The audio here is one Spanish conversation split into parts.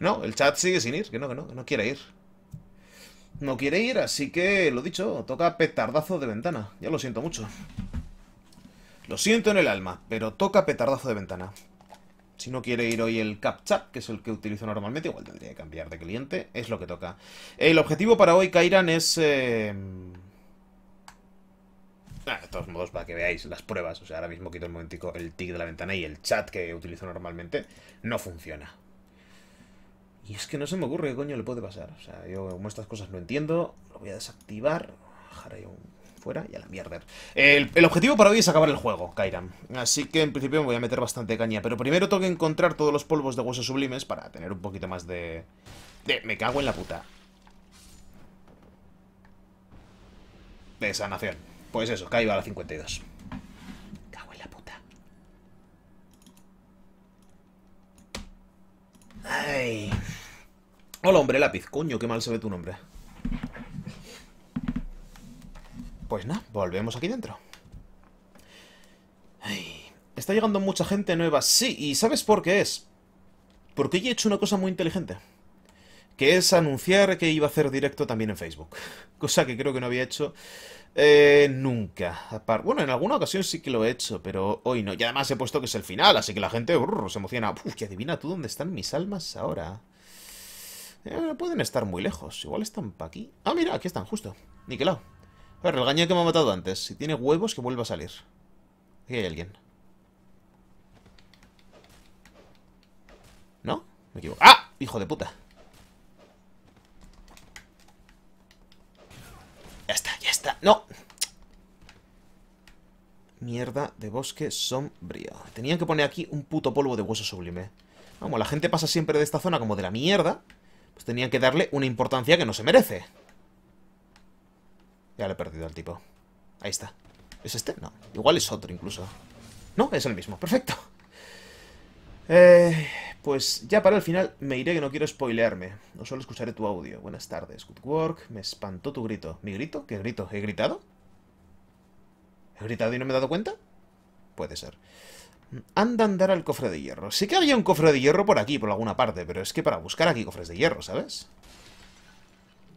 No, el chat sigue sin ir, que no, que no, que no quiere ir. No quiere ir, así que, lo dicho, toca petardazo de ventana. Ya lo siento mucho. Lo siento en el alma, pero toca petardazo de ventana. Si no quiere ir hoy el captcha, que es el que utilizo normalmente, igual tendría que cambiar de cliente, es lo que toca. El objetivo para hoy, Kairan, es... Eh, ah, de todos modos, para que veáis las pruebas, o sea, ahora mismo quito un momentico el tick de la ventana y el chat que utilizo normalmente no funciona. Y es que no se me ocurre qué coño le puede pasar. O sea, yo como estas cosas no entiendo, lo voy a desactivar. Dejar ahí un... fuera y a la mierda. El, objetivo para hoy es acabar el juego, Kairam. Así que en principio me voy a meter bastante caña. Pero primero tengo que encontrar todos los polvos de huesos sublimes para tener un poquito más de... Me cago en la puta. De sanación. Pues eso, Kaiba a la 52. Cago en la puta. Ay... Hola, hombre lápiz. Coño, qué mal se ve tu nombre. Pues nada, volvemos aquí dentro. está llegando mucha gente nueva. Sí, ¿y sabes por qué es? Porque yo he hecho una cosa muy inteligente. Que es anunciar que iba a hacer directo también en Facebook. Cosa que creo que no había hecho eh, nunca. Bueno, en alguna ocasión sí que lo he hecho, pero hoy no. Y además he puesto que es el final, así que la gente se emociona. Uf, que adivina tú dónde están mis almas ahora. Eh, pueden estar muy lejos. Igual están para aquí. Ah, mira, aquí están, justo. Niquelado. A ver, el gañán que me ha matado antes. Si tiene huevos, que vuelva a salir. Aquí hay alguien. ¿No? Me equivoco. ¡Ah! Hijo de puta. Ya está, ya está. ¡No! Mierda de bosque sombrío. Tenían que poner aquí un puto polvo de hueso sublime. Vamos, la gente pasa siempre de esta zona como de la mierda. Pues tenían que darle una importancia que no se merece. Ya le he perdido al tipo. Ahí está. ¿Es este? No. Igual es otro incluso. No, es el mismo. Perfecto. Eh, pues ya para el final me iré que no quiero spoilearme. No solo escucharé tu audio. Buenas tardes, good work. Me espantó tu grito. ¿Mi grito? ¿Qué grito? ¿He gritado? ¿He gritado y no me he dado cuenta? Puede ser. Anda andar al cofre de hierro. Sí que había un cofre de hierro por aquí, por alguna parte, pero es que para buscar aquí cofres de hierro, ¿sabes?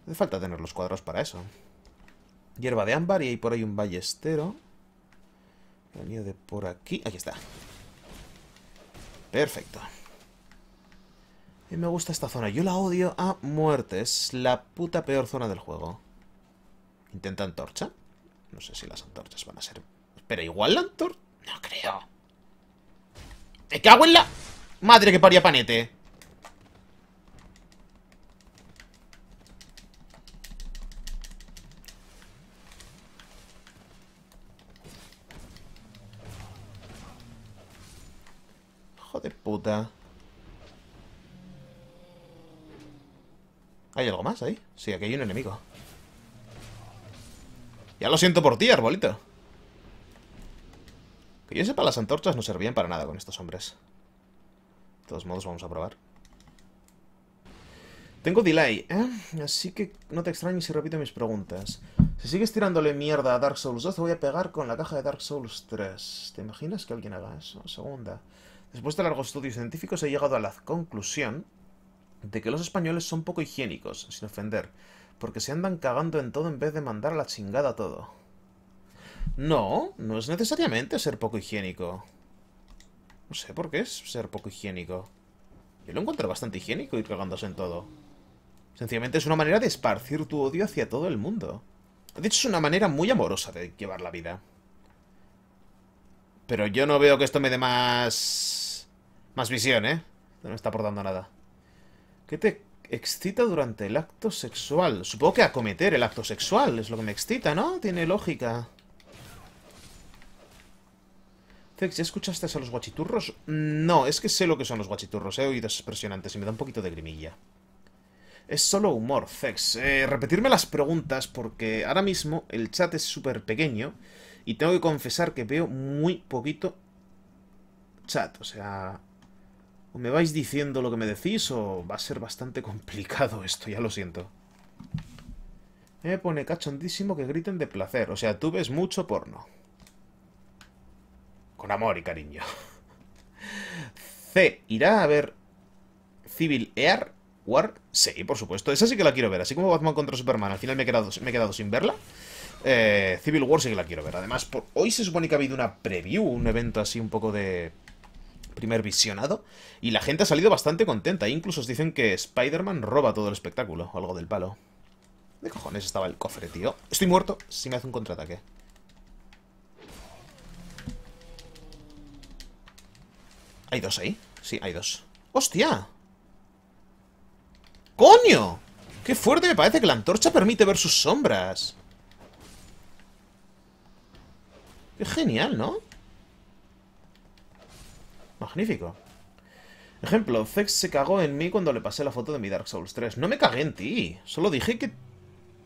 Hace falta tener los cuadros para eso. Hierba de ámbar y hay por ahí un ballestero. Venido de por aquí. Aquí está. Perfecto. Y me gusta esta zona. Yo la odio a muertes. la puta peor zona del juego. ¿Intenta antorcha? No sé si las antorchas van a ser... Pero igual la antorcha... No creo. ¿Qué cago en la... Madre que paría panete! Joder puta. ¿Hay algo más ahí? Sí, aquí hay un enemigo. Ya lo siento por ti, arbolito. Que yo sepa, las antorchas no servían para nada con estos hombres. De todos modos, vamos a probar. Tengo delay, ¿eh? Así que no te extrañes si repito mis preguntas. Si sigues tirándole mierda a Dark Souls 2, te voy a pegar con la caja de Dark Souls 3. ¿Te imaginas que alguien haga eso? Segunda. Después de largos estudios científicos he llegado a la conclusión de que los españoles son poco higiénicos, sin ofender, porque se andan cagando en todo en vez de mandar la chingada todo. No, no es necesariamente ser poco higiénico. No sé por qué es ser poco higiénico. Yo lo encuentro bastante higiénico ir cagándose en todo. Sencillamente es una manera de esparcir tu odio hacia todo el mundo. De hecho, es una manera muy amorosa de llevar la vida. Pero yo no veo que esto me dé más... Más visión, ¿eh? No me está aportando nada. ¿Qué te excita durante el acto sexual? Supongo que acometer el acto sexual es lo que me excita, ¿no? Tiene lógica. ¿ya escuchaste a los guachiturros? No, es que sé lo que son los guachiturros. He oído expresionantes y me da un poquito de grimilla. Es solo humor, Fex. Eh, repetirme las preguntas porque ahora mismo el chat es súper pequeño y tengo que confesar que veo muy poquito chat. O sea, o me vais diciendo lo que me decís o va a ser bastante complicado esto, ya lo siento. Me pone cachondísimo que griten de placer. O sea, tú ves mucho porno con amor y cariño. C. ¿Irá a ver Civil Air War? Sí, por supuesto. Esa sí que la quiero ver. Así como Batman contra Superman. Al final me he quedado, sin verla. Eh, Civil War sí que la quiero ver. Además, hoy se supone que ha habido una preview, un evento así un poco de primer visionado. Y la gente ha salido bastante contenta. incluso os dicen que Spider-Man roba todo el espectáculo. O algo del palo. ¿De cojones estaba el cofre, tío? Estoy muerto si me hace un contraataque. ¿Hay dos ahí? Sí, hay dos ¡Hostia! ¡Coño! ¡Qué fuerte me parece que la antorcha permite ver sus sombras! ¡Qué genial, ¿no? Magnífico Ejemplo, Zex se cagó en mí cuando le pasé la foto de mi Dark Souls 3 No me cagué en ti Solo dije que...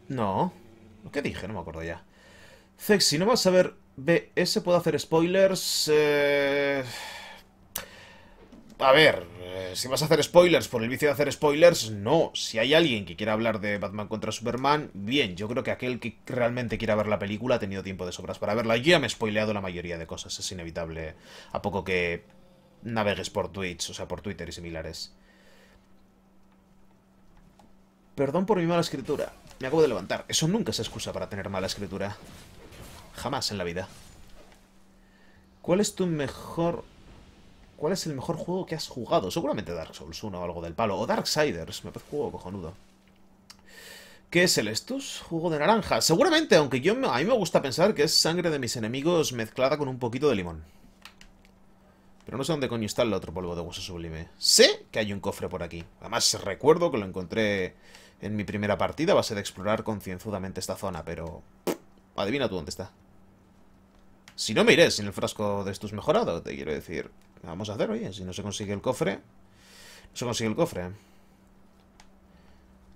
No ¿Qué dije? No me acuerdo ya Zex, si no vas a ver BS, ¿puedo hacer spoilers? Eh a ver, eh, si vas a hacer spoilers por el vicio de hacer spoilers, no. Si hay alguien que quiera hablar de Batman contra Superman, bien, yo creo que aquel que realmente quiera ver la película ha tenido tiempo de sobras para verla. ya me he spoileado la mayoría de cosas, es inevitable, a poco que navegues por Twitch, o sea, por Twitter y similares. Perdón por mi mala escritura, me acabo de levantar. Eso nunca es excusa para tener mala escritura. Jamás en la vida. ¿Cuál es tu mejor ¿Cuál es el mejor juego que has jugado? Seguramente Dark Souls 1 o algo del palo. O Darksiders, me parece juego cojonudo. ¿Qué es el Estus? Juego de naranja. Seguramente, aunque yo a mí me gusta pensar que es sangre de mis enemigos mezclada con un poquito de limón. Pero no sé dónde coño está el otro polvo de hueso sublime. Sé que hay un cofre por aquí. Además, recuerdo que lo encontré en mi primera partida. a base de explorar concienzudamente esta zona, pero... Adivina tú dónde está. Si no me iré sin el frasco de Estus mejorado, te quiero decir vamos a hacer, oye, si no se consigue el cofre. No se consigue el cofre.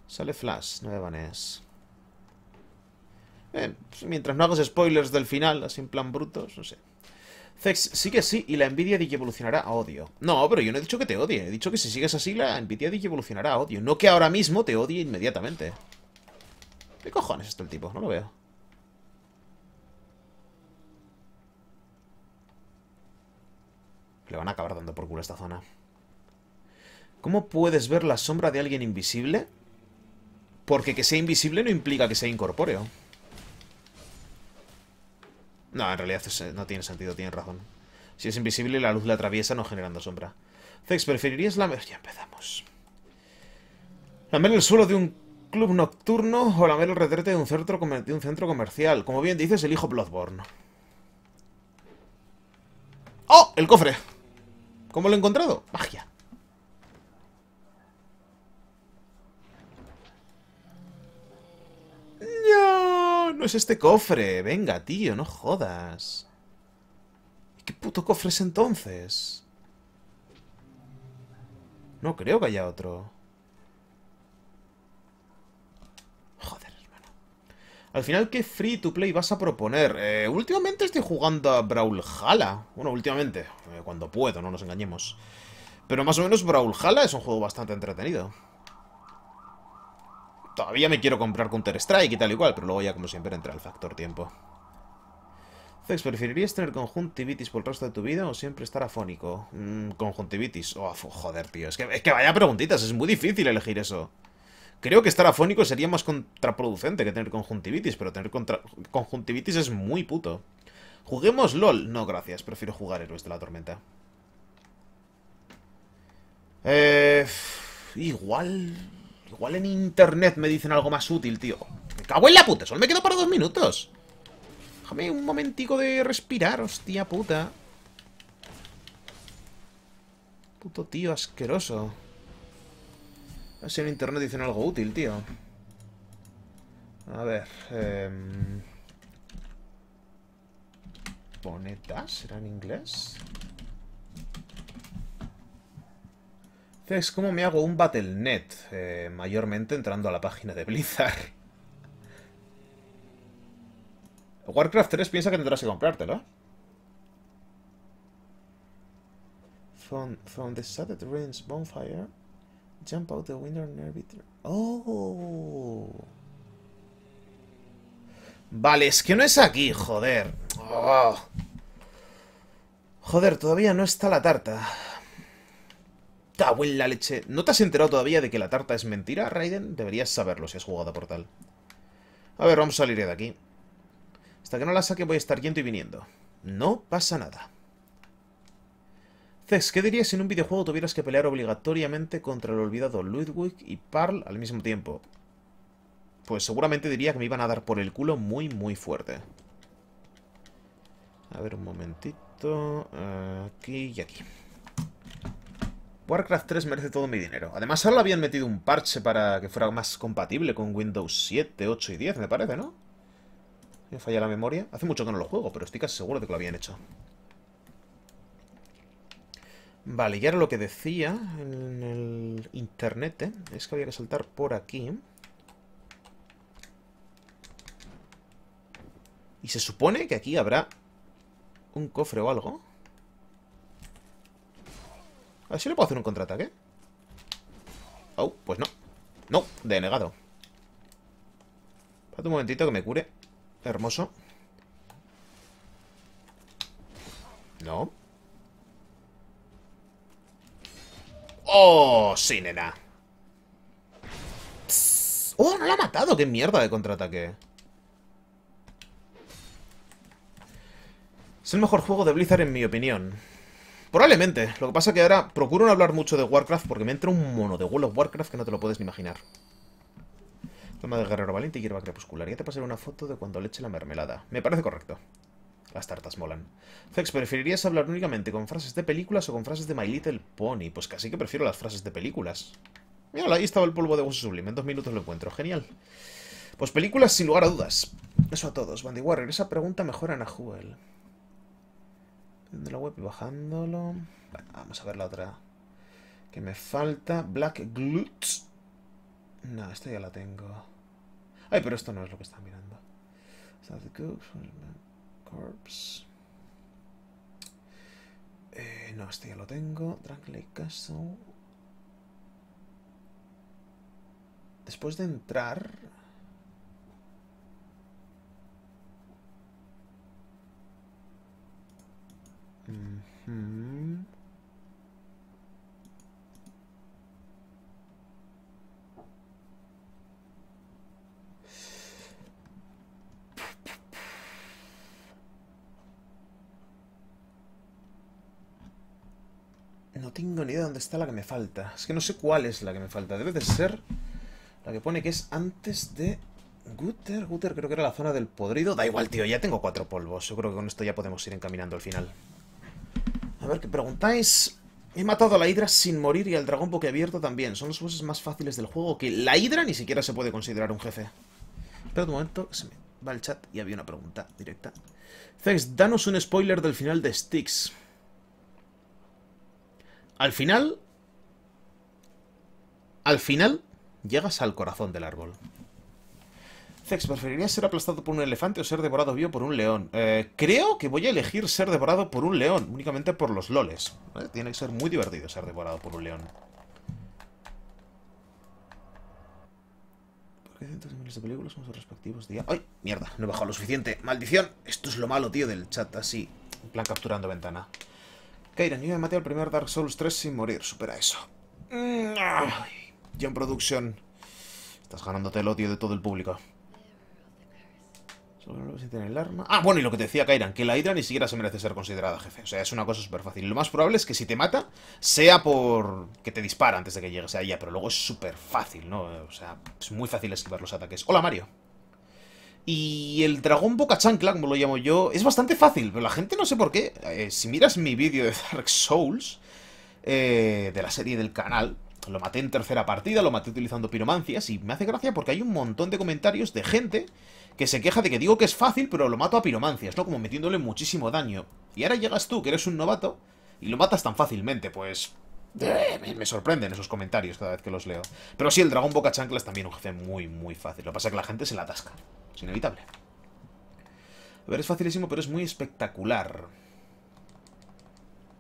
Sale Flash, 9 banes. Pues mientras no hagas spoilers del final, así en plan brutos, no sé. Zex, sigue que sí, y la envidia de evolucionará a odio. No, pero yo no he dicho que te odie. He dicho que si sigues así, la envidia de que evolucionará a odio. No que ahora mismo te odie inmediatamente. ¿Qué cojones es este el tipo? No lo veo. Le van a acabar dando por culo esta zona. ¿Cómo puedes ver la sombra de alguien invisible? Porque que sea invisible no implica que sea incorpóreo. No, en realidad no tiene sentido, tiene razón. Si es invisible, la luz le atraviesa no generando sombra. Zex, ¿preferirías lamer... Ya empezamos. Lamer el suelo de un club nocturno o lamer el retrete de un centro, un centro comercial. Como bien dices, elijo Bloodborne. ¡Oh! ¡El cofre! ¿Cómo lo he encontrado? Magia. No, no es este cofre. Venga, tío, no jodas. ¿Qué puto cofre es entonces? No creo que haya otro. Al final, ¿qué free to play vas a proponer? Eh, últimamente estoy jugando a Brawlhalla. Bueno, últimamente, eh, cuando puedo, no nos engañemos. Pero más o menos Brawlhalla es un juego bastante entretenido. Todavía me quiero comprar Counter-Strike y tal y cual, pero luego ya como siempre entra el factor tiempo. Zex, ¿preferirías tener conjuntivitis por el resto de tu vida o siempre estar afónico? Mm, conjuntivitis. Oh, joder, tío. es que vaya preguntitas, es muy difícil elegir eso. Creo que estar afónico sería más contraproducente que tener conjuntivitis, pero tener conjuntivitis es muy puto. Juguemos LOL. No, gracias. Prefiero jugar Héroes de la Tormenta. Eh, igual... Igual en internet me dicen algo más útil, tío. Me cago en la puta. Solo me quedo para dos minutos. Déjame un momentico de respirar, hostia puta. Puto tío asqueroso si en internet dicen algo útil, tío. A ver. Eh... ¿Bonetas? ¿Será en inglés? Es cómo me hago un Battle.net? Eh, mayormente entrando a la página de Blizzard. Warcraft 3 piensa que tendrás que comprártelo. From, from the shattered Rings Bonfire Jump out the window ¡Oh! Vale, es que no es aquí, joder. Oh. Joder, todavía no está la tarta. Ta en la leche. ¿No te has enterado todavía de que la tarta es mentira, Raiden? Deberías saberlo si has jugado a Portal. A ver, vamos a salir de aquí. Hasta que no la saque voy a estar yendo y viniendo. No pasa nada. ¿qué dirías si en un videojuego tuvieras que pelear obligatoriamente contra el olvidado Ludwig y Parl al mismo tiempo? Pues seguramente diría que me iban a dar por el culo muy, muy fuerte. A ver, un momentito... Aquí y aquí. Warcraft 3 merece todo mi dinero. Además, ahora habían metido un parche para que fuera más compatible con Windows 7, 8 y 10, me parece, ¿no? Me falla la memoria. Hace mucho que no lo juego, pero estoy casi seguro de que lo habían hecho. Vale, y ahora lo que decía en el internet ¿eh? es que había que saltar por aquí. Y se supone que aquí habrá un cofre o algo. A ver si le puedo hacer un contraataque. Oh, pues no. No, denegado. Espérate un momentito que me cure. Hermoso. No. ¡Oh, sí, ¡Oh, no la ha matado! ¡Qué mierda de contraataque! Es el mejor juego de Blizzard en mi opinión. Probablemente. Lo que pasa que ahora procuro no hablar mucho de Warcraft porque me entra un mono de World Warcraft que no te lo puedes ni imaginar. Toma de guerrero valiente y hierba crepuscular. Ya te pasaré una foto de cuando le eche la mermelada. Me parece correcto. Las tartas molan. Fex, ¿preferirías hablar únicamente con frases de películas o con frases de My Little Pony? Pues casi que prefiero las frases de películas. Mira, ahí estaba el polvo de hueso sublime. En dos minutos lo encuentro. Genial. Pues películas sin lugar a dudas. Eso a todos. Bandy Warrior, esa pregunta mejora a Jewel. De la web y bajándolo. vamos a ver la otra. Que me falta. Black Glutes. No, esta ya la tengo. Ay, pero esto no es lo que está mirando. Eh, no, este ya lo tengo. Drackley Castle. Después de entrar... No tengo ni idea de dónde está la que me falta. Es que no sé cuál es la que me falta. Debe de ser la que pone que es antes de Guter. Guter creo que era la zona del podrido. Da igual, tío. Ya tengo cuatro polvos. Yo creo que con esto ya podemos ir encaminando al final. A ver, ¿qué preguntáis? He matado a la Hidra sin morir y al dragón abierto también. Son los bosses más fáciles del juego que la Hidra ni siquiera se puede considerar un jefe. Espera un momento, se me va el chat y había una pregunta directa. Thanks, danos un spoiler del final de Sticks al final... Al final, llegas al corazón del árbol. Zex, ¿preferirías ser aplastado por un elefante o ser devorado vivo por un león? Eh, creo que voy a elegir ser devorado por un león, únicamente por los loles. Tiene que ser muy divertido ser devorado por un león. ¿Por qué cientos de miles de películas con sus respectivos días? ¡Ay! Mierda, no he bajado lo suficiente. ¡Maldición! Esto es lo malo, tío, del chat así. En plan capturando ventana. Kairan, yo me maté al primer Dark Souls 3 sin morir. Supera eso. John Production. Estás ganándote el odio de todo el público. Solo si tiene el arma. Ah, bueno, y lo que te decía Kairan, que la Hydra ni siquiera se merece ser considerada jefe. O sea, es una cosa súper fácil. Lo más probable es que si te mata, sea por que te dispara antes de que llegues ella. pero luego es súper fácil, ¿no? O sea, es muy fácil esquivar los ataques. Hola, Mario. Y el dragón boca chancla, como lo llamo yo, es bastante fácil, pero la gente no sé por qué. Eh, si miras mi vídeo de Dark Souls, eh, de la serie del canal, lo maté en tercera partida, lo maté utilizando piromancias, y me hace gracia porque hay un montón de comentarios de gente que se queja de que digo que es fácil, pero lo mato a piromancias, ¿no? Como metiéndole muchísimo daño. Y ahora llegas tú, que eres un novato, y lo matas tan fácilmente, pues... Eh, me sorprenden esos comentarios cada vez que los leo. Pero sí, el dragón boca chancla es también un jefe muy, muy fácil. Lo que pasa es que la gente se la atasca. Es inevitable. A ver, es facilísimo, pero es muy espectacular.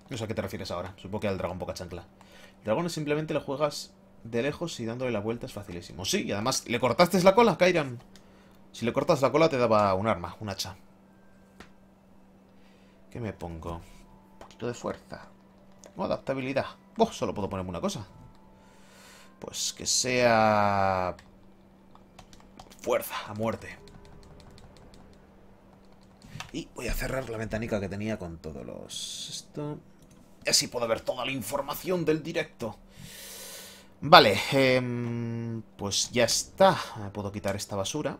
No sé a qué te refieres ahora. Supongo que al dragón poca chancla. El dragón es simplemente lo juegas de lejos y dándole la vuelta es facilísimo. Sí, y además, ¿le cortaste la cola, Kairan? Si le cortas la cola te daba un arma, un hacha. ¿Qué me pongo? Un poquito de fuerza. O adaptabilidad. Oh, solo puedo ponerme una cosa. Pues que sea... Fuerza, a muerte. Y voy a cerrar la ventanica que tenía con todos los... Esto... así puedo ver toda la información del directo. Vale, em, pues ya está. Puedo quitar esta basura.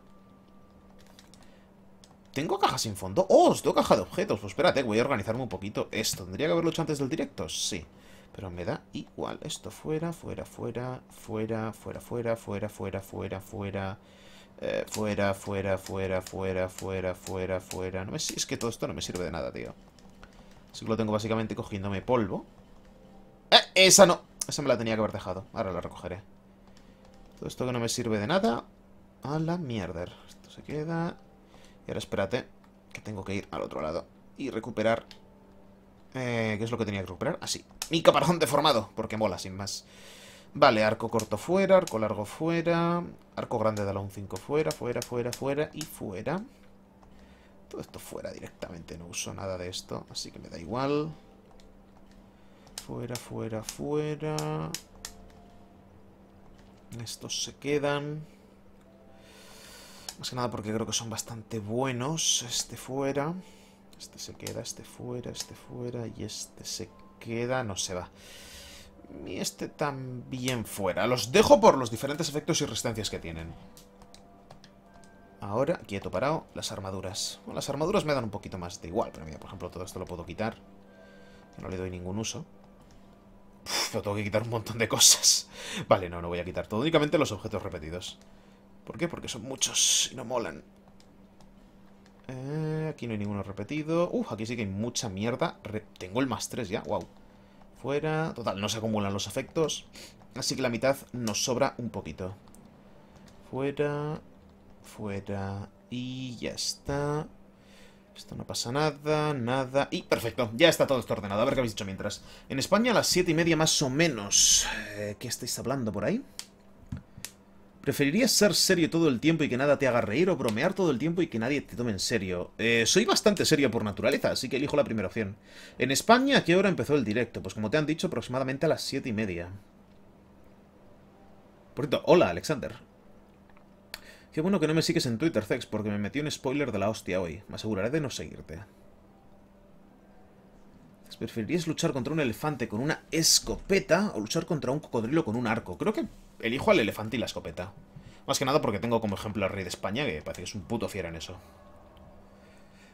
¿Tengo caja sin fondo? ¡Oh! Tengo caja de objetos. Pues espérate, voy a organizarme un poquito. Esto, ¿tendría que haberlo hecho antes del directo? Sí. Pero me da igual. Esto fuera, fuera, fuera, fuera, fuera, fuera, fuera, fuera, fuera, fuera. Eh, fuera, fuera, fuera, fuera, fuera, fuera, fuera. No es que todo esto no me sirve de nada, tío. Así que lo tengo básicamente cogiéndome polvo. ¡Eh! Esa no. Esa me la tenía que haber dejado. Ahora la recogeré. Todo esto que no me sirve de nada. A la mierda. Esto se queda. Y ahora espérate. Que tengo que ir al otro lado. Y recuperar. Eh, ¿Qué es lo que tenía que recuperar? Así. Ah, Mi caparazón deformado. Porque mola, sin más. Vale, arco corto fuera, arco largo fuera, arco grande de la un 5 fuera, fuera, fuera, fuera y fuera. Todo esto fuera directamente, no uso nada de esto, así que me da igual. Fuera, fuera, fuera. Estos se quedan. Más que nada porque creo que son bastante buenos. Este fuera. Este se queda, este fuera, este fuera y este se queda. No se va. Y este también fuera. Los dejo por los diferentes efectos y resistencias que tienen. Ahora, quieto, parado, las armaduras. Bueno, las armaduras me dan un poquito más de igual, pero mira, por ejemplo, todo esto lo puedo quitar. no le doy ningún uso. tengo que quitar un montón de cosas. Vale, no, no voy a quitar todo. Únicamente los objetos repetidos. ¿Por qué? Porque son muchos y no molan. Eh, aquí no hay ninguno repetido. Uf, aquí sí que hay mucha mierda. tengo el más 3 ya, wow. Fuera. Total, no se acumulan los afectos. Así que la mitad nos sobra un poquito. Fuera. Fuera. Y ya está. Esto no pasa nada, nada... Y perfecto, ya está todo esto ordenado. A ver qué habéis dicho mientras. En España a las siete y media más o menos. Eh, ¿Qué estáis hablando por ahí? ¿Preferirías ser serio todo el tiempo y que nada te haga reír o bromear todo el tiempo y que nadie te tome en serio? Eh, soy bastante serio por naturaleza, así que elijo la primera opción. En España, ¿a qué hora empezó el directo? Pues como te han dicho, aproximadamente a las siete y media. Por cierto, hola, Alexander. Qué bueno que no me sigues en Twitter, sex, porque me metí un spoiler de la hostia hoy. Me aseguraré de no seguirte. ¿Preferirías luchar contra un elefante con una escopeta o luchar contra un cocodrilo con un arco? Creo que elijo al elefante y la escopeta. Más que nada porque tengo como ejemplo al rey de España, que parece que es un puto fiera en eso.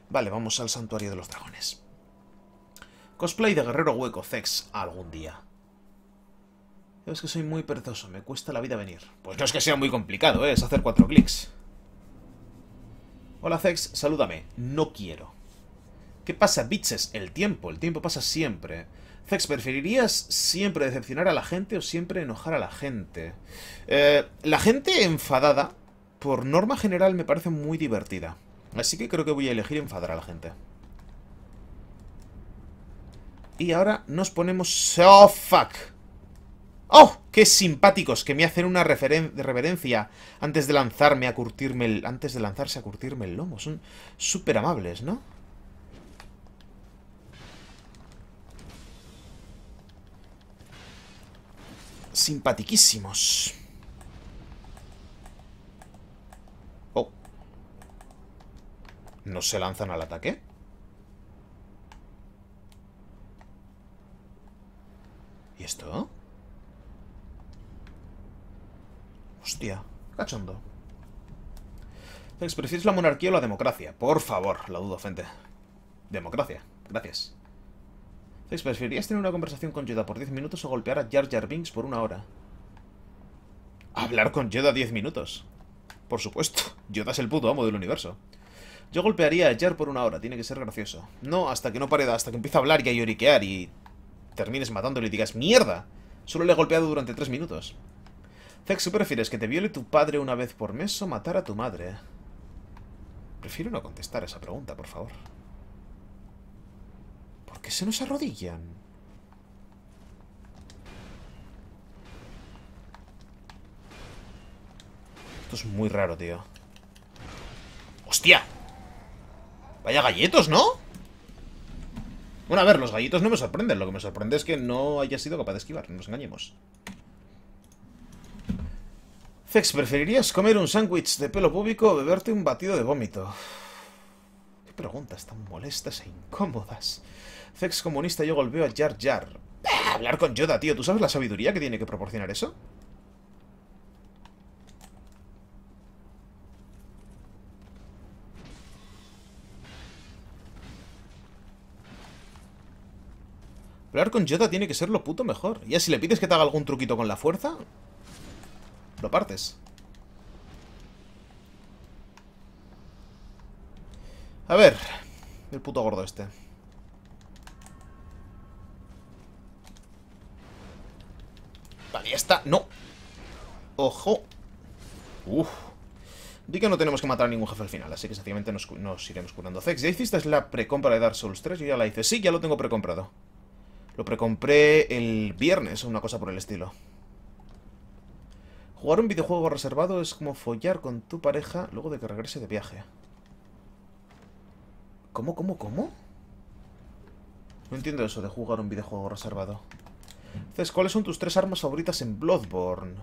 Vale, vamos al santuario de los dragones. Cosplay de guerrero hueco, Zex, algún día. Es que soy muy perezoso, me cuesta la vida venir. Pues no es que sea muy complicado, ¿eh? es hacer cuatro clics. Hola Zex, salúdame. No quiero. ¿Qué pasa, bitches? El tiempo, el tiempo pasa siempre. Fex, ¿preferirías siempre decepcionar a la gente o siempre enojar a la gente? Eh, la gente enfadada, por norma general, me parece muy divertida. Así que creo que voy a elegir enfadar a la gente. Y ahora nos ponemos... ¡Oh, fuck! ¡Oh! ¡Qué simpáticos! Que me hacen una de reverencia antes de lanzarme a curtirme el... Antes de lanzarse a curtirme el lomo. Son súper amables, ¿no? simpatiquísimos. Oh. ¿No se lanzan al ataque? ¿Y esto? Hostia, cachondo. ¿Prefieres la monarquía o la democracia? Por favor, la dudo, gente. Democracia, gracias. Zex, ¿preferirías tener una conversación con Yoda por 10 minutos o golpear a Jar Jar Binks por una hora? Hablar con Yoda 10 minutos. Por supuesto, Yoda es el puto amo del universo. Yo golpearía a Jar por una hora, tiene que ser gracioso. No, hasta que no pare, hasta que empiece a hablar y a lloriquear y termines matándole y digas ¡Mierda! Solo le he golpeado durante 3 minutos. Zex, prefieres que te viole tu padre una vez por mes o matar a tu madre? Prefiero no contestar esa pregunta, por favor. ¿Por qué se nos arrodillan? Esto es muy raro, tío. ¡Hostia! Vaya galletos, ¿no? Bueno, a ver, los galletos no me sorprenden. Lo que me sorprende es que no haya sido capaz de esquivar. No nos engañemos. Fex, ¿preferirías comer un sándwich de pelo público o beberte un batido de vómito? Qué preguntas tan molestas e incómodas. Zex comunista, yo golpeo a Jar Jar. Hablar con Yoda, tío. ¿Tú sabes la sabiduría que tiene que proporcionar eso? Hablar con Yoda tiene que ser lo puto mejor. Ya si le pides que te haga algún truquito con la fuerza, lo partes. A ver, el puto gordo este. Vale, ya está. ¡No! ¡Ojo! ¡Uf! Di que no tenemos que matar a ningún jefe al final, así que sencillamente nos, iremos curando. Zex, ¿ya hiciste la precompra de Dark Souls 3? Yo ya la hice. Sí, ya lo tengo precomprado. Lo precompré el viernes, una cosa por el estilo. Jugar un videojuego reservado es como follar con tu pareja luego de que regrese de viaje. ¿Cómo, cómo, cómo? No entiendo eso de jugar un videojuego reservado. Entonces, ¿cuáles son tus tres armas favoritas en Bloodborne?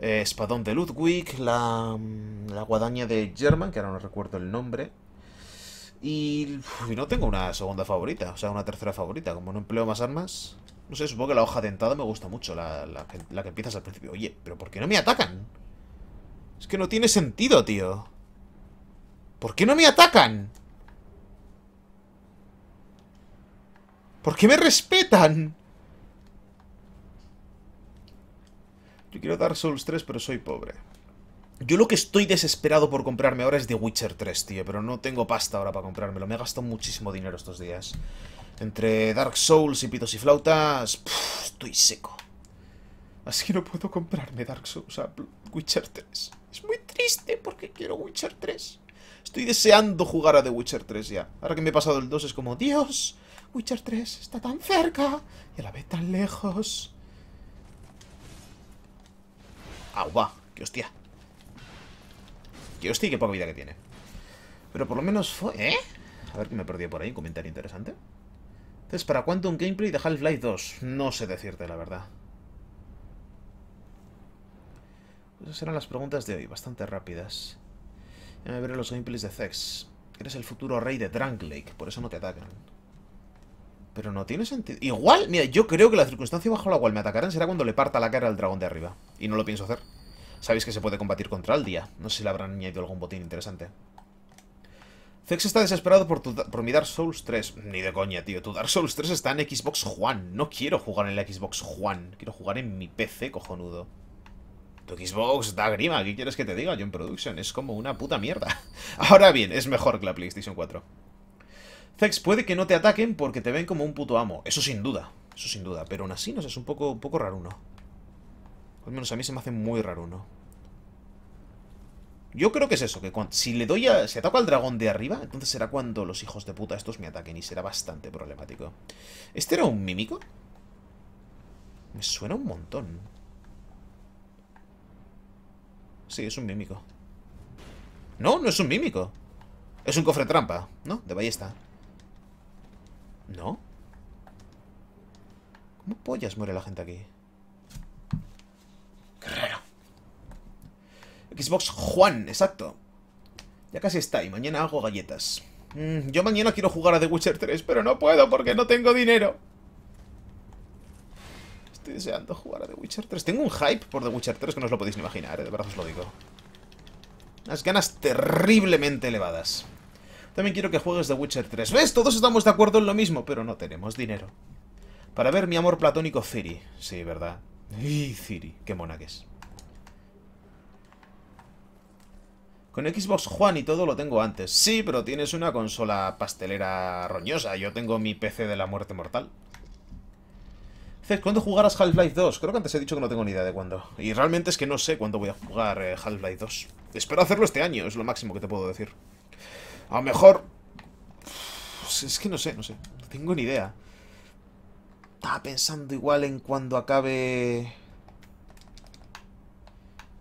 Eh, espadón de Ludwig, la, mm, la guadaña de German, que ahora no recuerdo el nombre. Y, no tengo una segunda favorita, o sea, una tercera favorita. Como no empleo más armas... No sé, supongo que la hoja dentada me gusta mucho, la, que, la que empiezas al principio. Oye, ¿pero por qué no me atacan? Es que no tiene sentido, tío. ¿Por qué no me atacan? ¿Por qué me respetan? quiero Dark Souls 3, pero soy pobre. Yo lo que estoy desesperado por comprarme ahora es The Witcher 3, tío, pero no tengo pasta ahora para comprármelo. Me he gastado muchísimo dinero estos días. Entre Dark Souls y pitos y flautas, estoy seco. Así que no puedo comprarme Dark Souls, o Witcher 3. Es muy triste porque quiero Witcher 3. Estoy deseando jugar a The Witcher 3 ya. Ahora que me he pasado el 2 es como, Dios, Witcher 3 está tan cerca y a la vez tan lejos. Ah, va. ¡Qué hostia! ¡Qué hostia! ¡Qué poca vida que tiene! Pero por lo menos fue... ¿Eh? A ver que me perdí por ahí. Un comentario interesante. Entonces, ¿para cuánto un gameplay de Half-Life 2? No sé decirte, la verdad. Esas eran las preguntas de hoy, bastante rápidas. Ya me veré los gameplays de Zex. Eres el futuro rey de Drunk Lake, por eso no te atacan. Pero no tiene sentido. Igual, mira, yo creo que la circunstancia bajo la cual me atacarán será cuando le parta la cara al dragón de arriba. Y no lo pienso hacer. Sabéis que se puede combatir contra el día. No sé si le habrán añadido algún botín interesante. Zex está desesperado por, por mi Dark Souls 3. Ni de coña, tío. Tu Dark Souls 3 está en Xbox Juan. No quiero jugar en la Xbox Juan. Quiero jugar en mi PC, cojonudo. Tu Xbox da grima. ¿Qué quieres que te diga? Yo en Production. Es como una puta mierda. Ahora bien, es mejor que la PlayStation 4. Zex, puede que no te ataquen porque te ven como un puto amo. Eso sin duda, eso sin duda. Pero aún así, no sé, es un poco, poco raro uno. Al menos a mí se me hace muy raro uno. Yo creo que es eso, que si le doy a... Si ataco al dragón de arriba, entonces será cuando los hijos de puta estos me ataquen y será bastante problemático. ¿Este era un mímico? Me suena un montón. Sí, es un mímico. No, no es un mímico. Es un cofre trampa, ¿no? De ballesta. ¿No? ¿Cómo pollas muere la gente aquí? Qué raro. Xbox Juan, exacto. Ya casi está y mañana hago galletas. Mm, yo mañana quiero jugar a The Witcher 3, pero no puedo porque no tengo dinero. Estoy deseando jugar a The Witcher 3. Tengo un hype por The Witcher 3 que no os lo podéis ni imaginar, ¿eh? de verdad os lo digo. Unas ganas terriblemente elevadas. También quiero que juegues The Witcher 3. ¿Ves? Todos estamos de acuerdo en lo mismo, pero no tenemos dinero. Para ver mi amor platónico Ciri. Sí, ¿verdad? Y Ciri, qué mona que es. Con Xbox Juan y todo lo tengo antes. Sí, pero tienes una consola pastelera roñosa. Yo tengo mi PC de la muerte mortal. Zed, ¿cuándo jugarás Half-Life 2? Creo que antes he dicho que no tengo ni idea de cuándo. Y realmente es que no sé cuándo voy a jugar eh, Half-Life 2. Espero hacerlo este año, es lo máximo que te puedo decir. A lo mejor... Pues, es que no sé, no sé. No tengo ni idea. Estaba pensando igual en cuando acabe...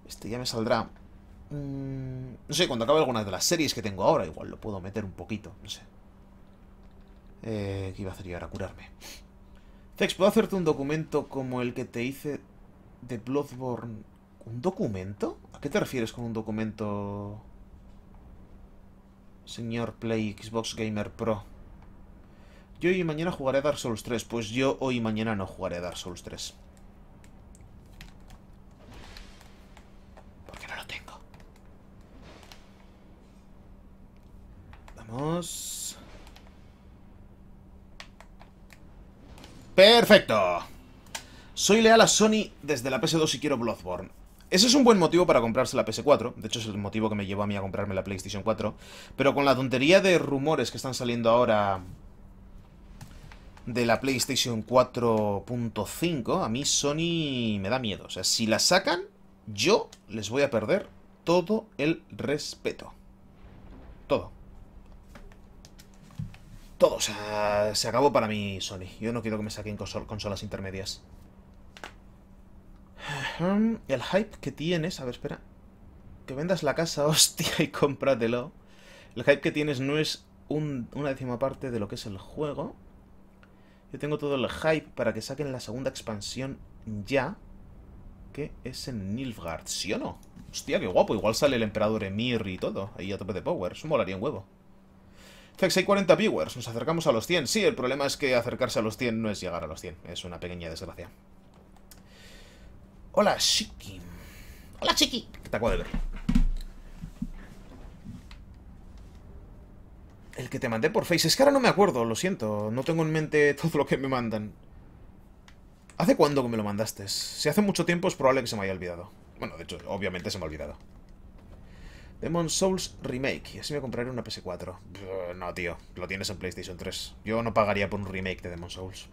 Este ya me saldrá. Mm, no sé, cuando acabe alguna de las series que tengo ahora, igual lo puedo meter un poquito, no sé. Eh, ¿Qué iba a hacer yo ahora? Curarme. Tex, ¿puedo hacerte un documento como el que te hice de Bloodborne? ¿Un documento? ¿A qué te refieres con un documento...? Señor Play Xbox Gamer Pro. Yo hoy y mañana jugaré a Dark Souls 3. Pues yo hoy y mañana no jugaré a Dark Souls 3. Porque no lo tengo. Vamos. ¡Perfecto! Soy leal a Sony desde la PS2 y quiero Bloodborne. Ese es un buen motivo para comprarse la PS4, de hecho es el motivo que me llevó a mí a comprarme la PlayStation 4, pero con la tontería de rumores que están saliendo ahora de la PlayStation 4.5, a mí Sony me da miedo. O sea, si la sacan, yo les voy a perder todo el respeto. Todo. Todo, o sea, se acabó para mí Sony. Yo no quiero que me saquen consolas intermedias. El hype que tienes... A ver, espera. Que vendas la casa, hostia, y cómpratelo. El hype que tienes no es una décima parte de lo que es el juego. Yo tengo todo el hype para que saquen la segunda expansión ya. Que es en Nilfgaard, ¿sí o no? Hostia, qué guapo. Igual sale el emperador Emir y todo. Ahí a tope de power. Eso molaría un huevo. Fex, hay 40 viewers. Nos acercamos a los 100. Sí, el problema es que acercarse a los 100 no es llegar a los 100. Es una pequeña desgracia. Hola, Chiqui. Hola, Chiqui. Te acabo de ver. El que te mandé por Face. Es que ahora no me acuerdo, lo siento. No tengo en mente todo lo que me mandan. ¿Hace cuándo que me lo mandaste? Si hace mucho tiempo es probable que se me haya olvidado. Bueno, de hecho, obviamente se me ha olvidado. Demon Souls Remake. Y así me compraré una PS4. No, tío. Lo tienes en PlayStation 3. Yo no pagaría por un remake de Demon Souls.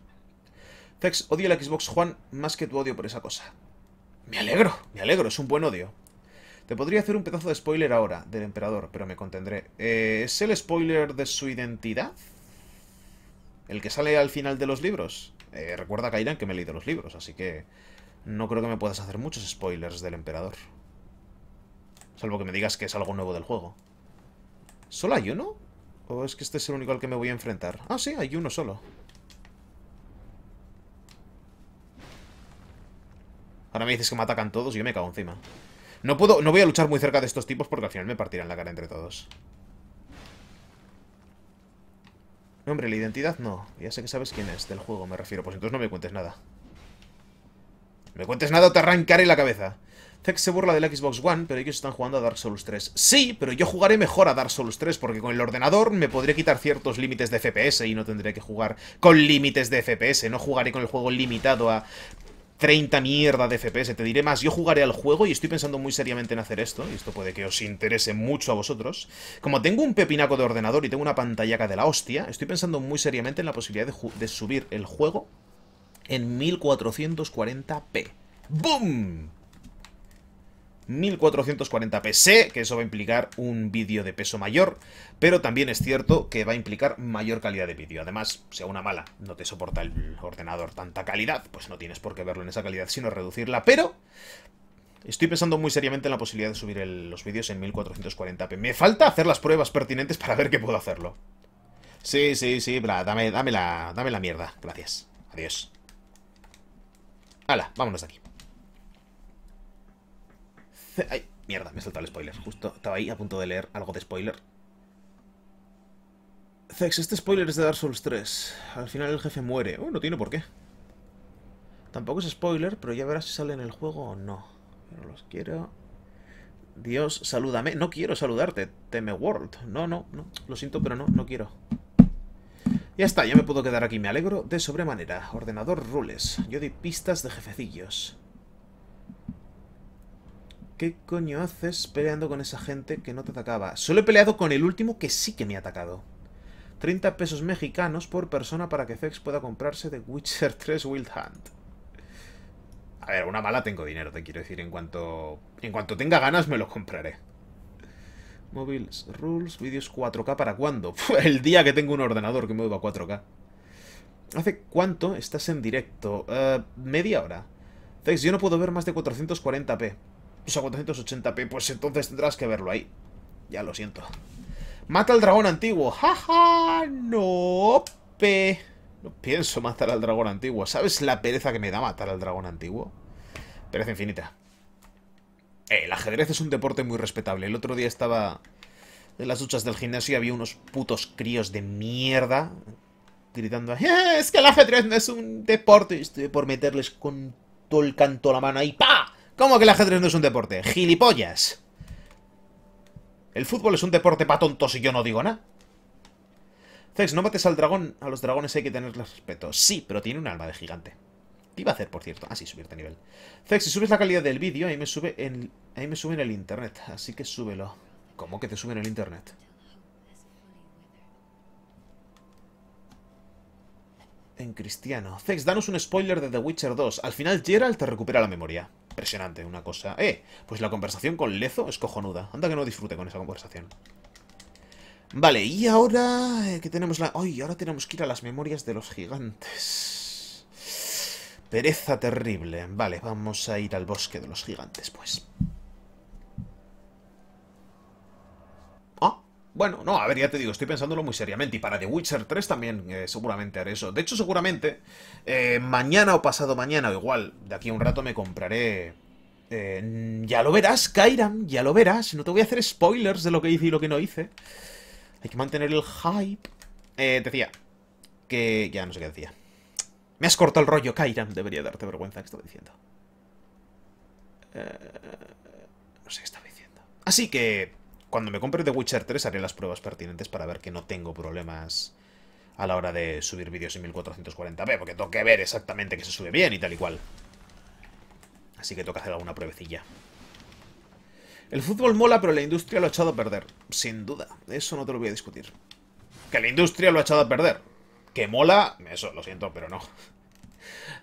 Fex, odio la Xbox Juan más que tu odio por esa cosa. Me alegro, me alegro, es un buen odio. Te podría hacer un pedazo de spoiler ahora del emperador, pero me contendré. Eh, ¿Es el spoiler de su identidad? ¿El que sale al final de los libros? Eh, recuerda, Kairan, que me he leído los libros, así que no creo que me puedas hacer muchos spoilers del emperador. Salvo que me digas que es algo nuevo del juego. ¿Solo hay uno? ¿O es que este es el único al que me voy a enfrentar? Ah, sí, hay uno solo. Ahora me dices que me atacan todos y yo me cago encima. No puedo, no voy a luchar muy cerca de estos tipos porque al final me partirán la cara entre todos. No, hombre, la identidad no. Ya sé que sabes quién es, del juego me refiero. Pues entonces no me cuentes nada. Me cuentes nada o te arrancaré la cabeza. Zek se burla del Xbox One, pero ellos están jugando a Dark Souls 3. Sí, pero yo jugaré mejor a Dark Souls 3 porque con el ordenador me podría quitar ciertos límites de FPS y no tendré que jugar con límites de FPS. No jugaré con el juego limitado a 30 mierda de FPS. Te diré más, yo jugaré al juego y estoy pensando muy seriamente en hacer esto, y esto puede que os interese mucho a vosotros. Como tengo un pepinaco de ordenador y tengo una pantallaca de la hostia, estoy pensando muy seriamente en la posibilidad de, de subir el juego en 1440p. ¡Boom! 1440p. Sé que eso va a implicar un vídeo de peso mayor, pero también es cierto que va a implicar mayor calidad de vídeo. Además, sea una mala, no te soporta el ordenador tanta calidad, pues no tienes por qué verlo en esa calidad, sino reducirla, pero... Estoy pensando muy seriamente en la posibilidad de subir los vídeos en 1440p. Me falta hacer las pruebas pertinentes para ver que puedo hacerlo. Sí, sí, sí, bla, dame la mierda. Gracias. Adiós. Hala, vámonos de aquí. Ay, mierda, me he saltado el spoiler. Justo estaba ahí a punto de leer algo de spoiler. Zex, este spoiler es de Dark Souls 3. Al final el jefe muere. Oh, no tiene por qué. Tampoco es spoiler, pero ya verás si sale en el juego o no. Pero los quiero... Dios, salúdame. No quiero saludarte, Teme World. No, no, no. Lo siento, pero no, no quiero. Ya está, ya me puedo quedar aquí. Me alegro de sobremanera. Ordenador rules. Yo doy pistas de jefecillos. ¿Qué coño haces peleando con esa gente que no te atacaba? Solo he peleado con el último que sí que me ha atacado. 30 pesos mexicanos por persona para que Fex pueda comprarse The Witcher 3 Wild Hunt. A ver, una mala tengo dinero, te quiero decir. En cuanto, en cuanto tenga ganas me lo compraré. Móviles, rules, vídeos 4K para cuándo? El día que tengo un ordenador que mueva 4K. ¿Hace cuánto estás en directo? Eh, media hora. Fex, yo no puedo ver más de 440p. Usa 480p, pues entonces tendrás que verlo ahí. Ya lo siento. Mata al dragón antiguo. ¡Jaja! Ja! ¡No! Pe. No pienso matar al dragón antiguo. ¿Sabes la pereza que me da matar al dragón antiguo? Pereza infinita. Eh, el ajedrez es un deporte muy respetable. El otro día estaba en las duchas del gimnasio y había unos putos críos de mierda gritando eh, ¡Es que el ajedrez no es un deporte! Y estoy por meterles con todo el canto a la mano ahí. ¡Pa! ¿Cómo que el ajedrez no es un deporte? ¡Gilipollas! El fútbol es un deporte para tontos si yo no digo nada. Zex, no mates al dragón. A los dragones hay que tenerles respeto. Sí, pero tiene un alma de gigante. ¿Qué iba a hacer, por cierto? Ah, sí, subirte a nivel. Zex, si subes la calidad del vídeo, ahí me sube en, ahí me sube en el internet. Así que súbelo. ¿Cómo que te sube en el internet? en cristiano. Zex, danos un spoiler de The Witcher 2. Al final Geralt te recupera la memoria. Impresionante, una cosa. Eh, pues la conversación con Lezo es cojonuda. Anda que no disfrute con esa conversación. Vale, y ahora eh, que tenemos la... ¡Ay! Ahora tenemos que ir a las memorias de los gigantes. Pereza terrible. Vale, vamos a ir al bosque de los gigantes, pues. Bueno, no, a ver, ya te digo, estoy pensándolo muy seriamente. Y para The Witcher 3 también eh, seguramente haré eso. De hecho, seguramente eh, mañana o pasado mañana, o igual, de aquí a un rato me compraré... Eh, ya lo verás, Kairam, ya lo verás. No te voy a hacer spoilers de lo que hice y lo que no hice. Hay que mantener el hype. decía que... Ya no sé qué decía. Me has cortado el rollo, Kairam. Debería darte vergüenza que estaba diciendo. no sé qué estaba diciendo. Así que cuando me compre The Witcher 3 haré las pruebas pertinentes para ver que no tengo problemas a la hora de subir vídeos en 1440p, porque tengo que ver exactamente que se sube bien y tal y cual. Así que toca hacer alguna pruebecilla. El fútbol mola, pero la industria lo ha echado a perder. Sin duda, eso no te lo voy a discutir. Que la industria lo ha echado a perder. Que mola, eso lo siento, pero no.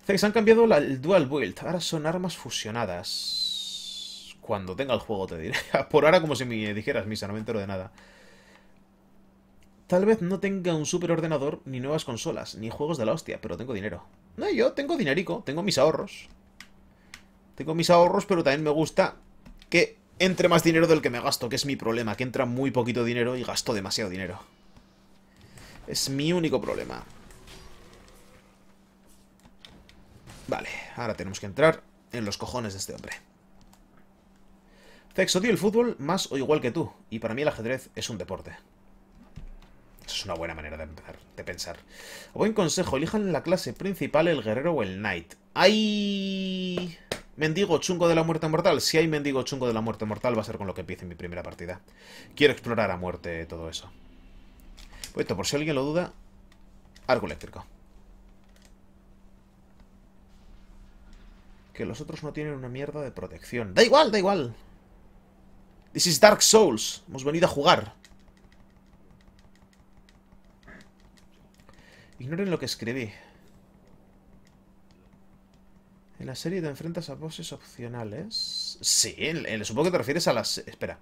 Se han cambiado el dual build. Ahora son armas fusionadas. Cuando tenga el juego te diré. Por ahora como si me dijeras, misa, no me entero de nada. Tal vez no tenga un superordenador, ni nuevas consolas, ni juegos de la hostia, pero tengo dinero. No, yo tengo dinerico, tengo mis ahorros. Tengo mis ahorros, pero también me gusta que entre más dinero del que me gasto, que es mi problema, que entra muy poquito dinero y gasto demasiado dinero. Es mi único problema. Vale, ahora tenemos que entrar en los cojones de este hombre. Zex, odio el fútbol más o igual que tú. Y para mí el ajedrez es un deporte. Esa es una buena manera de, empezar, de pensar. Buen consejo, elijan en la clase principal el guerrero o el knight. ¡Hay! Mendigo chungo de la muerte mortal. Si hay mendigo chungo de la muerte mortal, va a ser con lo que empiece mi primera partida. Quiero explorar a muerte todo eso. Pues por si alguien lo duda, arco eléctrico. Que los otros no tienen una mierda de protección. ¡Da igual, da igual! This is Dark Souls. Hemos venido a jugar. Ignoren lo que escribí. En la serie te enfrentas a bosses opcionales. Sí, supongo que te refieres a las... Espera.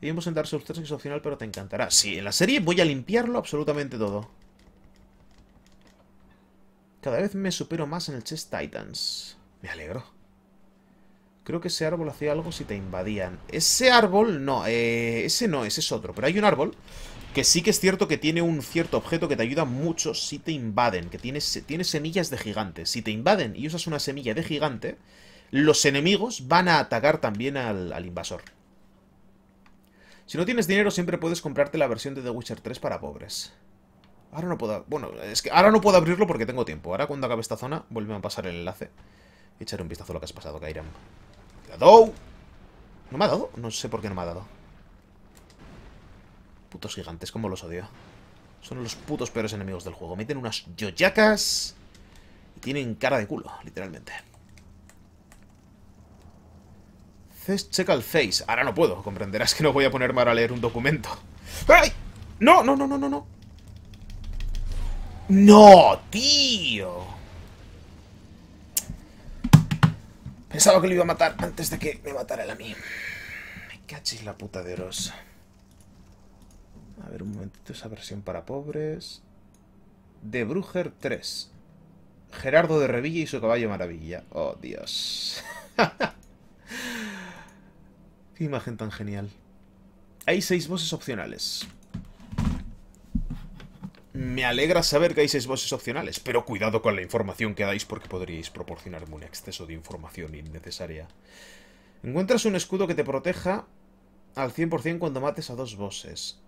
Vivimos en Dark Souls 3 que es opcional, pero te encantará. Sí, en la serie voy a limpiarlo absolutamente todo. Cada vez me supero más en el Chess Titans. Me alegro. Creo que ese árbol hacía algo si te invadían. Ese árbol, no, eh, ese no, ese es otro. Pero hay un árbol que sí que es cierto que tiene un cierto objeto que te ayuda mucho si te invaden. Que tiene, tiene semillas de gigante. Si te invaden y usas una semilla de gigante, los enemigos van a atacar también al, invasor. Si no tienes dinero, siempre puedes comprarte la versión de The Witcher 3 para pobres. Ahora no puedo... Bueno, es que ahora no puedo abrirlo porque tengo tiempo. Ahora cuando acabe esta zona, vuelve a pasar el enlace. Echaré un vistazo a lo que has pasado, Kairam. ¿No me ha dado? No sé por qué no me ha dado. Putos gigantes, como los odio. Son los putos peores enemigos del juego. Meten unas yoyacas y tienen cara de culo, literalmente. Check face. Ahora no puedo. Comprenderás que no voy a ponerme mal a leer un documento. ¡Ay! ¡No, no, no, no, no, no! ¡No, tío! Pensaba que lo iba a matar antes de que me matara a mí. Me cachis la puta de rosa. A ver un momentito esa versión para pobres. De Bruger 3. Gerardo de Revilla y su caballo maravilla. Oh, Dios. Qué imagen tan genial. Hay seis voces opcionales. Me alegra saber que hay seis voces opcionales, pero cuidado con la información que dais porque podríais proporcionarme un exceso de información innecesaria. Encuentras un escudo que te proteja al 100% cuando mates a dos bosses.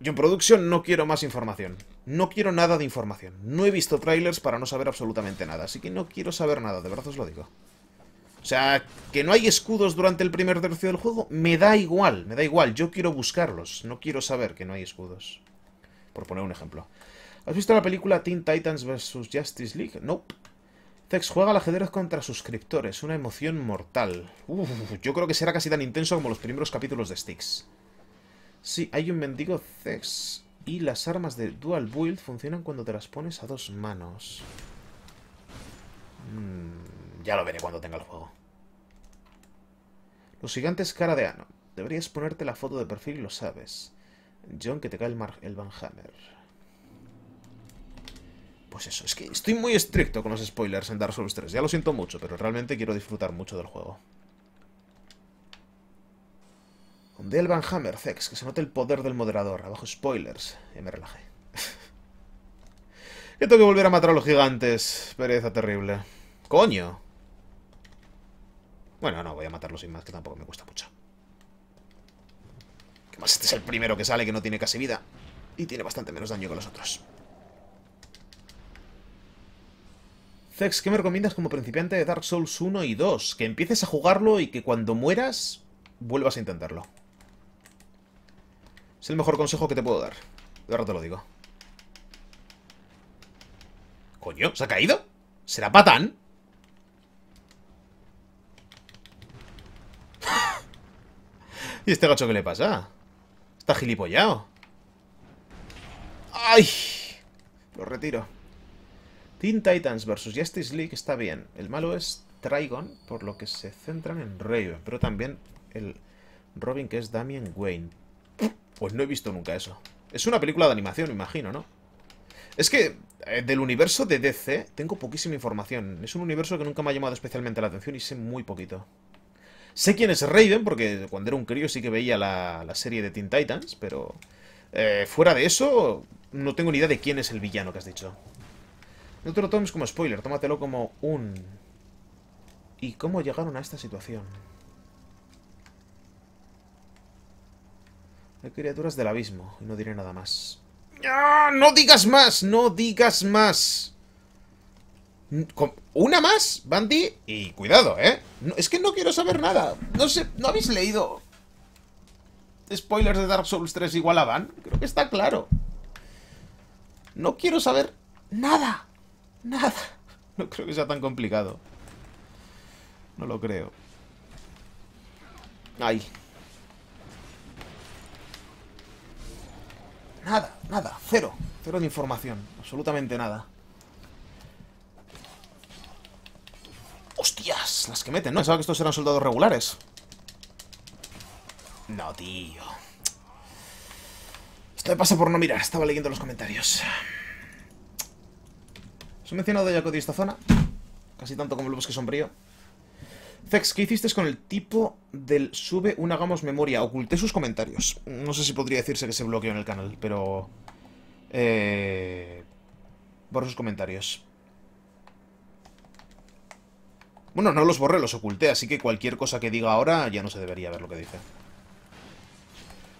Yo en Production no quiero más información. No quiero nada de información. No he visto trailers para no saber absolutamente nada, así que no quiero saber nada, de verdad os lo digo. O sea, que no hay escudos durante el primer tercio del juego, me da igual, me da igual. Yo quiero buscarlos, no quiero saber que no hay escudos por poner un ejemplo. ¿Has visto la película Teen Titans vs. Justice League? Nope. Tex juega al ajedrez contra suscriptores, una emoción mortal. Uf, yo creo que será casi tan intenso como los primeros capítulos de Sticks. Sí, hay un mendigo Zex. Y las armas de Dual Build funcionan cuando te las pones a dos manos. Mm, ya lo veré cuando tenga el juego. Los gigantes cara de ano. Deberías ponerte la foto de perfil y lo sabes. John, que te cae el, Van Hammer. Pues eso, es que estoy muy estricto con los spoilers en Dark Souls 3. Ya lo siento mucho, pero realmente quiero disfrutar mucho del juego. Donde el Van Hammer, Zex, que se note el poder del moderador. Abajo spoilers. Y me relajé. Yo tengo que volver a matar a los gigantes. Pereza terrible. ¡Coño! Bueno, no, voy a matarlos sin más, que tampoco me cuesta mucho. Pues este es el primero que sale que no tiene casi vida. Y tiene bastante menos daño que los otros. Zex, ¿qué me recomiendas como principiante de Dark Souls 1 y 2? Que empieces a jugarlo y que cuando mueras vuelvas a intentarlo. Es el mejor consejo que te puedo dar. De ahora te lo digo. Coño, ¿se ha caído? ¿Será patán? ¿Y este gacho qué le pasa? Está gilipollado. ¡Ay! Lo retiro. Teen Titans vs Justice League está bien. El malo es Trigon, por lo que se centran en Raven. Pero también el Robin, que es Damien Wayne. Pues no he visto nunca eso. Es una película de animación, imagino, ¿no? Es que eh, del universo de DC tengo poquísima información. Es un universo que nunca me ha llamado especialmente la atención y sé muy poquito. Sé quién es Raven, porque cuando era un crío sí que veía la, serie de Teen Titans, pero... Eh, fuera de eso, no tengo ni idea de quién es el villano que has dicho. No te lo tomes como spoiler, tómatelo como un... ¿Y cómo llegaron a esta situación? Hay criaturas del abismo, y no diré nada más. ¡Ah! ¡No digas más! ¡No digas más! Una más, Bandy, y cuidado, ¿eh? No, es que no quiero saber nada. No sé, ¿no habéis leído spoilers de Dark Souls 3 igual a Van? Creo que está claro. No quiero saber nada. Nada. No creo que sea tan complicado. No lo creo. Ay. Nada, nada, cero. Cero de información, absolutamente nada. ¡Hostias! Las que meten, ¿no? Pensaba que estos eran soldados regulares. No, tío. Esto me pasa por no mirar. Estaba leyendo los comentarios. ¿Os he mencionado ya de esta zona? Casi tanto como el bosque sombrío. Fex ¿qué hiciste con el tipo del sube una gamos memoria? Oculté sus comentarios. No sé si podría decirse que se bloqueó en el canal, pero... Eh... sus comentarios. Bueno, no los borré, los oculté, así que cualquier cosa que diga ahora ya no se debería ver lo que dice.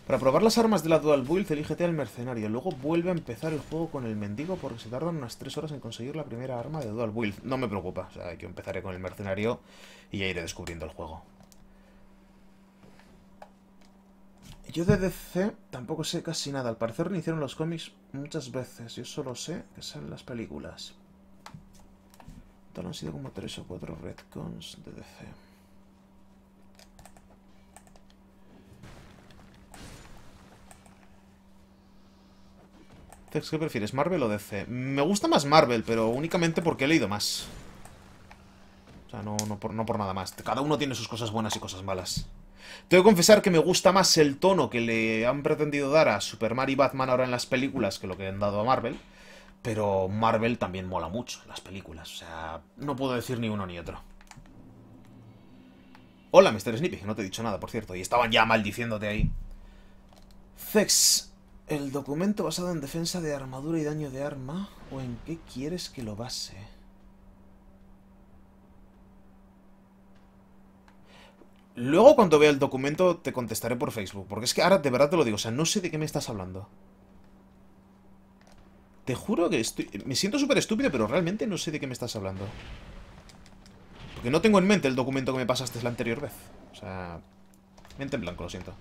Para probar las armas de la Dual Build, elígete al mercenario. Luego vuelve a empezar el juego con el mendigo porque se tardan unas 3 horas en conseguir la primera arma de Dual Build. No me preocupa, o sea, yo empezaré con el mercenario y ya iré descubriendo el juego. Yo de DC tampoco sé casi nada. Al parecer hicieron los cómics muchas veces. Yo solo sé que salen las películas han sido como 3 o 4 retcons de DC. ¿qué prefieres, Marvel o DC? Me gusta más Marvel, pero únicamente porque he leído más. O sea, no, por, no por nada más. Cada uno tiene sus cosas buenas y cosas malas. Tengo que confesar que me gusta más el tono que le han pretendido dar a Superman y Batman ahora en las películas que lo que han dado a Marvel. Pero Marvel también mola mucho, las películas. O sea, no puedo decir ni uno ni otro. Hola, Mr. Snippy, no te he dicho nada, por cierto. Y estaban ya maldiciéndote ahí. Zex, ¿el documento basado en defensa de armadura y daño de arma? ¿O en qué quieres que lo base? Luego cuando vea el documento te contestaré por Facebook, porque es que ahora de verdad te lo digo, o sea, no sé de qué me estás hablando. Te juro que estoy... Me siento súper estúpido, pero realmente no sé de qué me estás hablando. Porque no tengo en mente el documento que me pasaste la anterior vez. O sea... Mente en blanco, lo siento.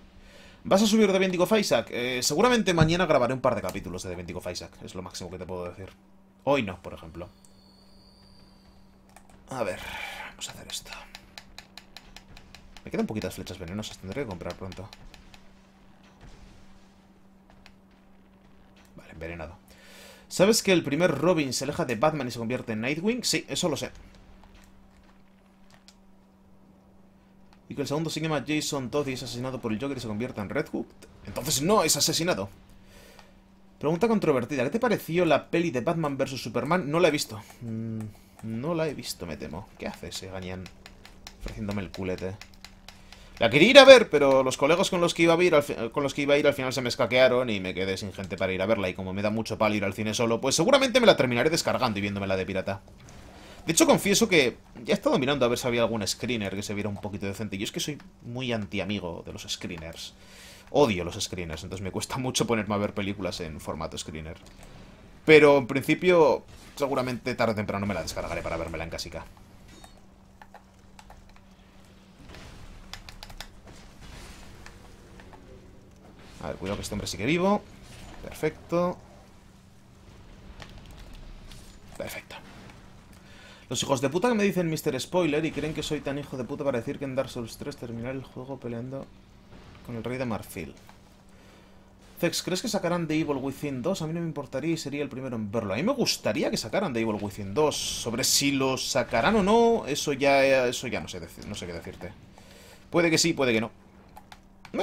¿Vas a subir de Bendigo Isaac? Eh, seguramente mañana grabaré un par de capítulos de Bendigo Isaac. Es lo máximo que te puedo decir. Hoy no, por ejemplo. A ver... Vamos a hacer esto. Me quedan poquitas flechas venenosas. Tendré que comprar pronto. Vale, envenenado. ¿Sabes que el primer Robin se aleja de Batman y se convierte en Nightwing? Sí, eso lo sé. Y que el segundo se llama Jason Todd y es asesinado por el Joker y se convierte en Red Hood. Entonces no es asesinado. Pregunta controvertida. ¿Qué te pareció la peli de Batman vs Superman? No la he visto. Mm, no la he visto, me temo. ¿Qué hace ese Gañán? Ofreciéndome el culete. La quería ir a ver, pero los colegas con los que iba a ir al, con los que iba a ir al final se me escaquearon y me quedé sin gente para ir a verla. Y como me da mucho palo ir al cine solo, pues seguramente me la terminaré descargando y viéndomela de pirata. De hecho, confieso que ya he estado mirando a ver si había algún screener que se viera un poquito decente. Yo es que soy muy anti-amigo de los screeners. Odio los screeners, entonces me cuesta mucho ponerme a ver películas en formato screener. Pero en principio, seguramente tarde o temprano me la descargaré para vermela en casica. A ver, cuidado que este hombre sigue vivo. Perfecto. Perfecto. Los hijos de puta que me dicen Mr. Spoiler y creen que soy tan hijo de puta para decir que en Dark Souls 3 terminar el juego peleando con el rey de Marfil. Zex, ¿crees que sacarán The Evil Within 2? A mí no me importaría y sería el primero en verlo. A mí me gustaría que sacaran The Evil Within 2. Sobre si lo sacarán o no, eso ya, eso ya no, sé, no sé qué decirte. Puede que sí, puede que no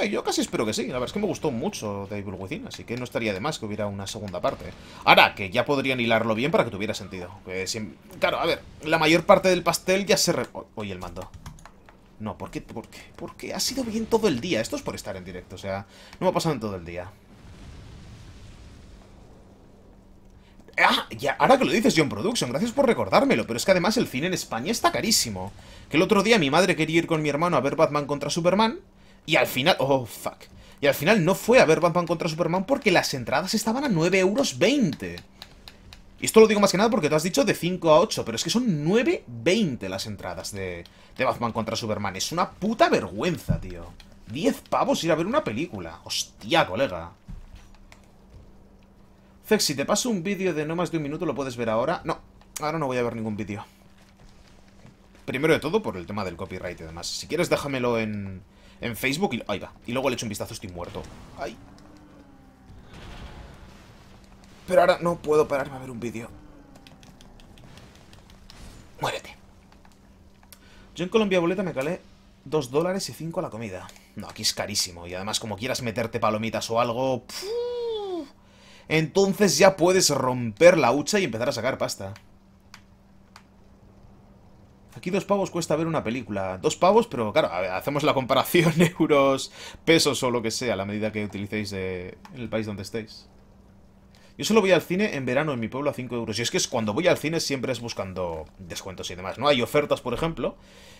yo casi espero que sí. La verdad es que me gustó mucho Devil Within, así que no estaría de más que hubiera una segunda parte. Ahora, que ya podrían hilarlo bien para que tuviera sentido. Claro, a ver, la mayor parte del pastel ya se... Re... Oye, el mando. No, ¿por qué? ¿por qué? Porque ha sido bien todo el día. Esto es por estar en directo, o sea, no me ha pasado en todo el día. Ah, ya, ahora que lo dices John Production, gracias por recordármelo, pero es que además el cine en España está carísimo. Que el otro día mi madre quería ir con mi hermano a ver Batman contra Superman y al final... Oh, fuck. Y al final no fue a ver Batman contra Superman porque las entradas estaban a 9,20 euros. Y esto lo digo más que nada porque te has dicho de 5 a 8, pero es que son 9,20 las entradas de, Batman contra Superman. Es una puta vergüenza, tío. 10 pavos ir a ver una película. Hostia, colega. Fex, si te paso un vídeo de no más de un minuto, ¿lo puedes ver ahora? No, ahora no voy a ver ningún vídeo. Primero de todo, por el tema del copyright y demás. Si quieres, déjamelo en en Facebook y... va. Y luego le echo un vistazo, estoy muerto. Pero ahora no puedo pararme a ver un vídeo. Muérete. Yo en Colombia Boleta me calé 2 dólares y 5 a la comida. No, aquí es carísimo. Y además, como quieras meterte palomitas o algo... entonces ya puedes romper la hucha y empezar a sacar pasta. Aquí dos pavos cuesta ver una película. Dos pavos, pero claro, hacemos la comparación euros, pesos o lo que sea, la medida que utilicéis en el país donde estéis. Yo solo voy al cine en verano en mi pueblo a 5 euros. Y es que es cuando voy al cine siempre es buscando descuentos y demás, ¿no? Hay ofertas, por ejemplo.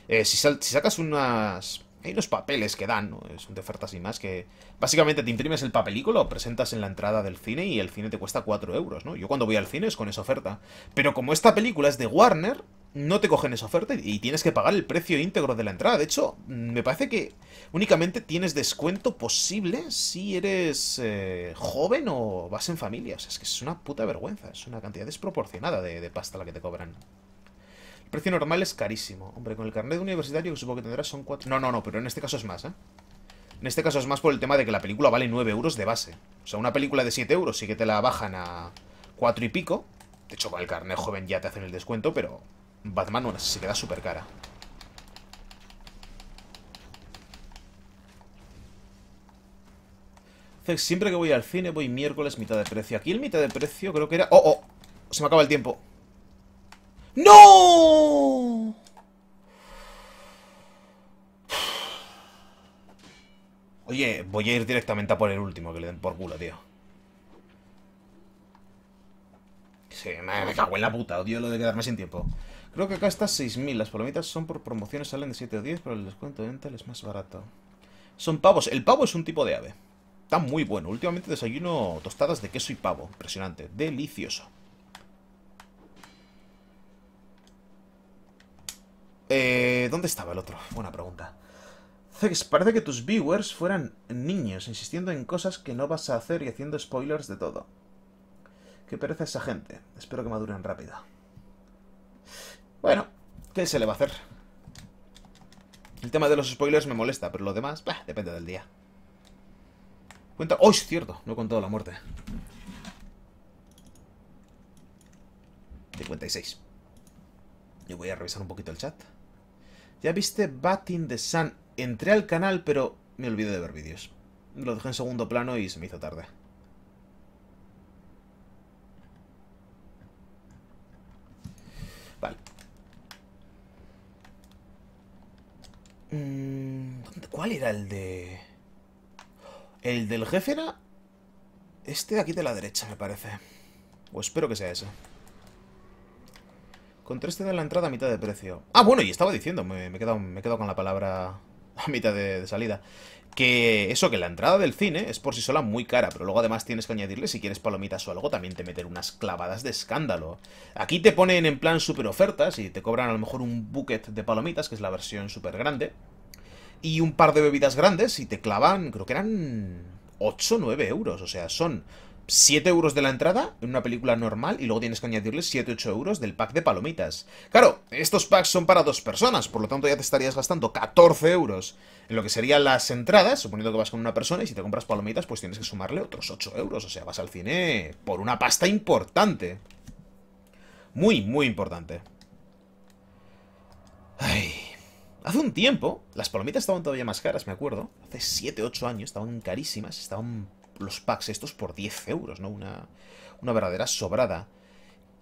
Eh, si, sacas unas... Hay unos papeles que dan, ¿no? Son de ofertas y más que... Básicamente te imprimes el papelico, lo presentas en la entrada del cine y el cine te cuesta 4 euros, ¿no? Yo cuando voy al cine es con esa oferta. Pero como esta película es de Warner, no te cogen esa oferta y tienes que pagar el precio íntegro de la entrada. De hecho, mm, me parece que únicamente tienes descuento posible si eres eh, joven o vas en familia. O sea, es que es una puta vergüenza. Es una cantidad desproporcionada de, pasta la que te cobran. El precio normal es carísimo. Hombre, con el carnet universitario que supongo que tendrás son cuatro... No, no, no, pero en este caso es más, ¿eh? En este caso es más por el tema de que la película vale 9 euros de base. O sea, una película de 7 euros sí que te la bajan a cuatro y pico. De hecho, con el carnet joven ya te hacen el descuento, pero Batman no, se queda súper cara. Siempre que voy al cine voy miércoles mitad de precio. Aquí el mitad de precio creo que era... ¡Oh, oh! Se me acaba el tiempo. ¡No! Oye, voy a ir directamente a por el último, que le den por culo, tío. Sí, me cago en la puta. Odio lo de quedarme sin tiempo. Creo que acá está 6.000. Las palomitas son por promociones, salen de 7 o 10, pero el descuento de Intel es más barato. Son pavos. El pavo es un tipo de ave. Está muy bueno. Últimamente desayuno tostadas de queso y pavo. Impresionante. Delicioso. Eh, ¿Dónde estaba el otro? Buena pregunta. Parece que tus viewers fueran niños, insistiendo en cosas que no vas a hacer y haciendo spoilers de todo. Qué pereza esa gente. Espero que maduren rápido. Bueno, ¿qué se le va a hacer? El tema de los spoilers me molesta, pero lo demás, bah, depende del día. Cuenta... ¡Oh, es cierto! No he contado la muerte. 56. Yo voy a revisar un poquito el chat. Ya viste Batin the Sun. Entré al canal, pero me olvidé de ver vídeos. Lo dejé en segundo plano y se me hizo tarde. Vale. Mm, ¿Cuál era el de...? El del jefe era... Este de aquí de la derecha, me parece. O espero que sea ese. Contraste este de la entrada a mitad de precio. Ah, bueno, y estaba diciendo, me, me, me he quedado con la palabra a mitad de, salida. Que eso, que la entrada del cine es por sí sola muy cara, pero luego además tienes que añadirle, si quieres palomitas o algo, también te meter unas clavadas de escándalo. Aquí te ponen en plan super ofertas y te cobran a lo mejor un bucket de palomitas, que es la versión súper grande, y un par de bebidas grandes y te clavan, creo que eran 8 o 9 euros, o sea, son 7 euros de la entrada en una película normal y luego tienes que añadirle 7-8 euros del pack de palomitas. Claro, estos packs son para dos personas, por lo tanto ya te estarías gastando 14 euros en lo que serían las entradas, suponiendo que vas con una persona y si te compras palomitas pues tienes que sumarle otros 8 euros, o sea, vas al cine por una pasta importante. Muy, muy importante. Hace un tiempo, las palomitas estaban todavía más caras, me acuerdo. Hace 7, 8 años estaban carísimas, estaban los packs estos por 10 euros, ¿no? Una, una verdadera sobrada.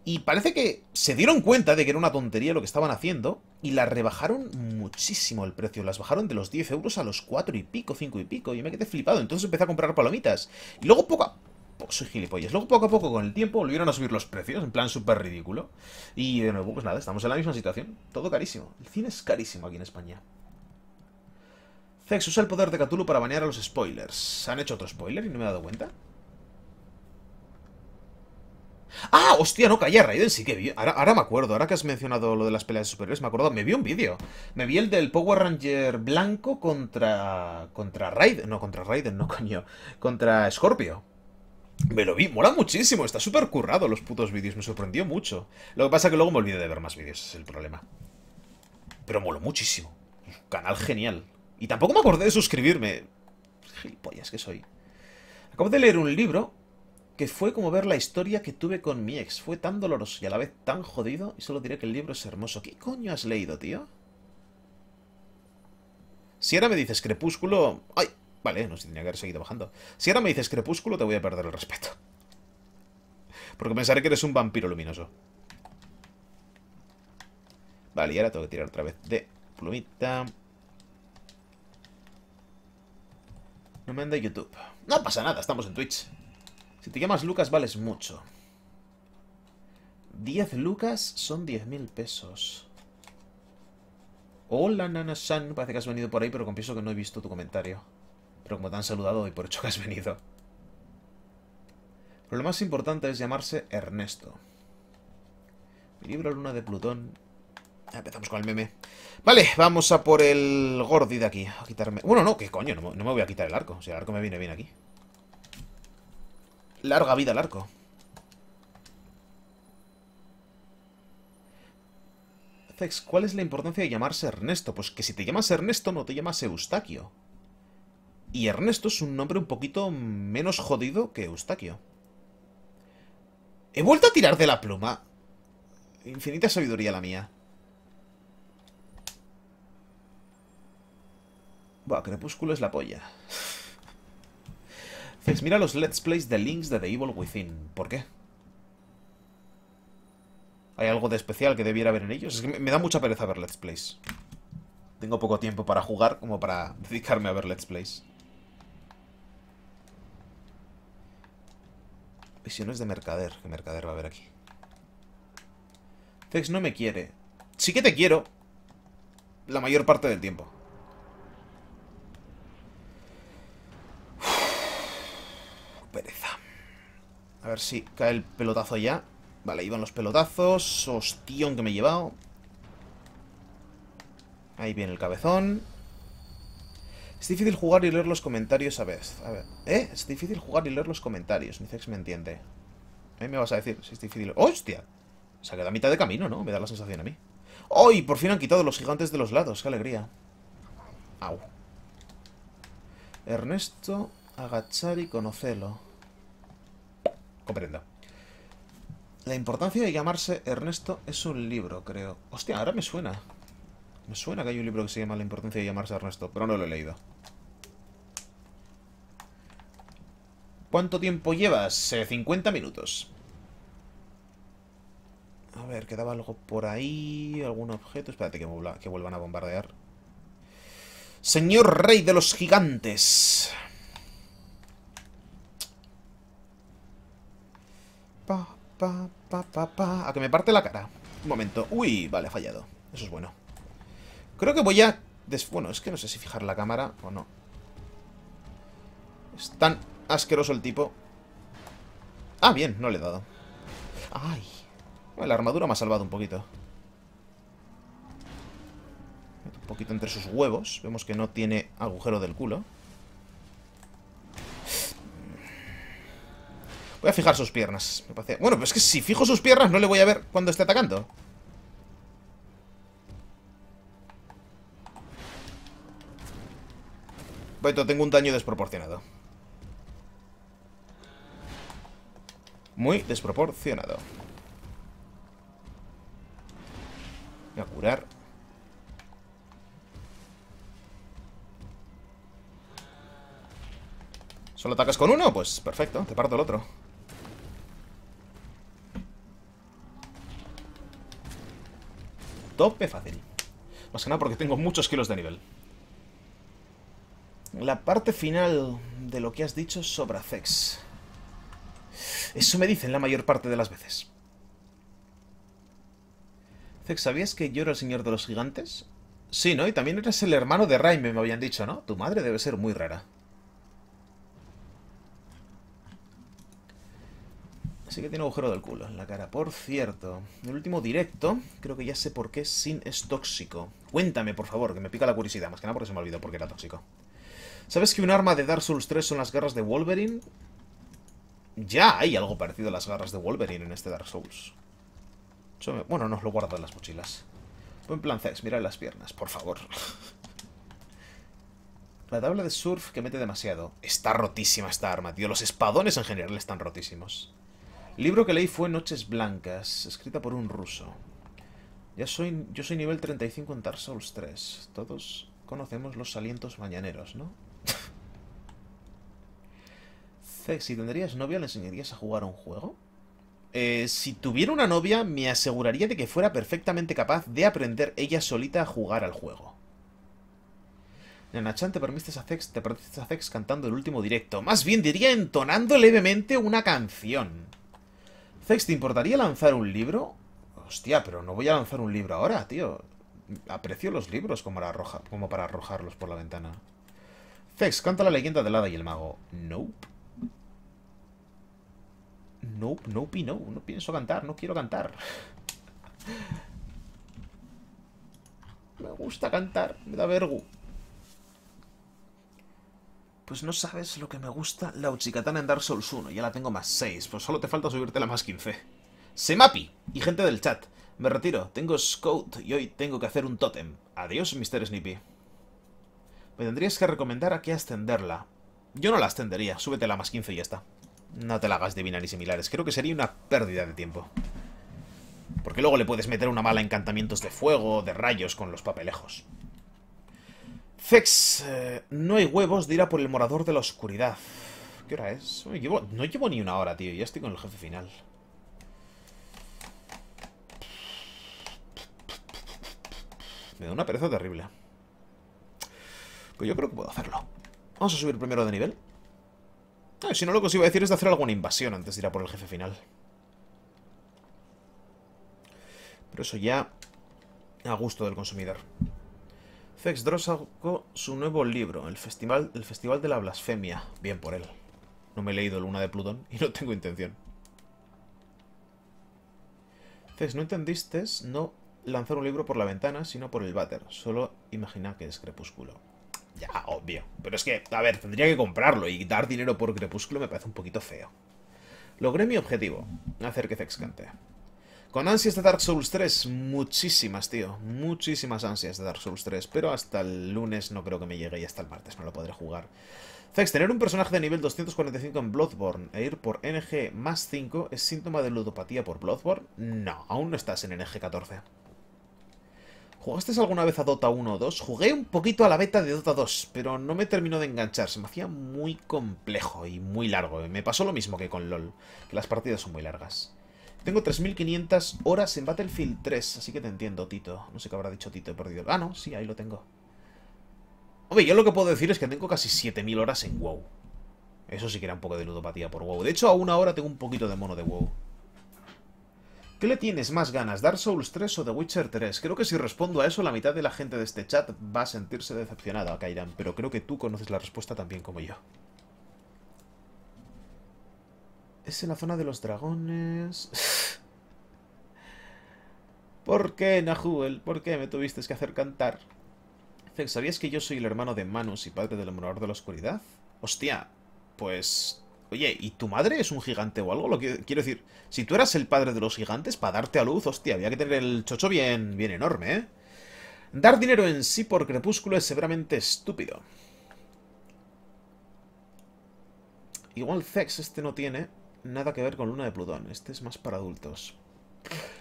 Y parece que se dieron cuenta de que era una tontería lo que estaban haciendo y la rebajaron muchísimo el precio. Las bajaron de los 10 euros a los 4 y pico, 5 y pico. Y me quedé flipado. Entonces empecé a comprar palomitas. Y luego poco a... soy gilipollas. Luego poco a poco con el tiempo volvieron a subir los precios, en plan súper ridículo. Y de nuevo, pues nada, estamos en la misma situación. Todo carísimo. El cine es carísimo aquí en España. Zex usa el poder de Cthulhu para banear a los spoilers. ¿Han hecho otro spoiler y no me he dado cuenta? ¡Ah! ¡Hostia! No, calla, Raiden sí que vi. Ahora, me acuerdo, ahora que has mencionado lo de las peleas superiores, me acuerdo. Me vi un vídeo. Me vi el del Power Ranger blanco contra. contra Raiden. No, contra Raiden, no, coño. Contra Scorpio. Me lo vi, mola muchísimo, está súper currado los putos vídeos, me sorprendió mucho. Lo que pasa es que luego me olvidé de ver más vídeos, es el problema. Pero mola muchísimo. Canal genial. Y tampoco me acordé de suscribirme. Gilipollas que soy. Acabo de leer un libro que fue como ver la historia que tuve con mi ex. Fue tan doloroso y a la vez tan jodido. Y solo diré que el libro es hermoso. ¿Qué coño has leído, tío? Si ahora me dices crepúsculo... ¡Ay! Vale, no sé si tenía que haber seguido bajando. Si ahora me dices crepúsculo, te voy a perder el respeto. Porque pensaré que eres un vampiro luminoso. Vale, y ahora tengo que tirar otra vez de plumita. Me manda YouTube. No pasa nada, estamos en Twitch. Si te llamas Lucas, vales mucho. 10 lucas son 10.000 pesos. Hola, Nana-san. Parece que has venido por ahí, pero confieso que no he visto tu comentario. Pero como te han saludado, hoy, por hecho que has venido. Pero lo más importante es llamarse Ernesto. libro Luna de Plutón Empezamos con el meme. Vale, vamos a por el Gordi de aquí. A quitarme... Bueno, no, qué coño, no, me voy a quitar el arco. si el arco me viene bien aquí. Larga vida el arco. ¿cuál es la importancia de llamarse Ernesto? Pues que si te llamas Ernesto no te llamas Eustaquio. Y Ernesto es un nombre un poquito menos jodido que Eustaquio. He vuelto a tirar de la pluma. Infinita sabiduría la mía. Buah, Crepúsculo es la polla. Fes, mira los let's plays de Links de The Evil Within. ¿Por qué? ¿Hay algo de especial que debiera haber en ellos? Es que me da mucha pereza ver let's plays. Tengo poco tiempo para jugar como para dedicarme a ver let's plays. Y si no es de mercader, ¿qué mercader va a haber aquí? Fex no me quiere. Sí que te quiero. La mayor parte del tiempo. A ver si cae el pelotazo ya. Vale, iban los pelotazos. Hostión que me he llevado. Ahí viene el cabezón. Es difícil jugar y leer los comentarios a vez. A ver. ¿Eh? Es difícil jugar y leer los comentarios. si me entiende. A mí me vas a decir si es difícil... ¡Hostia! Se ha quedado a mitad de camino, ¿no? Me da la sensación a mí. ¡Ay! Por fin han quitado los gigantes de los lados. ¡Qué alegría! Au. Ernesto, agachar y conocelo comprendo. La importancia de llamarse Ernesto es un libro, creo. Hostia, ahora me suena. Me suena que hay un libro que se llama La importancia de llamarse Ernesto, pero no lo he leído. ¿Cuánto tiempo llevas? 50 eh, minutos. A ver, quedaba algo por ahí, algún objeto. Espérate que, que vuelvan a bombardear. Señor rey de los gigantes. Pa, pa, A que me parte la cara. Un momento. Uy, vale, ha fallado. Eso es bueno. Creo que voy a... Bueno, es que no sé si fijar la cámara o no. Es tan asqueroso el tipo. Ah, bien, no le he dado. Ay. la armadura me ha salvado un poquito. Un poquito entre sus huevos. Vemos que no tiene agujero del culo. Voy a fijar sus piernas. Bueno, pero es que si fijo sus piernas no le voy a ver cuando esté atacando. Bueno, tengo un daño desproporcionado. Muy desproporcionado. Voy a curar. ¿Solo atacas con uno? Pues perfecto, te parto el otro. tope fácil. Más que nada porque tengo muchos kilos de nivel. La parte final de lo que has dicho sobre Zex. Eso me dicen la mayor parte de las veces. Zex, ¿sabías que yo era el señor de los gigantes? Sí, ¿no? Y también eres el hermano de Raime, me habían dicho, ¿no? Tu madre debe ser muy rara. Sí que tiene agujero del culo en la cara. Por cierto, el último directo, creo que ya sé por qué Sin es tóxico. Cuéntame, por favor, que me pica la curiosidad. Más que nada porque se me olvidó porque era tóxico. ¿Sabes que un arma de Dark Souls 3 son las garras de Wolverine? Ya hay algo parecido a las garras de Wolverine en este Dark Souls. Bueno, no os lo guardo en las mochilas. Buen plan, Zex, mira las piernas, por favor. La tabla de surf que mete demasiado. Está rotísima esta arma, tío. Los espadones en general están rotísimos libro que leí fue Noches Blancas, escrita por un ruso. Ya soy, yo soy nivel 35 en Dark Souls 3. Todos conocemos los salientos mañaneros, ¿no? Zex, si tendrías novia, ¿le enseñarías a jugar a un juego? Eh, si tuviera una novia, me aseguraría de que fuera perfectamente capaz de aprender ella solita a jugar al juego. Nanachan, te permites a te a Zex cantando el último directo. Más bien diría entonando levemente una canción. Fex, ¿te importaría lanzar un libro? Hostia, pero no voy a lanzar un libro ahora, tío. Aprecio los libros como para, arrojarlos por la ventana. Fex, canta la leyenda del hada y el mago. Nope. Nope, nope y no. No pienso cantar, no quiero cantar. Me gusta cantar, me da vergüenza. Pues no sabes lo que me gusta la Uchikatana en Dark Souls 1. Ya la tengo más 6. Pues solo te falta subirte la más 15. Semapi y gente del chat. Me retiro. Tengo Scout y hoy tengo que hacer un tótem. Adiós, Mr. Snippy. Me tendrías que recomendar a qué ascenderla. Yo no la ascendería. Súbete la más 15 y ya está. No te la hagas divina ni similares. Creo que sería una pérdida de tiempo. Porque luego le puedes meter una mala encantamientos de fuego o de rayos con los papelejos. Fex, eh, no hay huevos de ir a por el morador de la oscuridad. ¿Qué hora es? no llevo ni una hora, tío. Ya estoy con el jefe final. Me da una pereza terrible. Pues yo creo que puedo hacerlo. Vamos a subir primero de nivel. Ah, si no, lo que os iba a decir es de hacer alguna invasión antes de ir a por el jefe final. Pero eso ya a gusto del consumidor. Zex Dross sacó su nuevo libro, el Festival, el Festival de la Blasfemia. Bien por él. No me he leído Luna de Plutón y no tengo intención. Zex, no entendiste no lanzar un libro por la ventana, sino por el váter. Solo imagina que es Crepúsculo. Ya, obvio. Pero es que, a ver, tendría que comprarlo y dar dinero por Crepúsculo me parece un poquito feo. Logré mi objetivo, hacer que Zex cante. Con ansias de Dark Souls 3, muchísimas, tío. Muchísimas ansias de Dark Souls 3, pero hasta el lunes no creo que me llegue y hasta el martes no lo podré jugar. Zex, tener un personaje de nivel 245 en Bloodborne e ir por NG más 5 es síntoma de ludopatía por Bloodborne? No, aún no estás en NG 14. ¿Jugaste alguna vez a Dota 1 o 2? Jugué un poquito a la beta de Dota 2, pero no me terminó de enganchar. Se me hacía muy complejo y muy largo. Me pasó lo mismo que con LoL, que las partidas son muy largas. Tengo 3.500 horas en Battlefield 3, así que te entiendo, Tito. No sé qué habrá dicho Tito, he perdido. Ah, no, sí, ahí lo tengo. Hombre, yo lo que puedo decir es que tengo casi 7.000 horas en WoW. Eso sí que era un poco de ludopatía por WoW. De hecho, a una hora tengo un poquito de mono de WoW. ¿Qué le tienes más ganas, Dark Souls 3 o The Witcher 3? Creo que si respondo a eso, la mitad de la gente de este chat va a sentirse decepcionada, Kairan, pero creo que tú conoces la respuesta tan bien como yo. Es en la zona de los dragones. ¿Por qué, Nahuel? ¿Por qué me tuviste que hacer cantar? ¿sabías que yo soy el hermano de Manus y padre del morador de la Oscuridad? Hostia, pues... Oye, ¿y tu madre es un gigante o algo? Lo que quiero decir, si tú eras el padre de los gigantes, para darte a luz, hostia, había que tener el chocho bien, bien enorme, ¿eh? Dar dinero en sí por crepúsculo es severamente estúpido. Igual Zex este no tiene, nada que ver con Luna de Plutón. Este es más para adultos.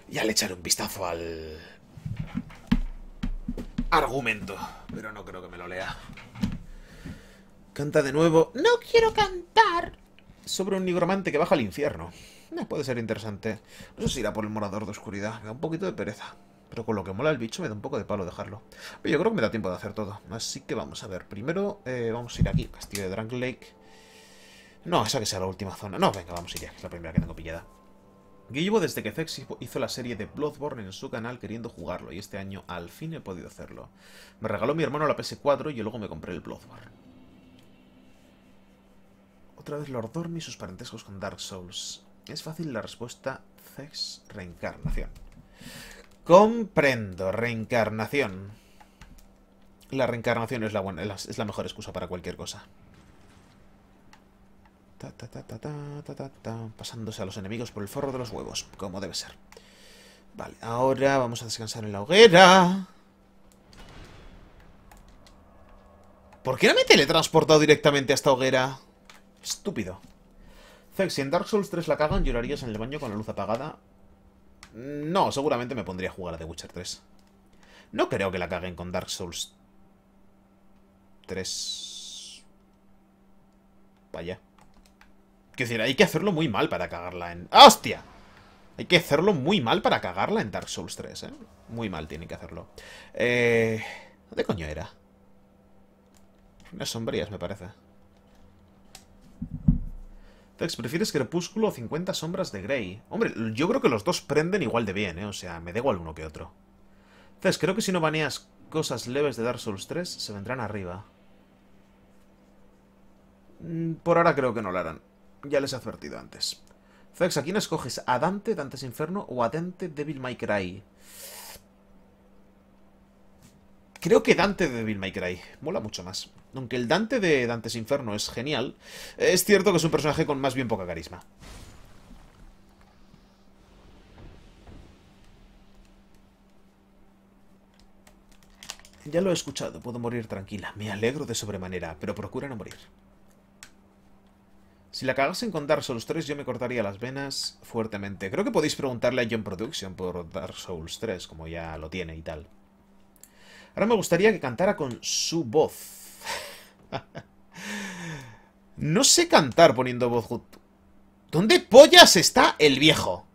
Ya le echaré un vistazo al... Argumento. Pero no creo que me lo lea. Canta de nuevo. No quiero cantar. Sobre un nigromante que baja al infierno. No, eh, puede ser interesante. No sé si irá por el morador de oscuridad. Me da un poquito de pereza. Pero con lo que mola el bicho me da un poco de palo dejarlo. Pero yo creo que me da tiempo de hacer todo. Así que vamos a ver. Primero eh, vamos a ir aquí, Castillo de Drunk Lake. No, esa que sea la última zona. No, venga, vamos a ir ya, es la primera que tengo pillada. Yo desde que Zex hizo la serie de Bloodborne en su canal queriendo jugarlo, y este año al fin he podido hacerlo. Me regaló mi hermano la PS4 y luego me compré el Bloodborne. Otra vez Lord y sus parentescos con Dark Souls. Es fácil la respuesta Zex Reencarnación. Comprendo, reencarnación. La reencarnación es la, es la mejor excusa para cualquier cosa pasándose a los enemigos por el forro de los huevos, como debe ser. Vale, ahora vamos a descansar en la hoguera. ¿Por qué no me he teletransportado directamente a esta hoguera? Estúpido. Zex, en Dark Souls 3 la cagan, ¿llorarías en el baño con la luz apagada? No, seguramente me pondría a jugar a The Witcher 3. No creo que la caguen con Dark Souls 3. Vaya. Quiero decir, hay que hacerlo muy mal para cagarla en... ¡Hostia! Hay que hacerlo muy mal para cagarla en Dark Souls 3, ¿eh? Muy mal tiene que hacerlo. Eh... ¿Dónde coño era? Unas sombrías, me parece. Tex, ¿prefieres Crepúsculo o 50 sombras de Grey? Hombre, yo creo que los dos prenden igual de bien, ¿eh? O sea, me da igual uno que otro. Tex, creo que si no baneas cosas leves de Dark Souls 3, se vendrán arriba. Mm, por ahora creo que no lo harán ya les he advertido antes. Zex, ¿a quién escoges? ¿A Dante, Dante's Inferno o a Dante Devil May Cry? Creo que Dante de Devil May Cry mola mucho más. Aunque el Dante de Dante's Inferno es genial, es cierto que es un personaje con más bien poca carisma. Ya lo he escuchado, puedo morir tranquila. Me alegro de sobremanera, pero procura no morir. Si la cagasen en contar Souls 3, yo me cortaría las venas fuertemente. Creo que podéis preguntarle a John Production por Dark Souls 3, como ya lo tiene y tal. Ahora me gustaría que cantara con su voz. no sé cantar poniendo voz... ¿Dónde pollas está el viejo?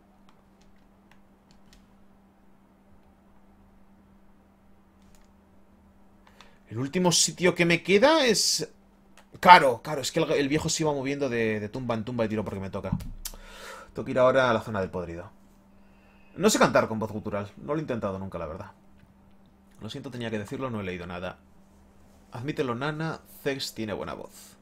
El último sitio que me queda es ¡Caro, claro, es que el, viejo se iba moviendo de, tumba en tumba y tiro porque me toca. Tengo que ir ahora a la zona del podrido. No sé cantar con voz cultural. No lo he intentado nunca, la verdad. Lo siento, tenía que decirlo, no he leído nada. Admítelo, Nana, Zex tiene buena voz.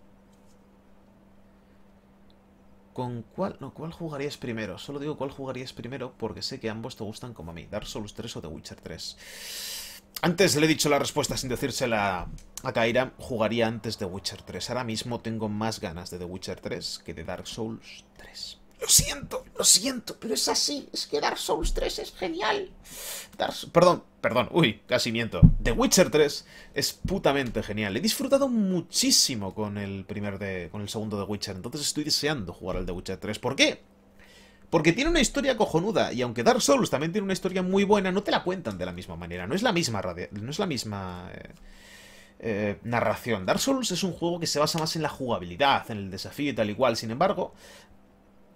¿Con cuál? No, ¿cuál jugarías primero? Solo digo cuál jugarías primero porque sé que ambos te gustan como a mí. Dark Souls 3 o The Witcher 3. Antes le he dicho la respuesta sin decírsela a Kaira. Jugaría antes de Witcher 3. Ahora mismo tengo más ganas de The Witcher 3 que de Dark Souls 3. Lo siento, lo siento, pero es así. Es que Dark Souls 3 es genial. Perdón, perdón, uy, casi miento. The Witcher 3 es putamente genial. He disfrutado muchísimo con el primer de. con el segundo de Witcher. Entonces estoy deseando jugar al The Witcher 3. ¿Por qué? Porque tiene una historia cojonuda. Y aunque Dark Souls también tiene una historia muy buena, no te la cuentan de la misma manera. No es la misma No es la misma. Eh, eh, narración. Dark Souls es un juego que se basa más en la jugabilidad, en el desafío y tal y cual. Sin embargo,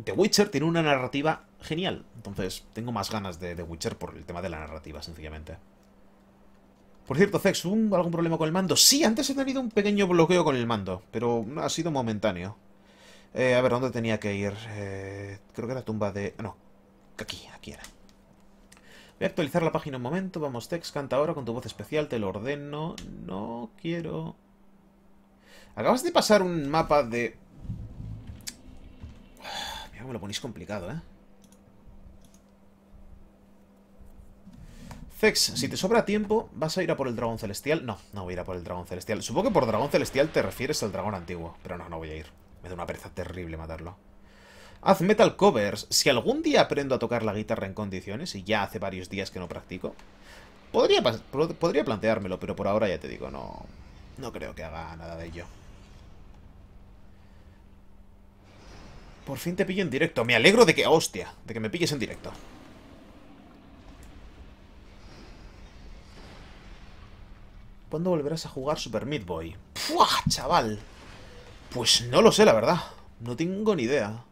The Witcher tiene una narrativa genial. Entonces, tengo más ganas de The Witcher por el tema de la narrativa, sencillamente. Por cierto, Zex, ¿algún problema con el mando? Sí, antes he tenido un pequeño bloqueo con el mando, pero ha sido momentáneo. Eh, a ver, ¿dónde tenía que ir? Eh, creo que era tumba de... No, aquí, aquí era. Voy a actualizar la página un momento. Vamos, Tex, canta ahora con tu voz especial, te lo ordeno. No quiero... Acabas de pasar un mapa de... Mira me lo ponéis complicado, ¿eh? Tex, si te sobra tiempo, ¿vas a ir a por el dragón celestial? No, no voy a ir a por el dragón celestial. Supongo que por dragón celestial te refieres al dragón antiguo, pero no, no voy a ir. Me da una pereza terrible matarlo. Haz metal covers. Si algún día aprendo a tocar la guitarra en condiciones, y ya hace varios días que no practico, podría, podría planteármelo, pero por ahora ya te digo, no, no creo que haga nada de ello. Por fin te pillo en directo. Me alegro de que... ¡Hostia! De que me pilles en directo. ¿Cuándo volverás a jugar Super Meat Boy? ¡Puah, chaval! Pues no lo sé, la verdad. No tengo ni idea.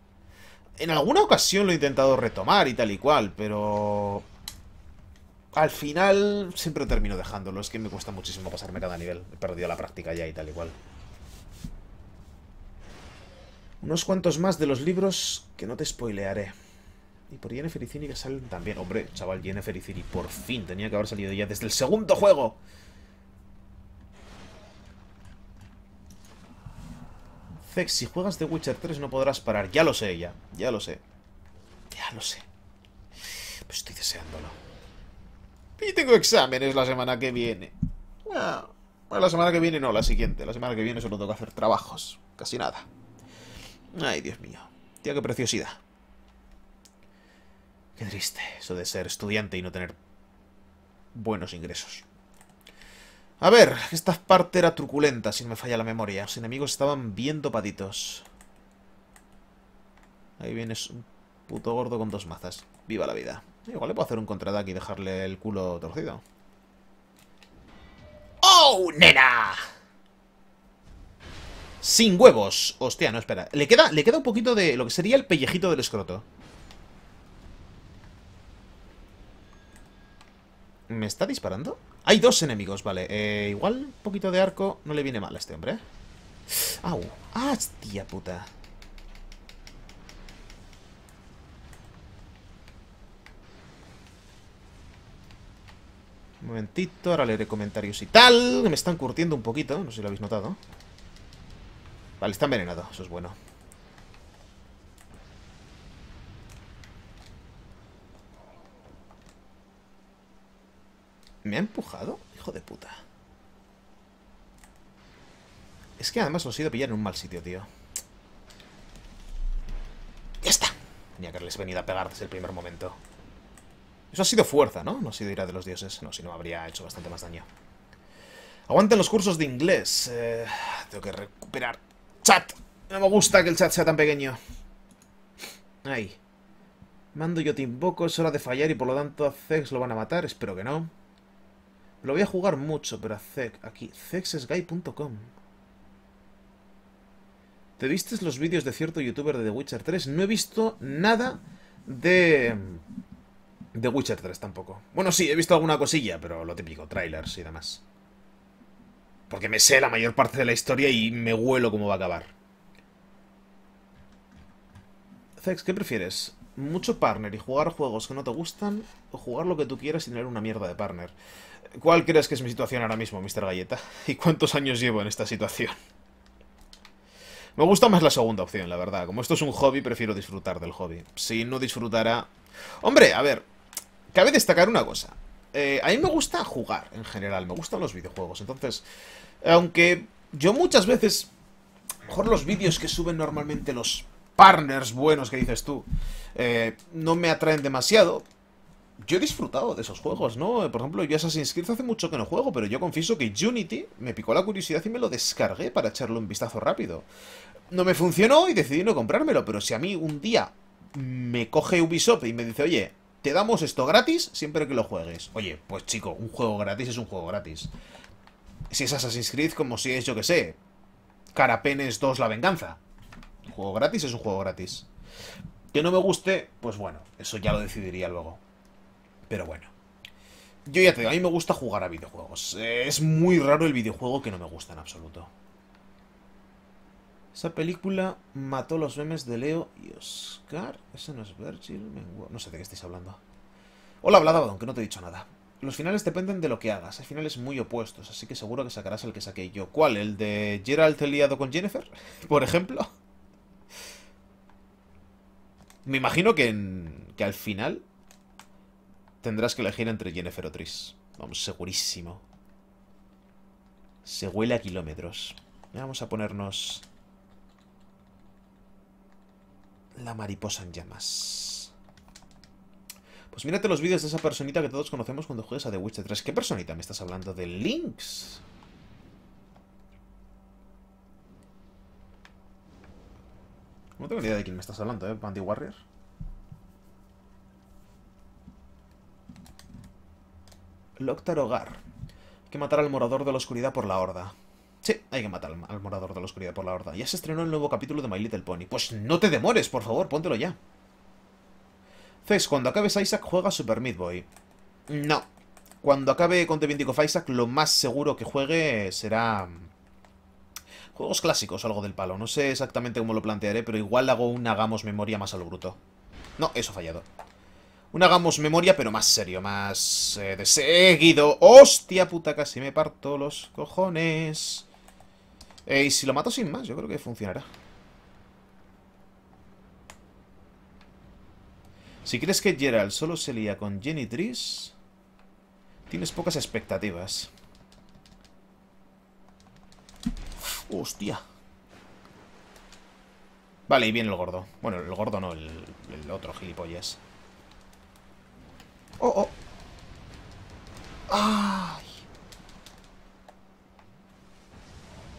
En alguna ocasión lo he intentado retomar y tal y cual, pero... Al final siempre termino dejándolo. Es que me cuesta muchísimo pasarme cada nivel. He perdido la práctica ya y tal y cual. Unos cuantos más de los libros que no te spoilearé. Y por Jennifer y que salen también. Hombre, chaval, Jennifer y por fin. Tenía que haber salido ya desde el segundo juego. si juegas The Witcher 3 no podrás parar. Ya lo sé, ya. Ya lo sé. Ya lo sé. Pues estoy deseándolo. Y tengo exámenes la semana que viene. la semana que viene no, la siguiente. La semana que viene solo tengo que hacer trabajos. Casi nada. Ay, Dios mío. Tía, qué preciosidad. Qué triste eso de ser estudiante y no tener buenos ingresos. A ver, esta parte era truculenta, si no me falla la memoria. Los enemigos estaban bien patitos Ahí viene un puto gordo con dos mazas. Viva la vida. Igual le puedo hacer un contraataque y dejarle el culo torcido. ¡Oh, nena! Sin huevos. Hostia, no, espera. Le queda, le queda un poquito de lo que sería el pellejito del escroto. ¿Me está disparando? Hay dos enemigos, vale. Eh, igual un poquito de arco no le viene mal a este hombre. ¿eh? Au. hostia puta. Un momentito, ahora leeré comentarios y tal. Que me están curtiendo un poquito, no sé si lo habéis notado. Vale, está envenenado, eso es bueno. ¿Me ha empujado? Hijo de puta. Es que además Lo he sido pillar en un mal sitio, tío. ¡Ya está! Tenía que haberles venido a pegar desde el primer momento. Eso ha sido fuerza, ¿no? No ha sido ira de los dioses. No, si no, habría hecho bastante más daño. Aguanten los cursos de inglés. Eh, tengo que recuperar. ¡Chat! No me gusta que el chat sea tan pequeño. Ahí. Mando yo te invoco, es hora de fallar y por lo tanto a Zex lo van a matar. Espero que no. Lo voy a jugar mucho, pero a Zex, aquí, zexesguy.com. ¿Te vistes los vídeos de cierto youtuber de The Witcher 3? No he visto nada de... The Witcher 3 tampoco. Bueno, sí, he visto alguna cosilla, pero lo típico, trailers y demás. Porque me sé la mayor parte de la historia y me huelo cómo va a acabar. Zex, ¿qué prefieres? ¿Mucho partner y jugar juegos que no te gustan? ¿O jugar lo que tú quieras y tener una mierda de partner? ¿Cuál crees que es mi situación ahora mismo, Mr. Galleta? ¿Y cuántos años llevo en esta situación? Me gusta más la segunda opción, la verdad. Como esto es un hobby, prefiero disfrutar del hobby. Si no disfrutara... Hombre, a ver. Cabe destacar una cosa. Eh, a mí me gusta jugar, en general. Me gustan los videojuegos. Entonces, aunque yo muchas veces... Mejor los vídeos que suben normalmente los partners buenos que dices tú. Eh, no me atraen demasiado yo he disfrutado de esos juegos, ¿no? Por ejemplo, yo Assassin's Creed hace mucho que no juego, pero yo confieso que Unity me picó la curiosidad y me lo descargué para echarle un vistazo rápido. No me funcionó y decidí no comprármelo, pero si a mí un día me coge Ubisoft y me dice, oye, te damos esto gratis siempre que lo juegues. Oye, pues chico, un juego gratis es un juego gratis. Si es Assassin's Creed, como si es, yo que sé, Carapenes 2 La Venganza. Un juego gratis es un juego gratis. Que no me guste, pues bueno, eso ya lo decidiría luego. Pero bueno. Yo ya te digo, a mí me gusta jugar a videojuegos. Eh, es muy raro el videojuego que no me gusta en absoluto. Esa película mató los memes de Leo y Oscar. Ese no es Virgil. No sé de qué estáis hablando. Hola, hablado aunque no te he dicho nada. Los finales dependen de lo que hagas. Hay finales muy opuestos, así que seguro que sacarás el que saqué yo. ¿Cuál? ¿El de Gerald liado con Jennifer? Por ejemplo. Me imagino que, en, que al final Tendrás que elegir entre Jennifer o Tris. Vamos, segurísimo. Se huele a kilómetros. Vamos a ponernos... La mariposa en llamas. Pues mírate los vídeos de esa personita que todos conocemos cuando juegas a The Witcher 3. ¿Qué personita me estás hablando? ¿De Lynx? No tengo ni idea de quién me estás hablando, ¿eh? ¿Bandy Warrior? Loctar Hogar. Hay que matar al morador de la oscuridad por la horda. Sí, hay que matar al, morador de la oscuridad por la horda. Ya se estrenó el nuevo capítulo de My Little Pony. Pues no te demores, por favor, póntelo ya. Cés, cuando acabes Isaac, juega Super Meat Boy. No. Cuando acabe con The of Isaac, lo más seguro que juegue será... Mm, juegos clásicos, algo del palo. No sé exactamente cómo lo plantearé, pero igual hago un hagamos memoria más a lo bruto. No, eso fallado. Un hagamos memoria, pero más serio, más eh, de seguido. ¡Hostia puta! Casi me parto los cojones. Eh, y si lo mato sin más, yo creo que funcionará. Si crees que Gerald solo se lía con Jenny Tris, tienes pocas expectativas. ¡Hostia! Vale, y viene el gordo. Bueno, el gordo no, el, el otro gilipollas. Oh, oh. Ay.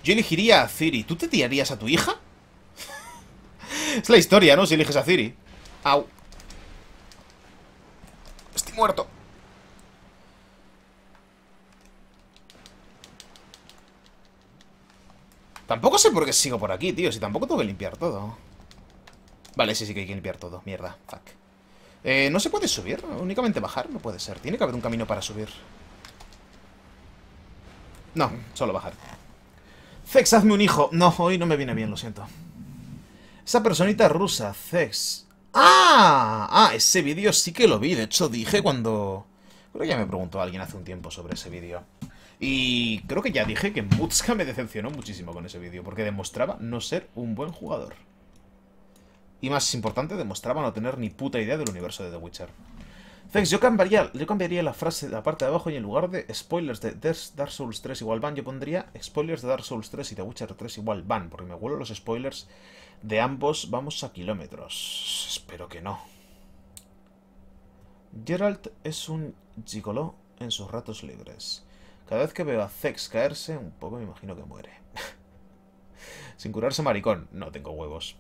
Yo elegiría a Ciri. ¿Tú te tirarías a tu hija? es la historia, ¿no? Si eliges a Ciri. Au. Estoy muerto. Tampoco sé por qué sigo por aquí, tío. Si tampoco tengo que limpiar todo. Vale, sí, sí que hay que limpiar todo. Mierda. Fuck. Eh, no se puede subir, únicamente bajar, no puede ser. Tiene que haber un camino para subir. No, solo bajar. Zex, hazme un hijo. No, hoy no me viene bien, lo siento. Esa personita rusa, Zex. ¡Ah! Ah, ese vídeo sí que lo vi. De hecho, dije cuando... Creo que ya me preguntó alguien hace un tiempo sobre ese vídeo. Y creo que ya dije que Mutska me decepcionó muchísimo con ese vídeo, porque demostraba no ser un buen jugador. Y más importante, demostraba no tener ni puta idea del universo de The Witcher. Zex, yo cambiaría, yo cambiaría la frase de la parte de abajo y en lugar de spoilers de Dark Souls 3 igual van, yo pondría spoilers de Dark Souls 3 y The Witcher 3 igual van, porque me vuelo los spoilers de ambos, vamos a kilómetros. Espero que no. Geralt es un gigoló en sus ratos libres. Cada vez que veo a Zex caerse, un poco me imagino que muere. Sin curarse maricón, no tengo huevos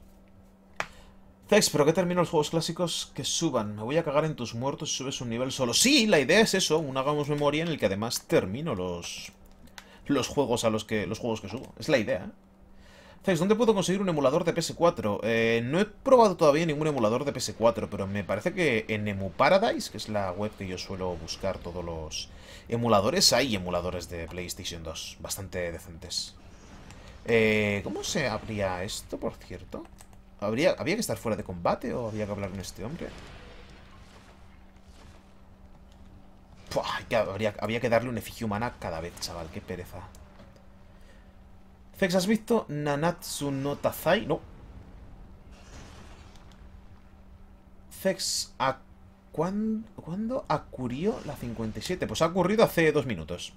pero que termino los juegos clásicos que suban. Me voy a cagar en tus muertos si subes un nivel solo. Sí, la idea es eso, un hagamos memoria en el que además termino los los juegos a los que los juegos que subo. Es la idea. ¿dónde puedo conseguir un emulador de PS4? Eh, no he probado todavía ningún emulador de PS4, pero me parece que en Emu Paradise, que es la web que yo suelo buscar todos los emuladores, hay emuladores de PlayStation 2 bastante decentes. Eh, ¿Cómo se abría esto, por cierto? ¿Había que estar fuera de combate o había que hablar con este hombre? habría, había que darle un efigie humana cada vez, chaval. Qué pereza. Fex, ¿has visto Nanatsu no Tazai? No. Fex, ¿a cuándo, ¿cuándo ocurrió la 57? Pues ha ocurrido hace dos minutos.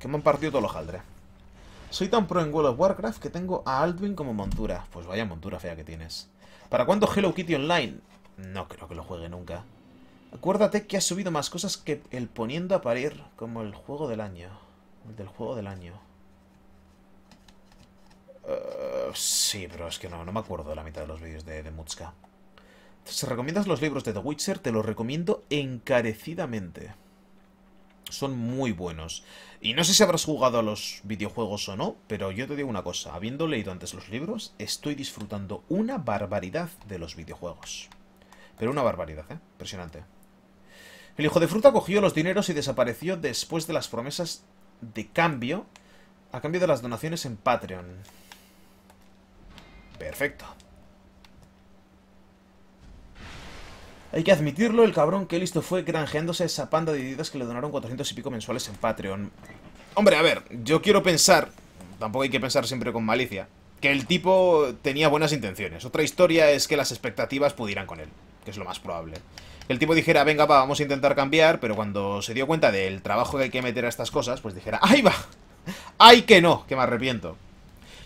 Que me han partido todos los jaldres. Soy tan pro en World of Warcraft que tengo a Alduin como montura. Pues vaya montura fea que tienes. ¿Para cuánto Hello Kitty Online? No creo que lo juegue nunca. Acuérdate que ha subido más cosas que el poniendo a parir, como el juego del año. El del juego del año. Eh, sí, pero es que no, no me acuerdo de la mitad de los vídeos de, de Mutska. Si recomiendas los libros de The Witcher, te los recomiendo encarecidamente. Son muy buenos. Y no sé si habrás jugado a los videojuegos o no, pero yo te digo una cosa, habiendo leído antes los libros, estoy disfrutando una barbaridad de los videojuegos. Pero una barbaridad, ¿eh? Impresionante. El hijo de fruta cogió los dineros y desapareció después de las promesas de cambio a cambio de las donaciones en Patreon. Perfecto. Hay que admitirlo, el cabrón que listo fue granjeándose esa panda de ideas que le donaron 400 y pico mensuales en Patreon. Hombre, a ver, yo quiero pensar, tampoco hay que pensar siempre con malicia, que el tipo tenía buenas intenciones. Otra historia es que las expectativas pudieran con él, que es lo más probable. El tipo dijera, venga, vamos a intentar cambiar, pero cuando se dio cuenta del trabajo que hay que meter a estas cosas, pues dijera, ¡ahí va! ¡Ay que no! Que me arrepiento.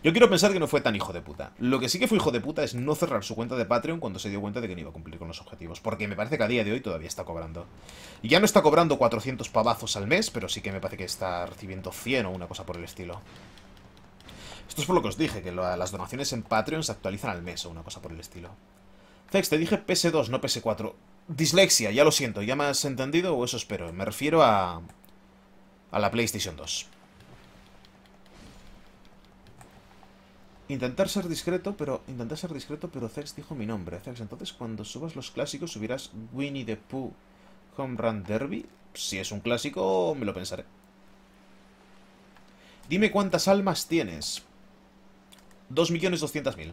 Yo quiero pensar que no fue tan hijo de puta. Lo que sí que fue hijo de puta es no cerrar su cuenta de Patreon cuando se dio cuenta de que no iba a cumplir con los objetivos. Porque me parece que a día de hoy todavía está cobrando. Y ya no está cobrando 400 pavazos al mes, pero sí que me parece que está recibiendo 100 o una cosa por el estilo. Esto es por lo que os dije, que las donaciones en Patreon se actualizan al mes o una cosa por el estilo. Zex, te dije PS2, no PS4. Dislexia, ya lo siento, ¿ya me has entendido o eso espero? Me refiero a... a la PlayStation 2. Intentar ser discreto, pero... Intentar ser discreto, pero Zex dijo mi nombre. Zex, entonces cuando subas los clásicos, subirás Winnie the Pooh Home Run Derby. Si es un clásico, me lo pensaré. Dime cuántas almas tienes. 2.200.000.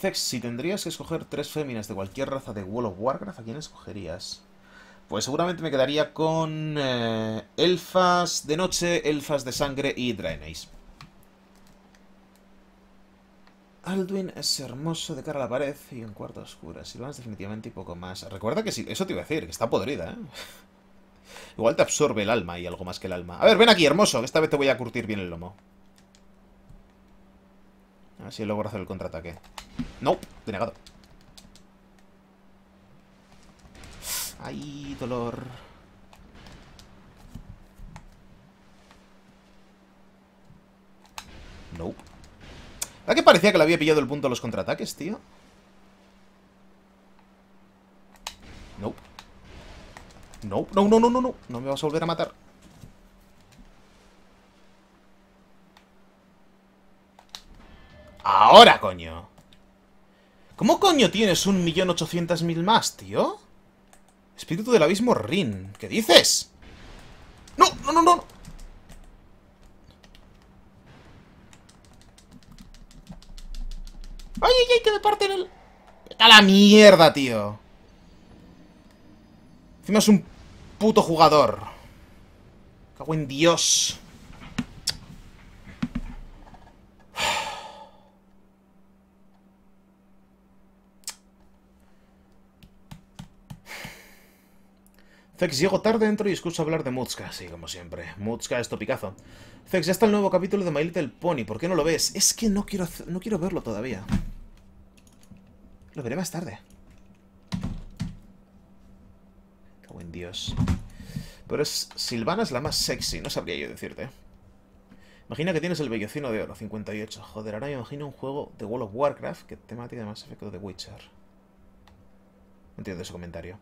Zex, si tendrías que escoger tres féminas de cualquier raza de World of Warcraft, ¿a quién escogerías? Pues seguramente me quedaría con... Eh, elfas de noche, elfas de sangre y Draenei. Alduin es hermoso de cara a la pared y un cuarto oscuro. es definitivamente y poco más. Recuerda que eso te iba a decir, que está podrida, ¿eh? Igual te absorbe el alma y algo más que el alma. A ver, ven aquí, hermoso, que esta vez te voy a curtir bien el lomo. A ver si logro hacer el contraataque. No, denegado. Ay, dolor. Nope. ¿A que parecía que le había pillado el punto a los contraataques, tío? Nope. No, no, no, no, no, no. No me vas a volver a matar. Ahora, coño. ¿Cómo coño tienes un millón ochocientas mil más, tío? Espíritu del abismo Rin. ¿Qué dices? No, no, no, no. ¡Ay, ay, ay! Que me parten el... ¡Vete a la mierda, tío! Encima es un puto jugador. Cago en Dios. Zex, llego tarde, dentro y escucho hablar de Mutska, sí, como siempre. Mutska es topicazo. Zex, ya está el nuevo capítulo de My Little Pony, ¿por qué no lo ves? Es que no quiero, no quiero verlo todavía. Lo veré más tarde. Cago en Dios. Pero es, Silvana es la más sexy, no sabría yo decirte. Imagina que tienes el bellocino de oro, 58. Joder, ahora me imagino un juego de World of Warcraft que temática tiene más efecto de Witcher. No entiendo ese comentario.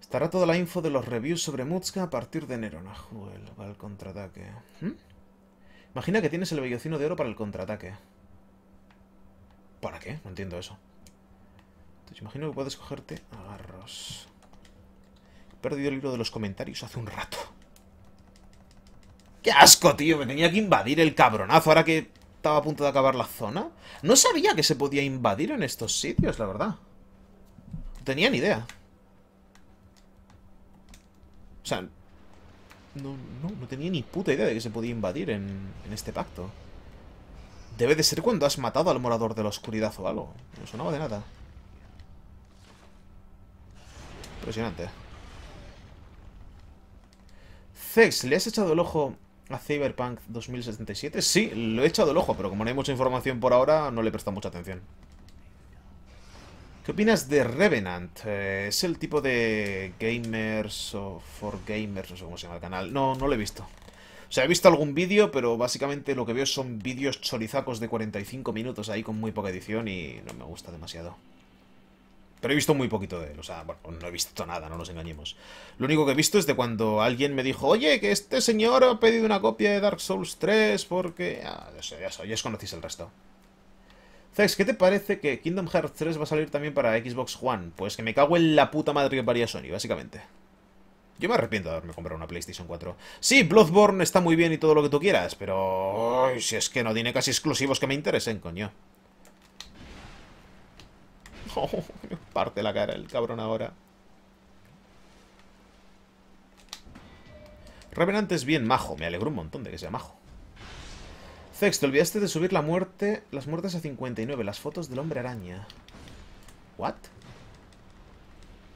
Estará toda la info de los reviews sobre Mutska a partir de enero. Nahuel el contraataque. ¿Mm? Imagina que tienes el vellocino de oro para el contraataque. ¿Para qué? No entiendo eso. Entonces imagino que puedes cogerte agarros. He perdido el libro de los comentarios hace un rato. ¡Qué asco, tío! Me tenía que invadir el cabronazo ahora que estaba a punto de acabar la zona. No sabía que se podía invadir en estos sitios, la verdad. No tenía ni idea. O sea, no, tenía ni puta idea de que se podía invadir en, este pacto. Debe de ser cuando has matado al morador de la oscuridad o algo. No sonaba de nada. Impresionante. Zex, ¿le has echado el ojo a Cyberpunk 2077? Sí, lo he echado el ojo, pero como no hay mucha información por ahora, no le prestado mucha atención. ¿Qué opinas de Revenant? Eh, es el tipo de gamers o for gamers, no sé cómo se llama el canal. No, no lo he visto. O sea, he visto algún vídeo, pero básicamente lo que veo son vídeos chorizacos de 45 minutos ahí con muy poca edición y no me gusta demasiado. Pero he visto muy poquito de él, o sea, bueno, no he visto nada, no nos engañemos. Lo único que he visto es de cuando alguien me dijo, oye, que este señor ha pedido una copia de Dark Souls 3 porque... Ah, ya, ya, sé, ya os conocéis el resto. Zex, ¿qué te parece que Kingdom Hearts 3 va a salir también para Xbox One? Pues que me cago en la puta madre que paría Sony, básicamente. Yo me arrepiento de haberme comprado una PlayStation 4. Sí, Bloodborne está muy bien y todo lo que tú quieras, pero... si es que no tiene casi exclusivos que me interesen, coño. Oh, parte la cara el cabrón ahora. Revenant es bien majo, me alegro un montón de que sea majo. Zex, te olvidaste de subir la muerte, las muertes a 59, las fotos del hombre araña. ¿What?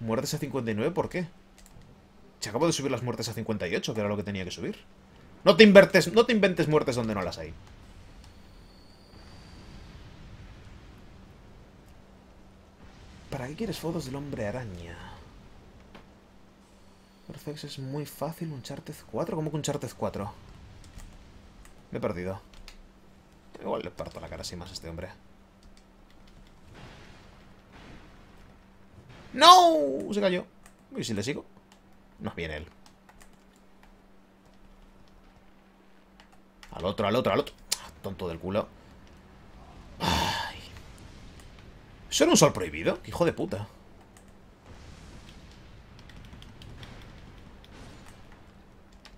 ¿Muertes a 59? ¿Por qué? Se acabo de subir las muertes a 58, que era lo que tenía que subir. No te, no te inventes muertes donde no las hay. ¿Para qué quieres fotos del hombre araña? Perfecto, es muy fácil, un Chartez 4. ¿Cómo que un Chartez 4? Me he perdido. Igual le parto la cara sin más a este hombre. ¡No! Se cayó. ¿Y si le sigo? No viene él. Al otro, al otro, al otro. Ah, tonto del culo. Ay. ¿Eso era un sol prohibido? hijo de puta.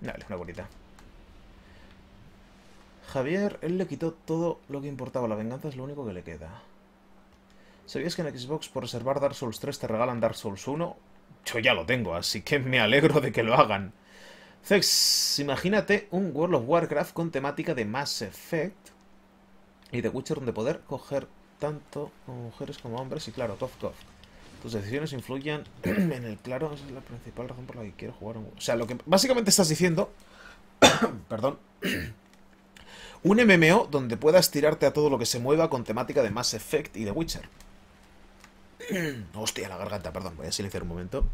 Dale, una bonita. Javier, él le quitó todo lo que importaba. La venganza es lo único que le queda. ¿Sabías que en Xbox por reservar Dark Souls 3 te regalan Dark Souls 1? Yo ya lo tengo, así que me alegro de que lo hagan. Zex, imagínate un World of Warcraft con temática de Mass Effect y de Witcher donde poder coger tanto mujeres como hombres y claro, top. Tus decisiones influyen en el claro, esa es la principal razón por la que quiero jugar un... O sea, lo que básicamente estás diciendo... perdón... Un MMO donde puedas tirarte a todo lo que se mueva con temática de Mass Effect y de Witcher. Hostia, la garganta, perdón, voy a silenciar un momento.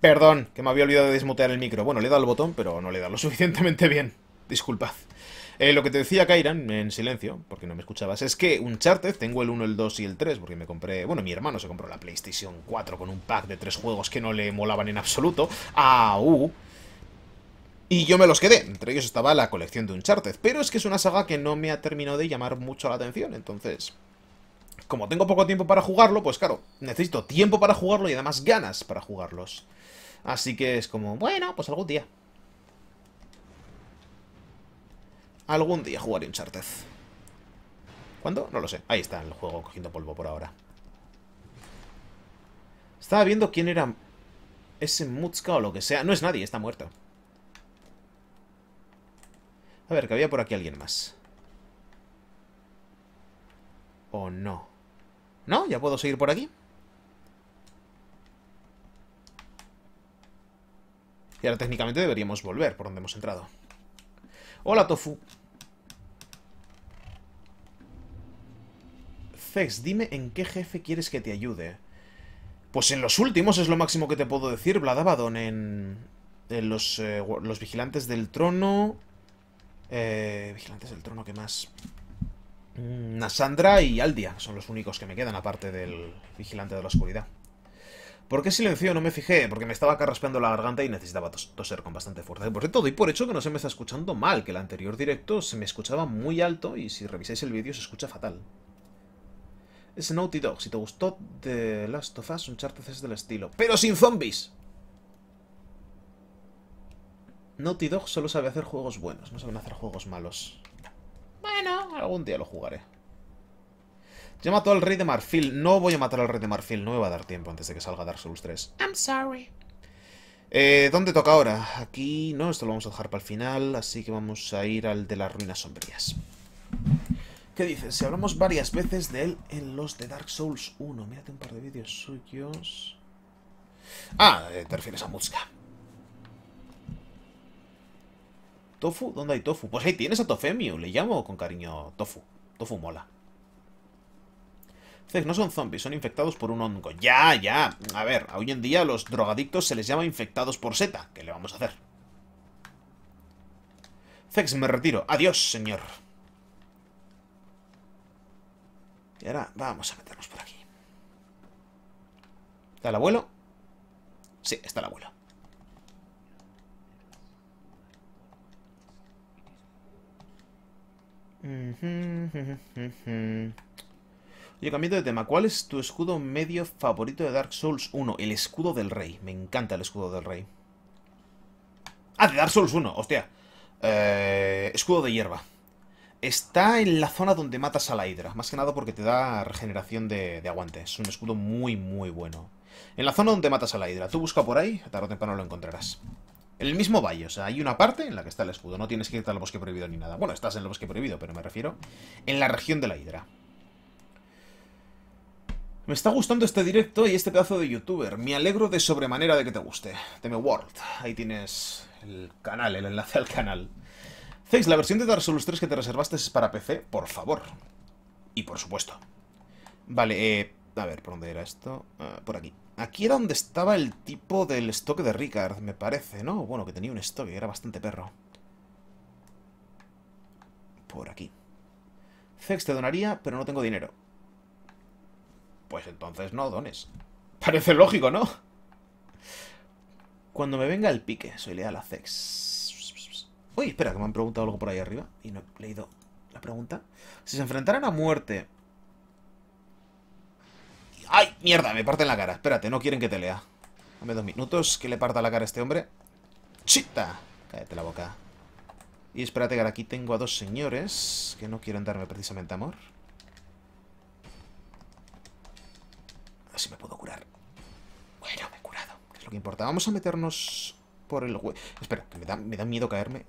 Perdón, que me había olvidado de desmutear el micro. Bueno, le he dado al botón, pero no le he dado lo suficientemente bien. Disculpad. Eh, lo que te decía Kairan, en silencio, porque no me escuchabas, es que Uncharted, tengo el 1, el 2 y el 3, porque me compré... Bueno, mi hermano se compró la PlayStation 4 con un pack de tres juegos que no le molaban en absoluto. U. Y yo me los quedé, entre ellos estaba la colección de Uncharted, pero es que es una saga que no me ha terminado de llamar mucho la atención, entonces... Como tengo poco tiempo para jugarlo, pues claro, necesito tiempo para jugarlo y además ganas para jugarlos. Así que es como, bueno, pues algún día. Algún día jugaré Uncharted. ¿Cuándo? No lo sé. Ahí está el juego cogiendo polvo por ahora. Estaba viendo quién era ese Mutska o lo que sea. No es nadie, está muerto. A ver, que había por aquí alguien más. ¿O no? ¿No? ¿Ya puedo seguir por aquí? Y ahora técnicamente deberíamos volver por donde hemos entrado. Hola, Tofu. Fex, dime en qué jefe quieres que te ayude. Pues en los últimos es lo máximo que te puedo decir, Vladabadon en, en los, eh, los vigilantes del trono... Eh, vigilantes del trono, ¿qué más? Mm, Nasandra y Aldia son los únicos que me quedan, aparte del vigilante de la oscuridad. ¿Por qué silencio? No me fijé, porque me estaba carraspeando la garganta y necesitaba toser con bastante fuerza. Y por cierto, doy por hecho que no se me está escuchando mal, que el anterior directo se me escuchaba muy alto y si revisáis el vídeo se escucha fatal. Es Naughty Dog. Si te gustó The Last of Us, un es del estilo. ¡Pero sin zombies! Naughty Dog solo sabe hacer juegos buenos, no saben hacer juegos malos. Bueno, algún día lo jugaré. Ya mató al rey de marfil. No voy a matar al rey de marfil. No me va a dar tiempo antes de que salga Dark Souls 3. I'm sorry. Eh, ¿Dónde toca ahora? Aquí, no, esto lo vamos a dejar para el final, así que vamos a ir al de las ruinas sombrías. ¿Qué dices? Si hablamos varias veces de él en los de Dark Souls 1. Mírate un par de vídeos suyos. Ah, eh, te refieres a música. ¿Tofu? ¿Dónde hay Tofu? Pues ahí tienes a Tofemio, le llamo con cariño Tofu. Tofu mola. Dice no son zombies, son infectados por un hongo. Ya, ya. A ver, hoy en día a los drogadictos se les llama infectados por seta. ¿Qué le vamos a hacer? Zex, me retiro. Adiós, señor. Y ahora vamos a meternos por aquí. ¿Está el abuelo? Sí, está el abuelo. Yo cambiando de tema, ¿cuál es tu escudo medio favorito de Dark Souls 1? El escudo del rey. Me encanta el escudo del rey. Ah, de Dark Souls 1, hostia. Eh, escudo de hierba. Está en la zona donde matas a la hidra. Más que nada porque te da regeneración de, de aguante. Es un escudo muy, muy bueno. En la zona donde matas a la hidra. Tú busca por ahí, tarde o temprano lo encontrarás. En el mismo valle, o sea, hay una parte en la que está el escudo. No tienes que irte al bosque prohibido ni nada. Bueno, estás en el bosque prohibido, pero me refiero en la región de la hidra. Me está gustando este directo y este pedazo de youtuber. Me alegro de sobremanera de que te guste. Teme World. Ahí tienes el canal, el enlace al canal. Zex, la versión de Dark Souls 3 que te reservaste es para PC, por favor. Y por supuesto. Vale, eh, a ver, ¿por dónde era esto? Ah, por aquí. Aquí era donde estaba el tipo del stock de Ricard, me parece, ¿no? Bueno, que tenía un stock y era bastante perro. Por aquí. Zex te donaría, pero no tengo dinero pues entonces no dones. Parece lógico, ¿no? Cuando me venga el pique, soy leal a Zex. Uy, espera, que me han preguntado algo por ahí arriba y no he leído la pregunta. Si se enfrentaran a muerte... ¡Ay, mierda! Me parten la cara. Espérate, no quieren que te lea. Dame dos minutos que le parta la cara a este hombre. ¡Chita! Cállate la boca. Y espérate, que aquí tengo a dos señores que no quieren darme precisamente amor. si me puedo curar. Bueno, me he curado, es lo que importa. Vamos a meternos por el hue... Espera, que me da, miedo caerme.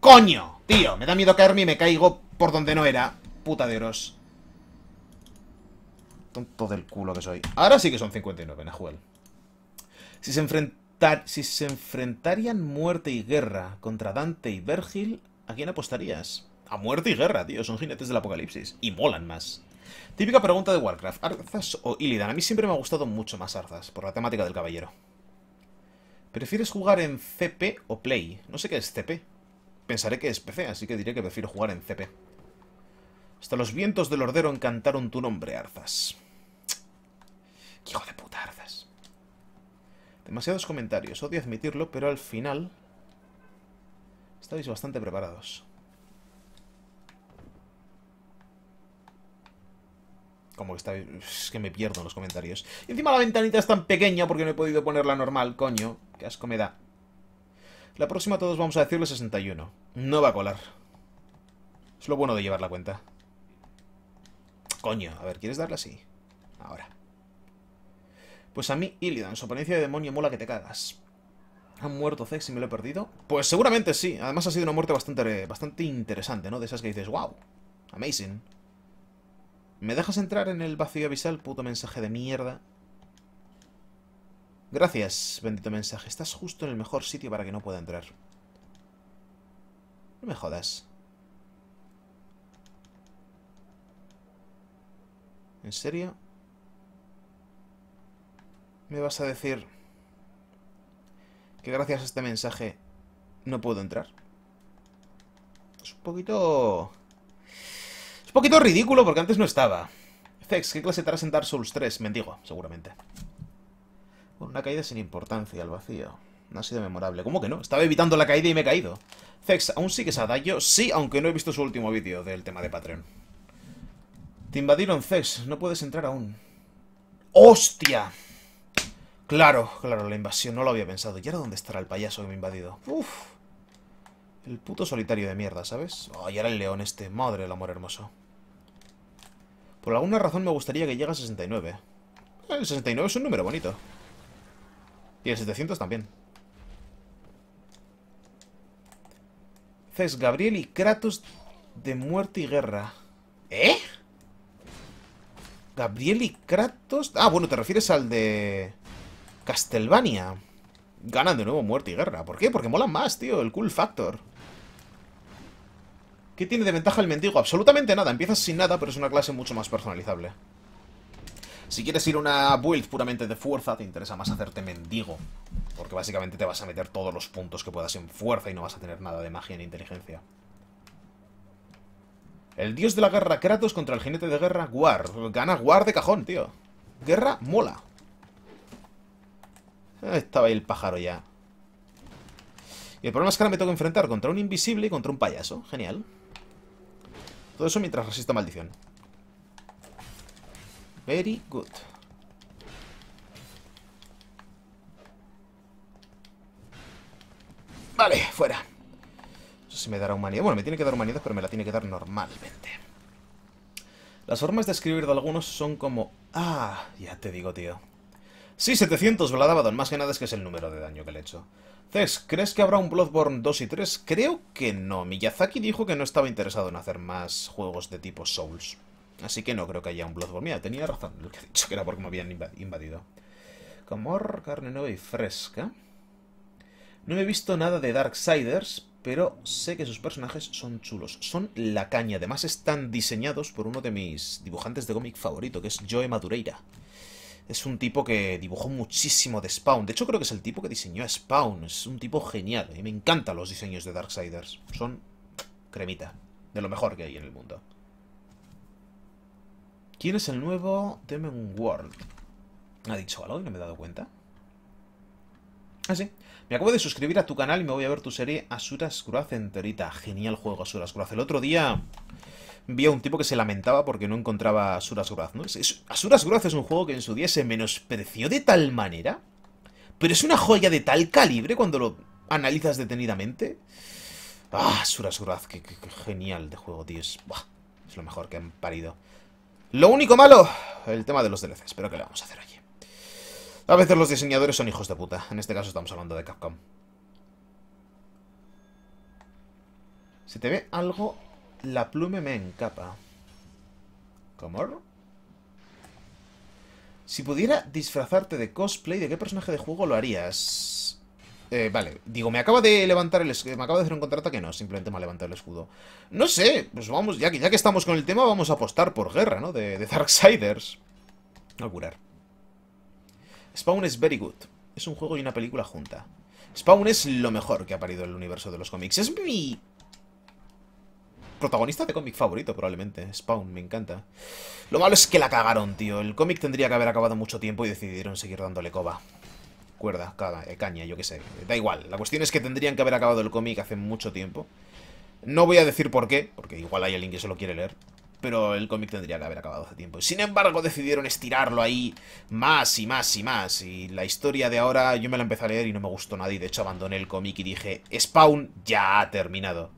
¡Coño! Tío, me da miedo caerme y me caigo por donde no era. Putaderos. Tonto del culo que soy. Ahora sí que son 59, Nahuel. Si se, enfrentar, si se enfrentarían muerte y guerra contra Dante y Vergil, ¿a quién apostarías? A muerte y guerra, tío. Son jinetes del apocalipsis. Y molan más. Típica pregunta de Warcraft, ¿Arzas o Illidan? A mí siempre me ha gustado mucho más Arzas, por la temática del caballero. ¿Prefieres jugar en CP o Play? No sé qué es CP. Pensaré que es PC, así que diré que prefiero jugar en CP. Hasta los vientos del ordero encantaron tu nombre, Arzas. Hijo de puta, Arzas. Demasiados comentarios, odio admitirlo, pero al final... Estáis bastante preparados. Como que está... Es que me pierdo en los comentarios. Y encima la ventanita es tan pequeña porque no he podido ponerla normal, coño. Qué asco me da. La próxima todos vamos a decirle 61. No va a colar. Es lo bueno de llevar la cuenta. Coño, a ver, ¿quieres darla así? Ahora. Pues a mí, Illidan, su apariencia de demonio mola que te cagas. ¿Ha muerto Zex y me lo he perdido? Pues seguramente sí. Además ha sido una muerte bastante, bastante interesante, ¿no? De esas que dices, wow, amazing. ¿Me dejas entrar en el vacío abisal, puto mensaje de mierda? Gracias, bendito mensaje. Estás justo en el mejor sitio para que no pueda entrar. No me jodas. ¿En serio? ¿Me vas a decir que gracias a este mensaje no puedo entrar? Es un poquito poquito ridículo porque antes no estaba. Zex, ¿qué clase te harás en Dark Souls 3? Mendigo, seguramente. una caída sin importancia al vacío. No ha sido memorable. ¿Cómo que no? Estaba evitando la caída y me he caído. Zex, ¿aún sigues a Dayo? Sí, aunque no he visto su último vídeo del tema de Patreon. Te invadieron, Zex. No puedes entrar aún. ¡Hostia! Claro, claro, la invasión. No lo había pensado. ¿Y ahora dónde estará el payaso que me ha invadido? Uf. El puto solitario de mierda, ¿sabes? Oh, y ahora el león este. Madre el amor hermoso. Por alguna razón me gustaría que llegue a 69. El 69 es un número bonito. Y el 700 también. Cés, Gabriel y Kratos de muerte y guerra. ¿Eh? Gabriel y Kratos... Ah, bueno, te refieres al de... Castlevania. Ganan de nuevo muerte y guerra. ¿Por qué? Porque molan más, tío. El cool factor. ¿Qué tiene de ventaja el mendigo? Absolutamente nada. Empiezas sin nada, pero es una clase mucho más personalizable. Si quieres ir a una build puramente de fuerza, te interesa más hacerte mendigo. Porque básicamente te vas a meter todos los puntos que puedas en fuerza y no vas a tener nada de magia ni inteligencia. El dios de la guerra Kratos contra el jinete de guerra War. Gana War de cajón, tío. Guerra mola. estaba ahí el pájaro ya. Y el problema es que ahora me tengo que enfrentar contra un invisible y contra un payaso. Genial. Todo eso mientras resista maldición. Very good. Vale, fuera. No sé si me dará humanidad. Bueno, me tiene que dar humanidad, pero me la tiene que dar normalmente. Las formas de escribir de algunos son como... Ah, ya te digo, tío. Sí, 700 me Don. Más que nada es que es el número de daño que le he hecho. Cés, ¿crees que habrá un Bloodborne 2 y 3? Creo que no. Miyazaki dijo que no estaba interesado en hacer más juegos de tipo Souls. Así que no creo que haya un Bloodborne. Mira, tenía razón lo que he dicho, que era porque me habían invadido. Comor, carne nueva y fresca. No he visto nada de Darksiders, pero sé que sus personajes son chulos. Son la caña. Además están diseñados por uno de mis dibujantes de cómic favorito, que es Joe Madureira. Es un tipo que dibujó muchísimo de Spawn. De hecho, creo que es el tipo que diseñó Spawn. Es un tipo genial. Y me encantan los diseños de Darksiders. Son cremita. De lo mejor que hay en el mundo. ¿Quién es el nuevo Demon World? ¿Ha dicho algo y no me he dado cuenta? Ah, sí. Me acabo de suscribir a tu canal y me voy a ver tu serie Asuras en enterita. Genial juego, Asuras Cruz. El otro día vi a un tipo que se lamentaba porque no encontraba Asuras Suraz, ¿no? Asuras es un juego que en su día se menospreció de tal manera, pero es una joya de tal calibre cuando lo analizas detenidamente. ¡Ah, Asuras Graz. Qué, genial de juego, tío! Es, lo mejor que han parido. Lo único malo, el tema de los DLCs, pero que lo vamos a hacer allí? A veces los diseñadores son hijos de puta. En este caso estamos hablando de Capcom. ¿Se te ve algo la plume me encapa. ¿Cómo? Si pudiera disfrazarte de cosplay, ¿de qué personaje de juego lo harías? Eh, vale, digo, me acaba de levantar el me acaba de hacer un que no, simplemente me ha levantado el escudo. No sé, pues vamos, ya que, ya que estamos con el tema, vamos a apostar por guerra, ¿no? De, Darksiders. A curar. Spawn es very good. Es un juego y una película junta. Spawn es lo mejor que ha parido el universo de los cómics. Es mi protagonista de cómic favorito, probablemente. Spawn, me encanta. Lo malo es que la cagaron, tío. El cómic tendría que haber acabado mucho tiempo y decidieron seguir dándole coba. Cuerda, eh, caña, yo qué sé. Da igual. La cuestión es que tendrían que haber acabado el cómic hace mucho tiempo. No voy a decir por qué, porque igual hay alguien que se lo quiere leer. Pero el cómic tendría que haber acabado hace tiempo. Sin embargo, decidieron estirarlo ahí más y más y más. Y la historia de ahora yo me la empecé a leer y no me gustó nada. Y de hecho abandoné el cómic y dije, Spawn ya ha terminado.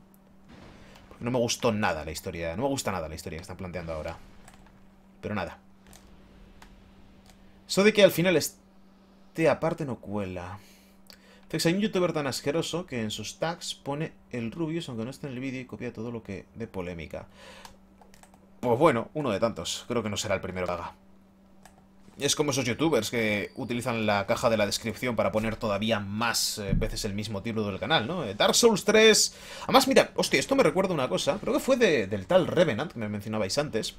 No me gustó nada la historia. No me gusta nada la historia que están planteando ahora. Pero nada. Eso de que al final este aparte no cuela. Fex, hay un youtuber tan asqueroso que en sus tags pone el Rubius, aunque no esté en el vídeo, y copia todo lo que de polémica. Pues bueno, uno de tantos. Creo que no será el primero que haga. Es como esos youtubers que utilizan la caja de la descripción para poner todavía más eh, veces el mismo título del canal, ¿no? Eh, Dark Souls 3... Además, mira, hostia, esto me recuerda una cosa. Creo que fue del tal Revenant que me mencionabais antes.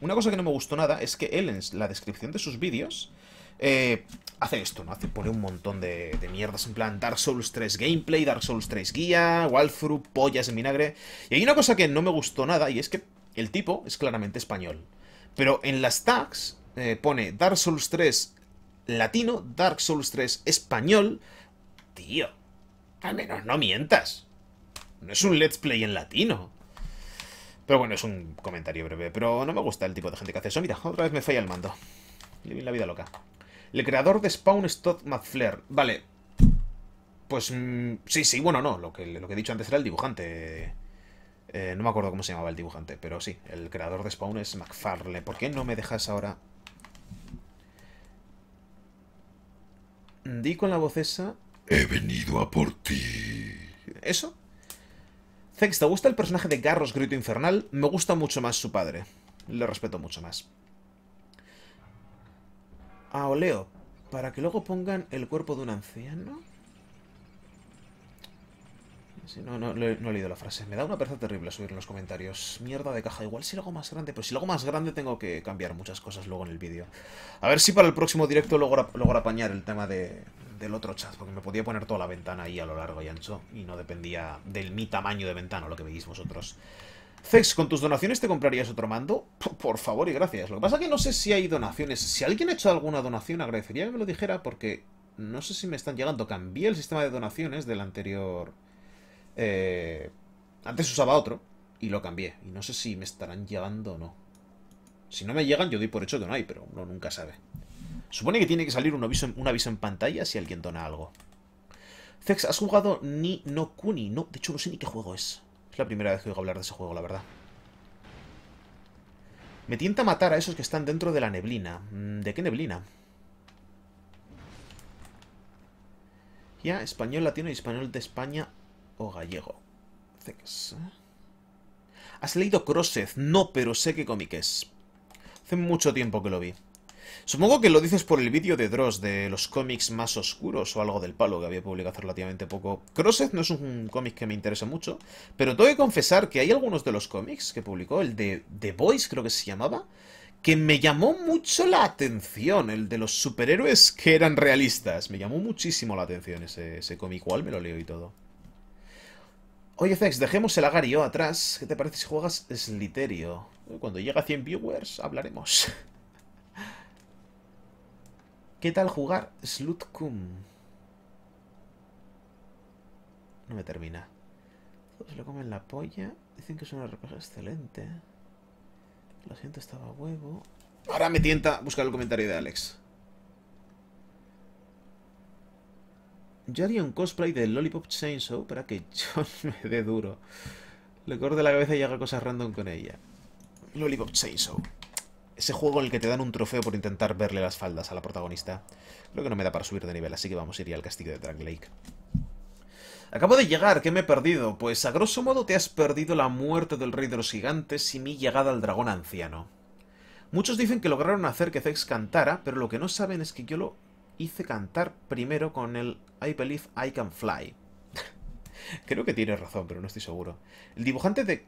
Una cosa que no me gustó nada es que él en la descripción de sus vídeos... Eh, hace esto, ¿no? Hace, pone un montón de, mierdas en plan Dark Souls 3 gameplay, Dark Souls 3 guía, walkthrough, pollas en vinagre... Y hay una cosa que no me gustó nada y es que el tipo es claramente español. Pero en las tags eh, pone Dark Souls 3 latino, Dark Souls 3 español. Tío, al menos no mientas. No es un let's play en latino. Pero bueno, es un comentario breve. Pero no me gusta el tipo de gente que hace eso. Mira, otra vez me falla el mando. la vida loca. El creador de Spawn es Todd McFlair. Vale. Pues mm, sí, sí, bueno, no. Lo que, lo que he dicho antes era el dibujante. Eh, no me acuerdo cómo se llamaba el dibujante, pero sí, el creador de Spawn es McFarlane. ¿Por qué no me dejas ahora Di con la voz esa... He venido a por ti. ¿Eso? Sexto. ¿te gusta el personaje de Garros Grito Infernal? Me gusta mucho más su padre. Le respeto mucho más. A ah, Oleo, para que luego pongan el cuerpo de un anciano no, no, no, he, leído la frase. Me da una pereza terrible subir en los comentarios. Mierda de caja. Igual si lo hago más grande. Pero pues si lo hago más grande tengo que cambiar muchas cosas luego en el vídeo. A ver si para el próximo directo logro, logro apañar el tema del otro chat. Porque me podía poner toda la ventana ahí a lo largo y ancho. Y no dependía del mi tamaño de ventana, lo que veis vosotros. Zex, ¿con tus donaciones te comprarías otro mando? Por favor y gracias. Lo que pasa es que no sé si hay donaciones. Si alguien ha hecho alguna donación, agradecería que me lo dijera porque no sé si me están llegando. Cambié el sistema de donaciones del anterior eh, antes usaba otro y lo cambié. Y no sé si me estarán llegando o no. Si no me llegan, yo doy por hecho que no hay, pero uno nunca sabe. Supone que tiene que salir un aviso, un aviso en pantalla si alguien dona algo. Zex, ¿has jugado Ni no Kuni? No, de hecho no sé ni qué juego es. Es la primera vez que oigo hablar de ese juego, la verdad. Me tienta matar a esos que están dentro de la neblina. Mm, ¿De qué neblina? Ya, español latino y español de España o gallego. ¿Has leído Crossed? No, pero sé qué cómic es. Hace mucho tiempo que lo vi. Supongo que lo dices por el vídeo de Dross de los cómics más oscuros o algo del palo que había publicado hace relativamente poco. Crosseth no es un cómic que me interesa mucho, pero tengo que confesar que hay algunos de los cómics que publicó, el de The Boys creo que se llamaba, que me llamó mucho la atención, el de los superhéroes que eran realistas. Me llamó muchísimo la atención ese, ese cómic, igual me lo leo y todo. Oye, Zex, dejemos el agario atrás. ¿Qué te parece si juegas Sliterio? Cuando llega a 100 viewers, hablaremos. ¿Qué tal jugar Slutkum? No me termina. Se le comen la polla. Dicen que es una repasa excelente. La siento, estaba huevo. Ahora me tienta buscar el comentario de Alex. Yo haría un cosplay de Lollipop Chainsaw para que John me dé duro. Le corte la cabeza y haga cosas random con ella. Lollipop Chainsaw. Ese juego en el que te dan un trofeo por intentar verle las faldas a la protagonista. Creo que no me da para subir de nivel, así que vamos a ir al castillo de Drag Lake. Acabo de llegar, ¿qué me he perdido? Pues a grosso modo te has perdido la muerte del rey de los gigantes y mi llegada al dragón anciano. Muchos dicen que lograron hacer que Zex cantara, pero lo que no saben es que yo lo hice cantar primero con el I believe I can fly. Creo que tiene razón, pero no estoy seguro. El dibujante de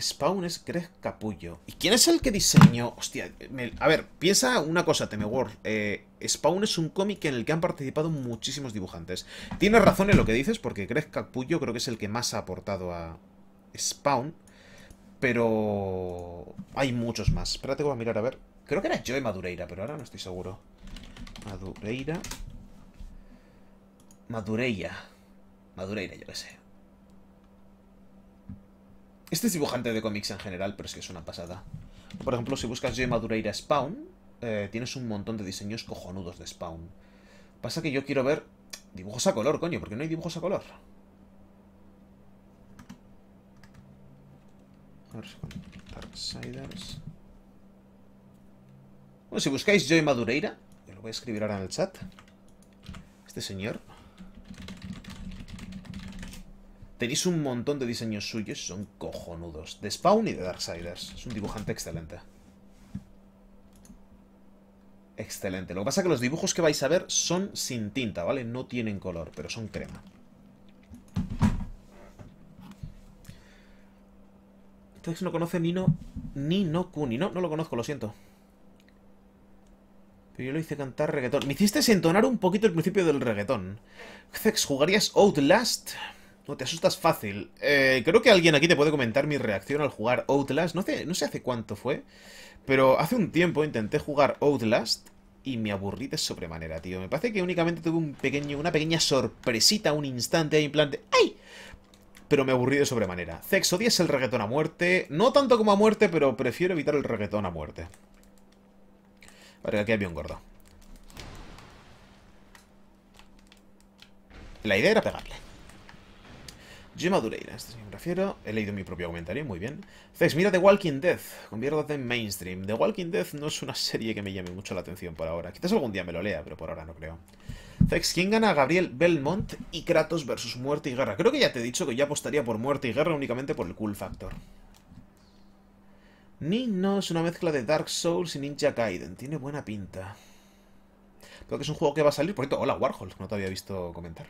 Spawn es Greg Capullo. ¿Y quién es el que diseñó? Hostia, a ver, piensa una cosa, Temewar. Eh, Spawn es un cómic en el que han participado muchísimos dibujantes. Tienes razón en lo que dices, porque Greg Capullo creo que es el que más ha aportado a Spawn. Pero hay muchos más. Espérate, voy a mirar a ver. Creo que era Joey Madureira, pero ahora no estoy seguro. Madureira. Madureira. Madureira, yo que sé. Este es dibujante de cómics en general, pero es que es una pasada. Por ejemplo, si buscas Joy Madureira Spawn, eh, tienes un montón de diseños cojonudos de Spawn. Pasa que yo quiero ver dibujos a color, coño, porque no hay dibujos a color. Bueno, si buscáis Joy Madureira, yo lo voy a escribir ahora en el chat. Este señor Tenéis un montón de diseños suyos, son cojonudos. De Spawn y de Darksiders. Es un dibujante excelente. Excelente. Lo que pasa es que los dibujos que vais a ver son sin tinta, ¿vale? No tienen color, pero son crema. Entonces no conoce Nino... no Kuni. No, no lo conozco, lo siento. Pero yo lo hice cantar reggaetón. Me hiciste entonar un poquito el principio del reggaetón. Zex, ¿jugarías Outlast? No, te asustas fácil. Eh, creo que alguien aquí te puede comentar mi reacción al jugar Outlast. No, sé, no sé hace cuánto fue, pero hace un tiempo intenté jugar Outlast y me aburrí de sobremanera, tío. Me parece que únicamente tuve un pequeño, una pequeña sorpresita, un instante ahí en plan de... ¡Ay! Pero me aburrí de sobremanera. Zex, odias el reggaetón a muerte. No tanto como a muerte, pero prefiero evitar el reggaetón a muerte que aquí había un gordo. La idea era pegarle. Gemma Dureira, esto me refiero. He leído mi propio comentario, muy bien. Zex, mira The Walking Dead. Conviértate en mainstream. The Walking Dead no es una serie que me llame mucho la atención por ahora. Quizás algún día me lo lea, pero por ahora no creo. Zex, ¿quién gana? Gabriel Belmont y Kratos versus Muerte y Guerra. Creo que ya te he dicho que yo apostaría por Muerte y Guerra únicamente por el cool factor no, es una mezcla de Dark Souls y Ninja Gaiden. Tiene buena pinta. Creo que es un juego que va a salir. Por cierto, hola Warhol, no te había visto comentar.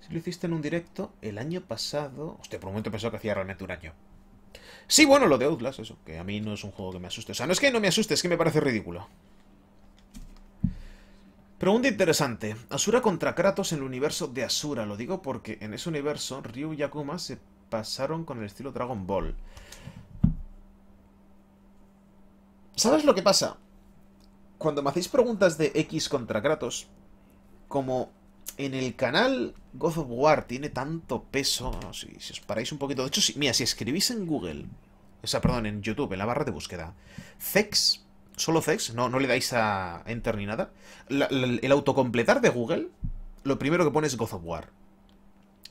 Si lo hiciste en un directo el año pasado... Hostia, por un momento pensaba que hacía realmente un año. Sí, bueno, lo de Outlast, eso. Que a mí no es un juego que me asuste. O sea, no es que no me asuste, es que me parece ridículo. Pregunta interesante. Asura contra Kratos en el universo de Asura. Lo digo porque en ese universo Ryu y Akuma se pasaron con el estilo Dragon Ball. ¿Sabes lo que pasa? Cuando me hacéis preguntas de X contra Kratos, como en el canal God of War tiene tanto peso, si, os paráis un poquito... De hecho, si, mira, si escribís en Google, o sea, perdón, en YouTube, en la barra de búsqueda, Zex, solo Zex, no, no le dais a Enter ni nada, el autocompletar de Google, lo primero que pone es God of War.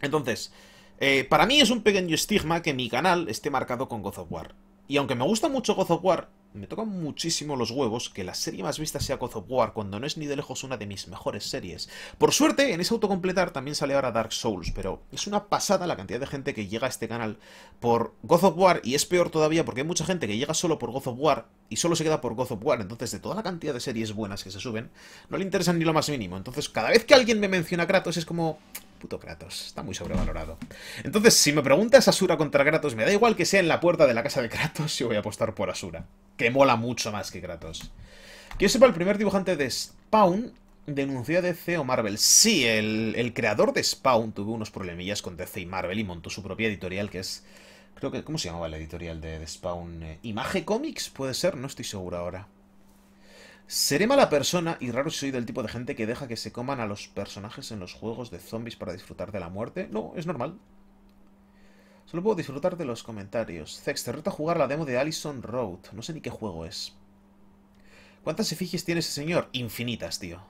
Entonces, eh, para mí es un pequeño estigma que mi canal esté marcado con God of War. Y aunque me gusta mucho God of War, me tocan muchísimo los huevos que la serie más vista sea God of War, cuando no es ni de lejos una de mis mejores series. Por suerte, en ese autocompletar también sale ahora Dark Souls, pero es una pasada la cantidad de gente que llega a este canal por God of War, y es peor todavía porque hay mucha gente que llega solo por God of War y solo se queda por God of War, entonces de toda la cantidad de series buenas que se suben, no le interesan ni lo más mínimo. Entonces, cada vez que alguien me menciona Kratos es como... Puto Kratos, está muy sobrevalorado. Entonces, si me preguntas Asura contra Kratos, me da igual que sea en la puerta de la casa de Kratos, yo voy a apostar por Asura. Que mola mucho más que Kratos. Que sepa, el primer dibujante de Spawn denunció a DC o Marvel. Sí, el, creador de Spawn tuvo unos problemillas con DC y Marvel y montó su propia editorial que es... Creo que... ¿Cómo se llamaba la editorial de, de Spawn? Eh, ¿Image Comics? Puede ser, no estoy seguro ahora. Seré mala persona y raro soy del tipo de gente que deja que se coman a los personajes en los juegos de zombies para disfrutar de la muerte. No, es normal. Solo puedo disfrutar de los comentarios. Zex, te reto a jugar la demo de Allison Road. No sé ni qué juego es. ¿Cuántas efigies tiene ese señor? Infinitas, tío.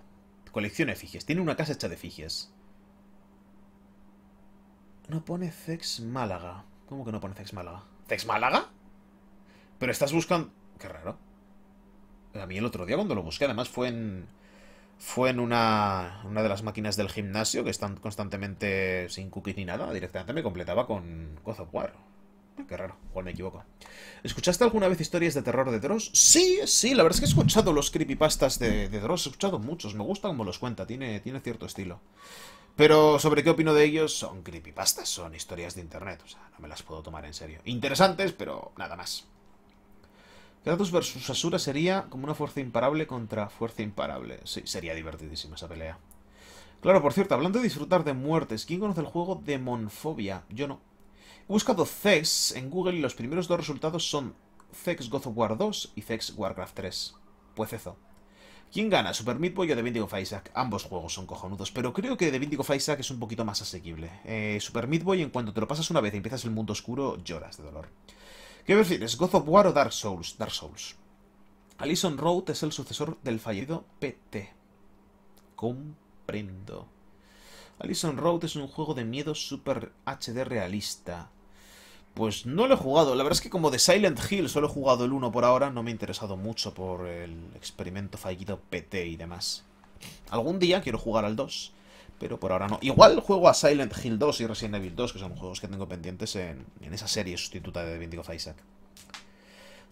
Colección de efigies. Tiene una casa hecha de efigies. No pone Zex Málaga. ¿Cómo que no pone Zex Málaga? ¿Zex Málaga? Pero estás buscando... Qué raro. A mí el otro día cuando lo busqué, además fue en... Fue en una, de las máquinas del gimnasio que están constantemente sin cookies ni nada. Directamente me completaba con God of War. Qué raro, igual me equivoco. ¿Escuchaste alguna vez historias de terror de Dross? Sí, sí, la verdad es que he escuchado los creepypastas de, de Dross, he escuchado muchos, me gusta como los cuenta, tiene, tiene cierto estilo. Pero sobre qué opino de ellos, son creepypastas, son historias de internet, o sea, no me las puedo tomar en serio. Interesantes, pero nada más. Kratos versus Asura sería como una fuerza imparable contra fuerza imparable. Sí, sería divertidísima esa pelea. Claro, por cierto, hablando de disfrutar de muertes, ¿quién conoce el juego Demonfobia? Yo no. He buscado Zex en Google y los primeros dos resultados son Zex God of War 2 y Zex Warcraft 3. Pues eso. ¿Quién gana, Super Meat Boy o The Binding of Isaac? Ambos juegos son cojonudos, pero creo que The Binding of Isaac es un poquito más asequible. Eh, Super Meat Boy, en cuanto te lo pasas una vez y empiezas el mundo oscuro, lloras de dolor. ¿Qué ¿Es God of War o Dark Souls? Dark Souls. Alison Road es el sucesor del fallido PT. Comprendo. Alison Road es un juego de miedo super HD realista. Pues no lo he jugado. La verdad es que como de Silent Hill solo he jugado el 1 por ahora, no me he interesado mucho por el experimento fallido PT y demás. Algún día quiero jugar al 2 pero por ahora no. Igual juego a Silent Hill 2 y Resident Evil 2, que son juegos que tengo pendientes en, en esa serie sustituta de Vindigo of Isaac.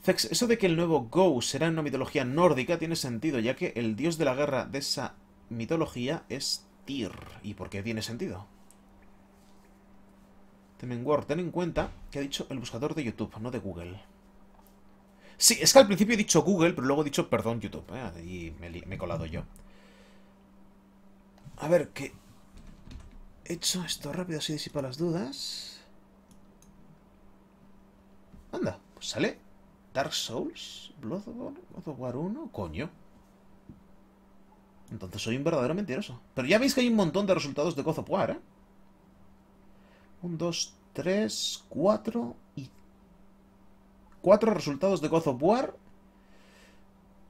Zex, eso de que el nuevo Go será en una mitología nórdica tiene sentido, ya que el dios de la guerra de esa mitología es Tyr. ¿Y por qué tiene sentido? ten en cuenta que ha dicho el buscador de YouTube, no de Google. Sí, es que al principio he dicho Google, pero luego he dicho, perdón, YouTube. ¿eh? Y me he colado yo. A ver, qué He hecho esto rápido así disipa las dudas. Anda, pues sale Dark Souls, Bloodborne, God of War 1, coño. Entonces soy un verdadero mentiroso. Pero ya veis que hay un montón de resultados de God of War, ¿eh? Un, dos, tres, cuatro y... Cuatro resultados de God of War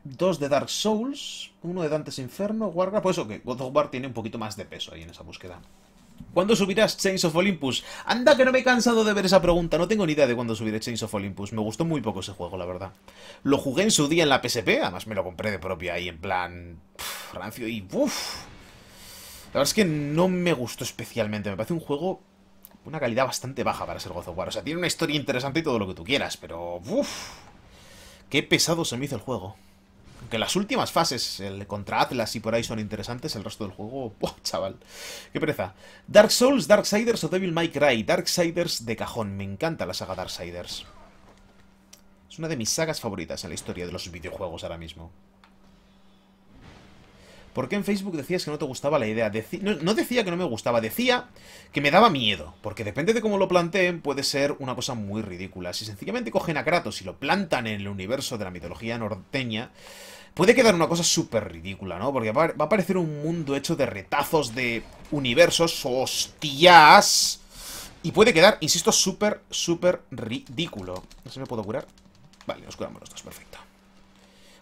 dos de Dark Souls, uno de Dantes Inferno, Warcraft... Pues que God of War tiene un poquito más de peso ahí en esa búsqueda. ¿Cuándo subirás Chains of Olympus? Anda que no me he cansado de ver esa pregunta, no tengo ni idea de cuándo subiré Chains of Olympus. Me gustó muy poco ese juego, la verdad. Lo jugué en su día en la PSP, además me lo compré de propia ahí en plan... Francio y... La verdad es que no me gustó especialmente, me parece un juego... Una calidad bastante baja para ser God of War. O sea, tiene una historia interesante y todo lo que tú quieras, pero... qué pesado se me hizo el juego. Aunque las últimas fases, el contra Atlas y por ahí son interesantes, el resto del juego, ¡buah, chaval! ¡Qué pereza! Dark Souls, Darksiders o Devil May Cry. Darksiders de cajón, me encanta la saga Darksiders. Es una de mis sagas favoritas en la historia de los videojuegos ahora mismo. ¿Por qué en Facebook decías que no te gustaba la idea? no, decía que no me gustaba, decía que me daba miedo. Porque depende de cómo lo planteen, puede ser una cosa muy ridícula. Si sencillamente cogen a Kratos y lo plantan en el universo de la mitología norteña, puede quedar una cosa súper ridícula, ¿no? Porque va a aparecer un mundo hecho de retazos de universos, hostias. Y puede quedar, insisto, súper, súper ridículo. No si me puedo curar. Vale, nos curamos los dos, perfecto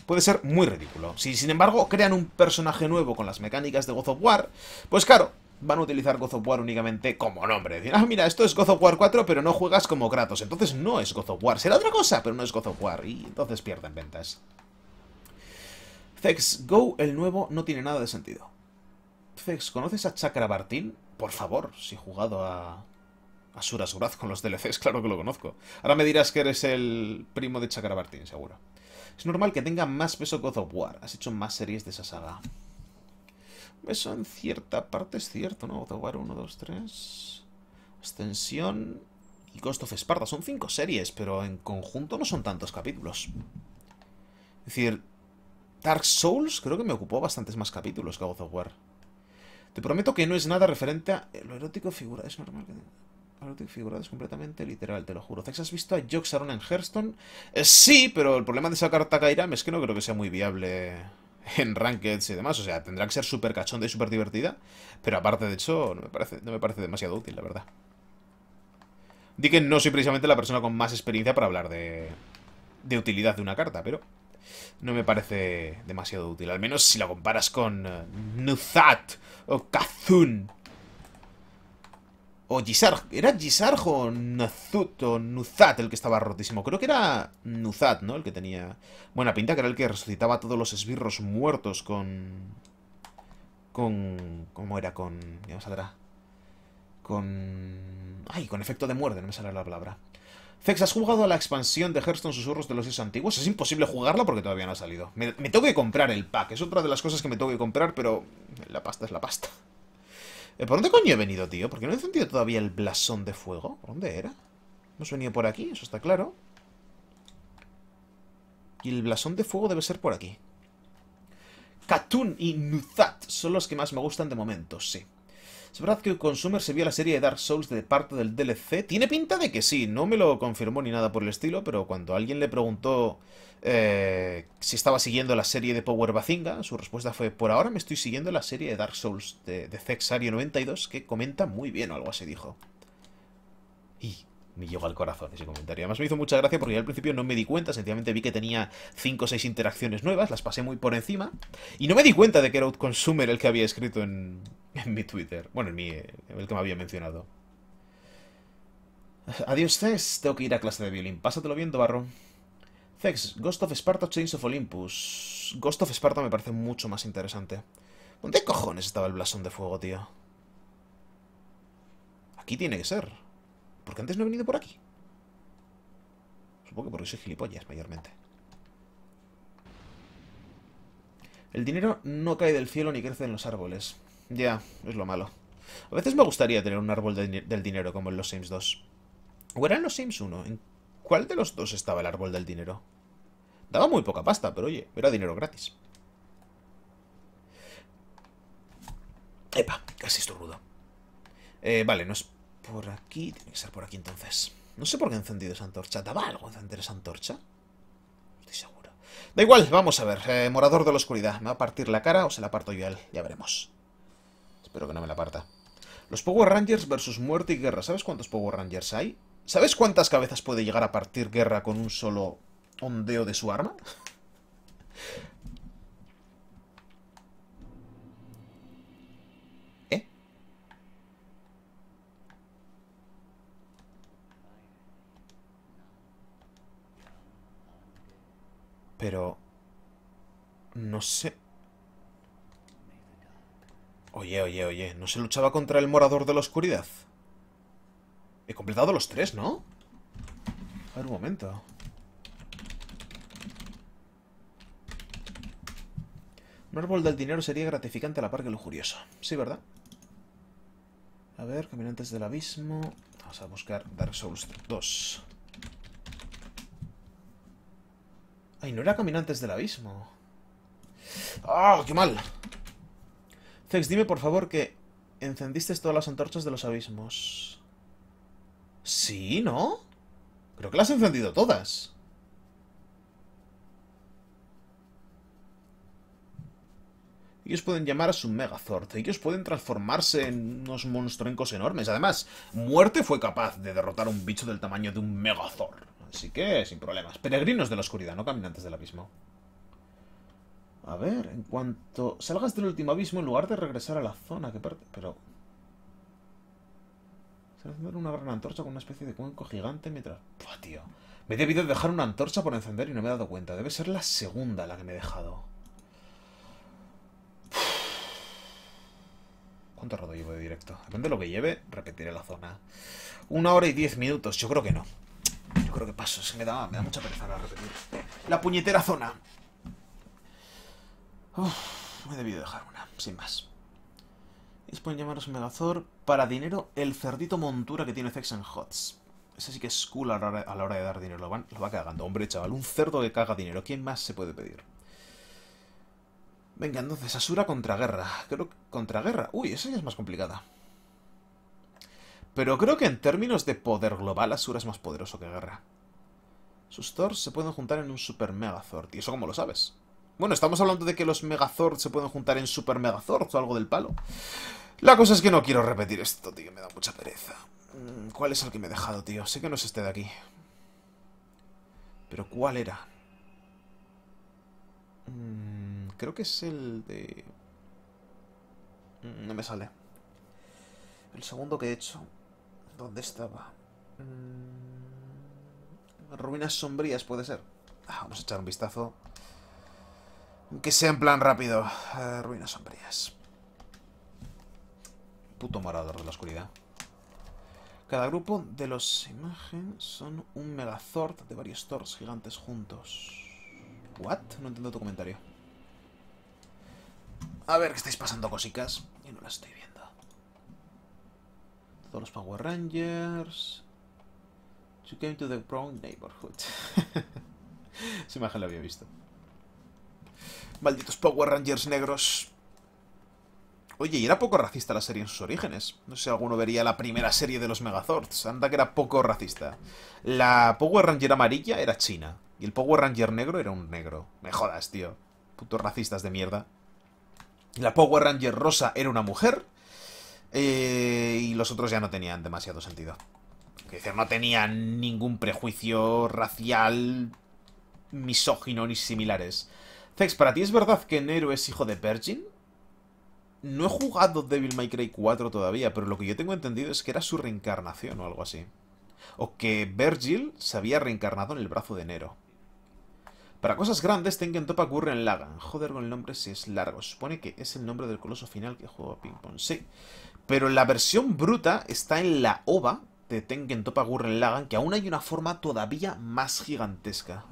puede ser muy ridículo. Si sin embargo crean un personaje nuevo con las mecánicas de God of War, pues claro, van a utilizar God of War únicamente como nombre. Decir, ah, mira, esto es God of War 4, pero no juegas como Kratos, entonces no es God of War. Será otra cosa, pero no es God of War, y entonces pierden ventas. Zex Go, el nuevo, no tiene nada de sentido. Zex, ¿conoces a Chakrabartin? Por favor, si he jugado a... A Suraz con los DLCs, claro que lo conozco. Ahora me dirás que eres el primo de Chakrabartin, seguro. Es normal que tenga más peso God of War. Has hecho más series de esa saga. Eso en cierta parte es cierto, ¿no? God of War 1, 2, 3... Ascensión y Ghost of Sparta. Son cinco series, pero en conjunto no son tantos capítulos. Es decir, Dark Souls creo que me ocupó bastantes más capítulos que God of War. Te prometo que no es nada referente a lo erótico figura. Es normal que... Figurado es completamente literal, te lo juro. ¿Has visto a Jock en Hearthstone? Eh, sí, pero el problema de esa carta Kairam es que no creo que sea muy viable en rankeds y demás. O sea, tendrá que ser súper cachonda y súper divertida. Pero aparte de eso no me, parece, no me parece demasiado útil, la verdad. Di que no soy precisamente la persona con más experiencia para hablar de, de utilidad de una carta, pero no me parece demasiado útil. Al menos si la comparas con eh, Nuzat o Kazun. O ¿Era Gisarjo o Nuzat el que estaba rotísimo? Creo que era Nuzat, ¿no? El que tenía buena pinta, que era el que resucitaba todos los esbirros muertos con... Con... ¿Cómo era? Con... Ya me saldrá. Con... Ay, con efecto de muerte, no me sale la palabra. Fex, ¿has jugado a la expansión de Hearthstone Susurros de los Dios Antiguos? Es imposible jugarla porque todavía no ha salido. Me, me tengo que comprar el pack. Es otra de las cosas que me tengo que comprar, pero la pasta es la pasta. Eh, ¿Por dónde coño he venido, tío? ¿Por qué no he encendido todavía el blasón de fuego? ¿Por dónde era? Hemos venido por aquí, eso está claro. Y el blasón de fuego debe ser por aquí. Katun y Nuzat son los que más me gustan de momento, sí. ¿Es verdad que Consumer se vio la serie de Dark Souls de parte del DLC? Tiene pinta de que sí, no me lo confirmó ni nada por el estilo, pero cuando alguien le preguntó eh, si estaba siguiendo la serie de Power Bazinga, su respuesta fue, por ahora me estoy siguiendo la serie de Dark Souls de, de 92, que comenta muy bien o algo así dijo. Y me llegó al corazón ese comentario. Además me hizo mucha gracia porque al principio no me di cuenta, sencillamente vi que tenía 5 o 6 interacciones nuevas, las pasé muy por encima, y no me di cuenta de que era Outconsumer el que había escrito en, mi Twitter. Bueno, en mi, el que me había mencionado. Adiós, Cés. Tengo que ir a clase de violín. Pásatelo bien, Barro. Cés, Ghost of Sparta, Chains of Olympus. Ghost of Sparta me parece mucho más interesante. ¿Dónde cojones estaba el blasón de fuego, tío? Aquí tiene que ser. Porque antes no he venido por aquí. Supongo que porque soy gilipollas, mayormente. El dinero no cae del cielo ni crece en los árboles. Ya, es lo malo. A veces me gustaría tener un árbol del dinero como en los Sims 2. ¿O eran los Sims 1? ¿En cuál de los dos estaba el árbol del dinero? Daba muy poca pasta, pero oye, era dinero gratis. Epa, casi rudo. Eh, vale, no es por aquí. Tiene que ser por aquí entonces. No sé por qué he encendido esa antorcha. ¿Daba algo encender esa antorcha? Estoy seguro. Da igual, vamos a ver. Eh, morador de la oscuridad. ¿Me va a partir la cara o se la parto yo a él? Ya veremos. Espero que no me la parta. Los Power Rangers versus muerte y guerra. ¿Sabes cuántos Power Rangers hay? ¿Sabes cuántas cabezas puede llegar a partir guerra con un solo ondeo de su arma? Pero... No sé... Oye, oye, oye, ¿no se luchaba contra el morador de la oscuridad? He completado los tres, ¿no? A ver, un momento. Un árbol del dinero sería gratificante a la par que lujurioso. Sí, ¿verdad? A ver, Caminantes del Abismo. Vamos a buscar Dark Souls 2. Ay, no era Caminantes del Abismo. ¡Ah, qué mal! Zex, dime por favor que encendiste todas las antorchas de los abismos. ¿Sí? ¿No? Creo que las he encendido todas. Ellos pueden llamar a su Megazord. os pueden transformarse en unos monstruencos enormes. Además, Muerte fue capaz de derrotar a un bicho del tamaño de un Megazord. Así que, sin problemas. Peregrinos de la oscuridad, no caminantes del abismo. A ver, en cuanto salgas del último abismo, en lugar de regresar a la zona que parte... Pero... Se va a encender una gran antorcha con una especie de cuenco gigante mientras... tío. Me he debido dejar una antorcha por encender y no me he dado cuenta. Debe ser la segunda la que me he dejado. ¿Cuánto rato llevo de directo? Depende de lo que lleve, repetiré la zona. Una hora y diez minutos. Yo creo que no. Yo creo que paso, me da, mucha pereza la repetir. La puñetera zona. me he debido dejar una, sin más. Y pueden llamaros Megazor. Para dinero, el cerdito montura que tiene Zex en Hots. Ese sí que es cool a la hora, de dar dinero. Lo, van, lo va cagando. Hombre, chaval, un cerdo que caga dinero. ¿Quién más se puede pedir? Venga, entonces, Asura contra guerra. Creo que contra guerra. Uy, esa ya es más complicada. Pero creo que en términos de poder global, Asura es más poderoso que Guerra. Sus Thor se pueden juntar en un Super Megazord. ¿Y eso cómo lo sabes? Bueno, estamos hablando de que los Megazord se pueden juntar en Super Megazord o algo del palo. La cosa es que no quiero repetir esto, tío. Me da mucha pereza. Mm, ¿Cuál es el que me he dejado, tío? Sé que no es este de aquí. Pero ¿cuál era? Mm, creo que es el de... Mm, no me sale. El segundo que he hecho. ¿Dónde estaba? Mm, ruinas sombrías, puede ser. Ah, vamos a echar un vistazo. Que sea en plan rápido. Eh, ruinas sombrías. Puto morador de la oscuridad. Cada grupo de los imágenes son un megazord de varios Thors gigantes juntos. ¿What? No entiendo tu comentario. A ver, que estáis pasando cositas. y no las estoy viendo todos los Power Rangers. You came to the wrong neighborhood. Esa imagen la había visto. Malditos Power Rangers negros. Oye, y era poco racista la serie en sus orígenes. No sé si alguno vería la primera serie de los Megazords. Anda que era poco racista. La Power Ranger amarilla era china. Y el Power Ranger negro era un negro. Me jodas, tío. Putos racistas de mierda. La Power Ranger rosa era una mujer. Eh, y los otros ya no tenían demasiado sentido. Que decir, no tenían ningún prejuicio racial, misógino ni similares. Zex, ¿para ti es verdad que Nero es hijo de Virgin? No he jugado Devil May Cry 4 todavía, pero lo que yo tengo entendido es que era su reencarnación o algo así. O que Virgil se había reencarnado en el brazo de Nero. Para cosas grandes, Tengen Topa ocurre en Lagan. Joder con el nombre si es largo. Supone que es el nombre del coloso final que juega Ping Pong. Sí. Pero la versión bruta está en la OVA de Tengen Topa Gurren Lagan, que aún hay una forma todavía más gigantesca.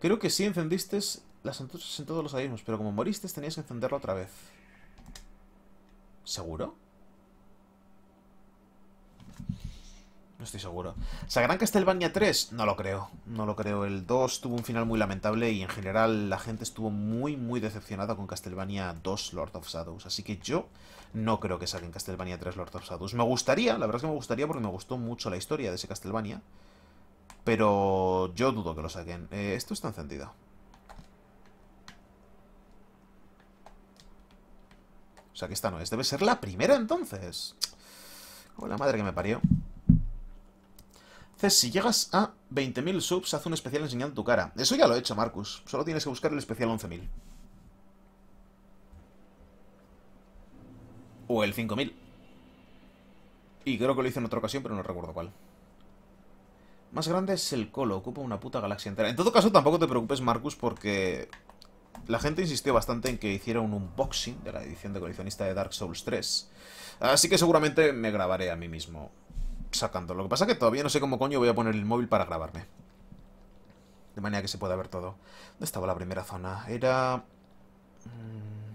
Creo que sí encendiste las antorchas en todos los abismos, pero como moriste tenías que encenderlo otra vez. ¿Seguro? No estoy seguro. ¿Sacarán Castlevania 3? No lo creo. No lo creo. El 2 tuvo un final muy lamentable y en general la gente estuvo muy, muy decepcionada con Castlevania 2 Lord of Shadows. Así que yo no creo que saquen Castlevania 3 Lord of Shadows. Me gustaría, la verdad es que me gustaría porque me gustó mucho la historia de ese Castlevania. Pero yo dudo que lo saquen. Eh, esto está encendido. O sea que esta no es. Debe ser la primera entonces. Con la madre que me parió si llegas a 20.000 subs, haz un especial enseñando tu cara. Eso ya lo he hecho, Marcus. Solo tienes que buscar el especial 11.000. O el 5.000. Y creo que lo hice en otra ocasión, pero no recuerdo cuál. Más grande es el colo, ocupa una puta galaxia entera. En todo caso, tampoco te preocupes, Marcus, porque... La gente insistió bastante en que hiciera un unboxing de la edición de coleccionista de Dark Souls 3. Así que seguramente me grabaré a mí mismo sacando. Lo que pasa es que todavía no sé cómo coño voy a poner el móvil para grabarme. De manera que se pueda ver todo. ¿Dónde estaba la primera zona? Era... Mm,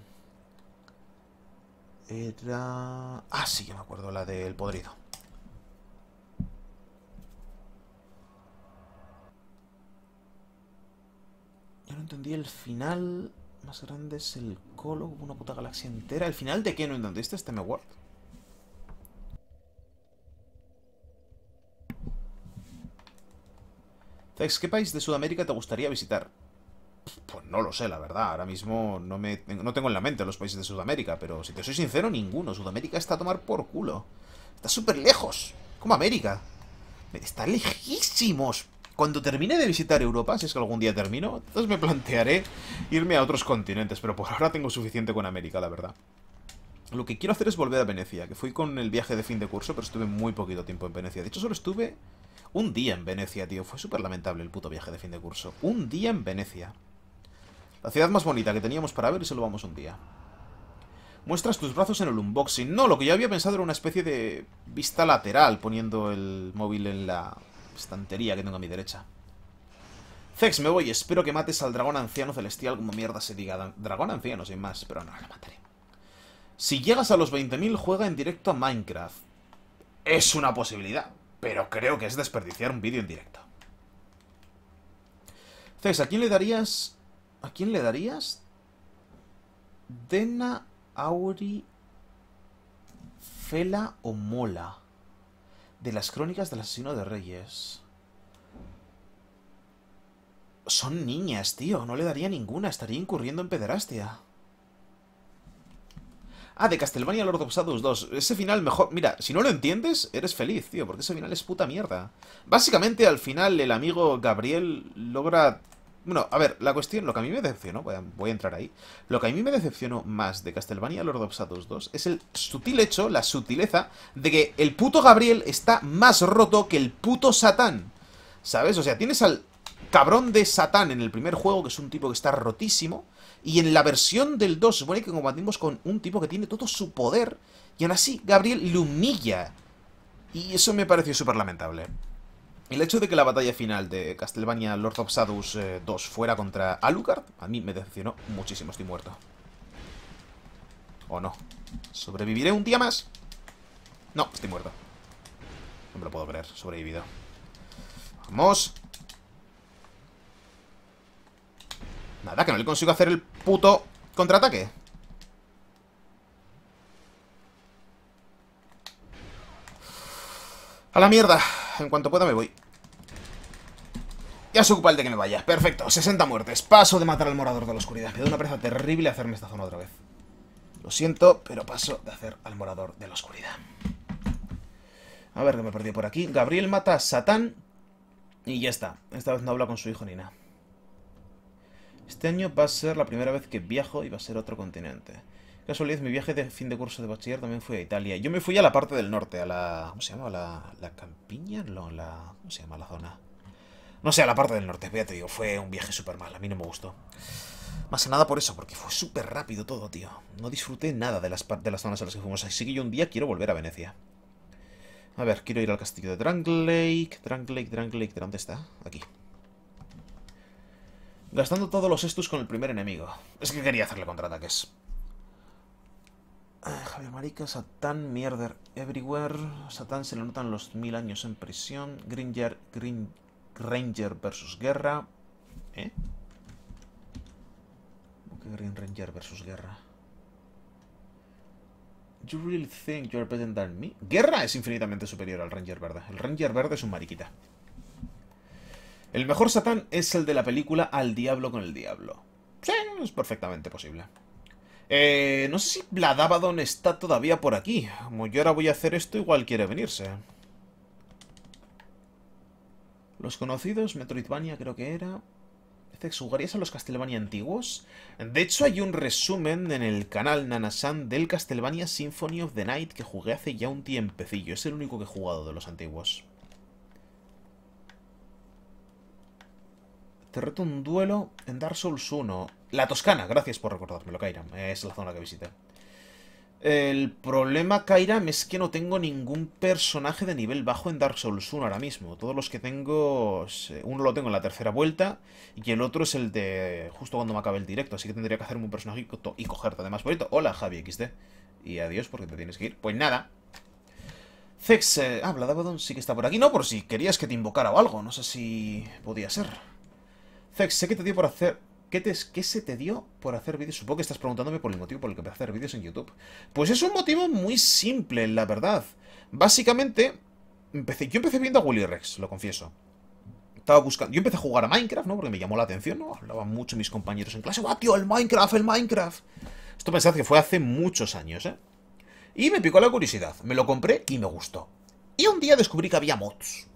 era... Ah, sí, me acuerdo, la del podrido. Yo no entendí el final... Más grande es el colo, una puta galaxia entera. ¿El final de qué no entendiste, este me World? ¿Qué país de Sudamérica te gustaría visitar? Pues no lo sé, la verdad. Ahora mismo no, me, no tengo en la mente los países de Sudamérica, pero si te soy sincero, ninguno. Sudamérica está a tomar por culo. Está súper lejos. Como América. Está lejísimos. Cuando termine de visitar Europa, si es que algún día termino, entonces me plantearé irme a otros continentes, pero por ahora tengo suficiente con América, la verdad. Lo que quiero hacer es volver a Venecia, que fui con el viaje de fin de curso, pero estuve muy poquito tiempo en Venecia. De hecho, solo estuve un día en Venecia, tío. Fue súper lamentable el puto viaje de fin de curso. Un día en Venecia. La ciudad más bonita que teníamos para ver y solo vamos un día. Muestras tus brazos en el unboxing. No, lo que yo había pensado era una especie de vista lateral, poniendo el móvil en la estantería que tengo a mi derecha. Zex, me voy. Espero que mates al dragón anciano celestial como mierda se diga. Dragón anciano, sin más, pero no, lo mataré. Si llegas a los 20.000, juega en directo a Minecraft. Es una posibilidad. Pero creo que es desperdiciar un vídeo en directo. César, ¿a quién le darías... ¿A quién le darías? Dena, Auri, Fela o Mola. De las crónicas del asesino de reyes. Son niñas, tío. No le daría ninguna. Estaría incurriendo en pederastia. Ah, de Castlevania Lord of Shadows 2. Ese final mejor... Mira, si no lo entiendes, eres feliz, tío, porque ese final es puta mierda. Básicamente, al final, el amigo Gabriel logra... Bueno, a ver, la cuestión, lo que a mí me decepcionó, voy a, entrar ahí, lo que a mí me decepcionó más de Castlevania Lord of Shadows 2 es el sutil hecho, la sutileza, de que el puto Gabriel está más roto que el puto Satán. ¿Sabes? O sea, tienes al cabrón de Satán en el primer juego, que es un tipo que está rotísimo, y en la versión del 2 se supone que combatimos con un tipo que tiene todo su poder. Y aún así, Gabriel lumilla Y eso me pareció súper lamentable. El hecho de que la batalla final de Castlevania Lord of Sadus 2 eh, fuera contra Alucard, a mí me decepcionó muchísimo, estoy muerto. ¿O no? ¿Sobreviviré un día más? No, estoy muerto. No me lo puedo creer, sobrevivido. Vamos. Nada, que no le consigo hacer el puto contraataque A la mierda En cuanto pueda me voy Ya se ocupa el de que me vaya Perfecto, 60 muertes Paso de matar al morador de la oscuridad Me da una presa terrible hacerme esta zona otra vez Lo siento, pero paso de hacer al morador de la oscuridad A ver, que me he perdido por aquí Gabriel mata a Satán Y ya está Esta vez no habla con su hijo ni nada este año va a ser la primera vez que viajo y va a ser otro continente. Casualidad, mi viaje de fin de curso de bachiller también fue a Italia. Yo me fui a la parte del norte, a la... ¿Cómo se llama? ¿La, la campiña? No, la... ¿Cómo se llama la zona? No sé, a la parte del norte, fíjate, digo, fue un viaje súper mal, a mí no me gustó. Más a nada por eso, porque fue súper rápido todo, tío. No disfruté nada de las, de las zonas a las que fuimos, así que yo un día quiero volver a Venecia. A ver, quiero ir al castillo de Drunk Lake, Drunk Lake, Lake, ¿dónde está? Aquí. Gastando todos los estus con el primer enemigo. Es que quería hacerle contraataques. Ah, Javier Marica, Satán, Mierder, Everywhere. Satán se le notan los mil años en prisión. Gringer, Green, Ranger versus Guerra. ¿Eh? ¿Cómo Ranger versus Guerra? You really think you're better me? Guerra es infinitamente superior al Ranger Verde. El Ranger Verde es un mariquita. El mejor Satán es el de la película Al Diablo con el Diablo. Sí, es perfectamente posible. Eh, no sé si Vladabadon está todavía por aquí. Como yo ahora voy a hacer esto, igual quiere venirse. Los conocidos, Metroidvania creo que era... ¿Jugarías a los Castlevania antiguos? De hecho, hay un resumen en el canal Nanasan del Castlevania Symphony of the Night que jugué hace ya un tiempecillo. Es el único que he jugado de los antiguos. Te reto un duelo en Dark Souls 1. La Toscana, gracias por recordármelo, Kairam. Es la zona que visité. El problema, Kairam, es que no tengo ningún personaje de nivel bajo en Dark Souls 1 ahora mismo. Todos los que tengo... Eh, uno lo tengo en la tercera vuelta y el otro es el de justo cuando me acabe el directo. Así que tendría que hacerme un personaje y cogerte además bonito. Hola, Javi XD. Y adiós porque te tienes que ir. Pues nada. Zex... habla eh, ah, sí que está por aquí. No, por si querías que te invocara o algo. No sé si podía ser. Zex, sé que te dio por hacer... ¿Qué, te, ¿Qué se te dio por hacer vídeos? Supongo que estás preguntándome por el motivo por el que empecé a hacer vídeos en YouTube. Pues es un motivo muy simple, la verdad. Básicamente, empecé, yo empecé viendo a Willy Rex, lo confieso. Estaba buscando. Yo empecé a jugar a Minecraft, ¿no? Porque me llamó la atención, ¿no? Hablaban mucho mis compañeros en clase. ¡Ah, tío! ¡El Minecraft! ¡El Minecraft! Esto pensad que fue hace muchos años, ¿eh? Y me picó la curiosidad. Me lo compré y me gustó. Y un día descubrí que había mods.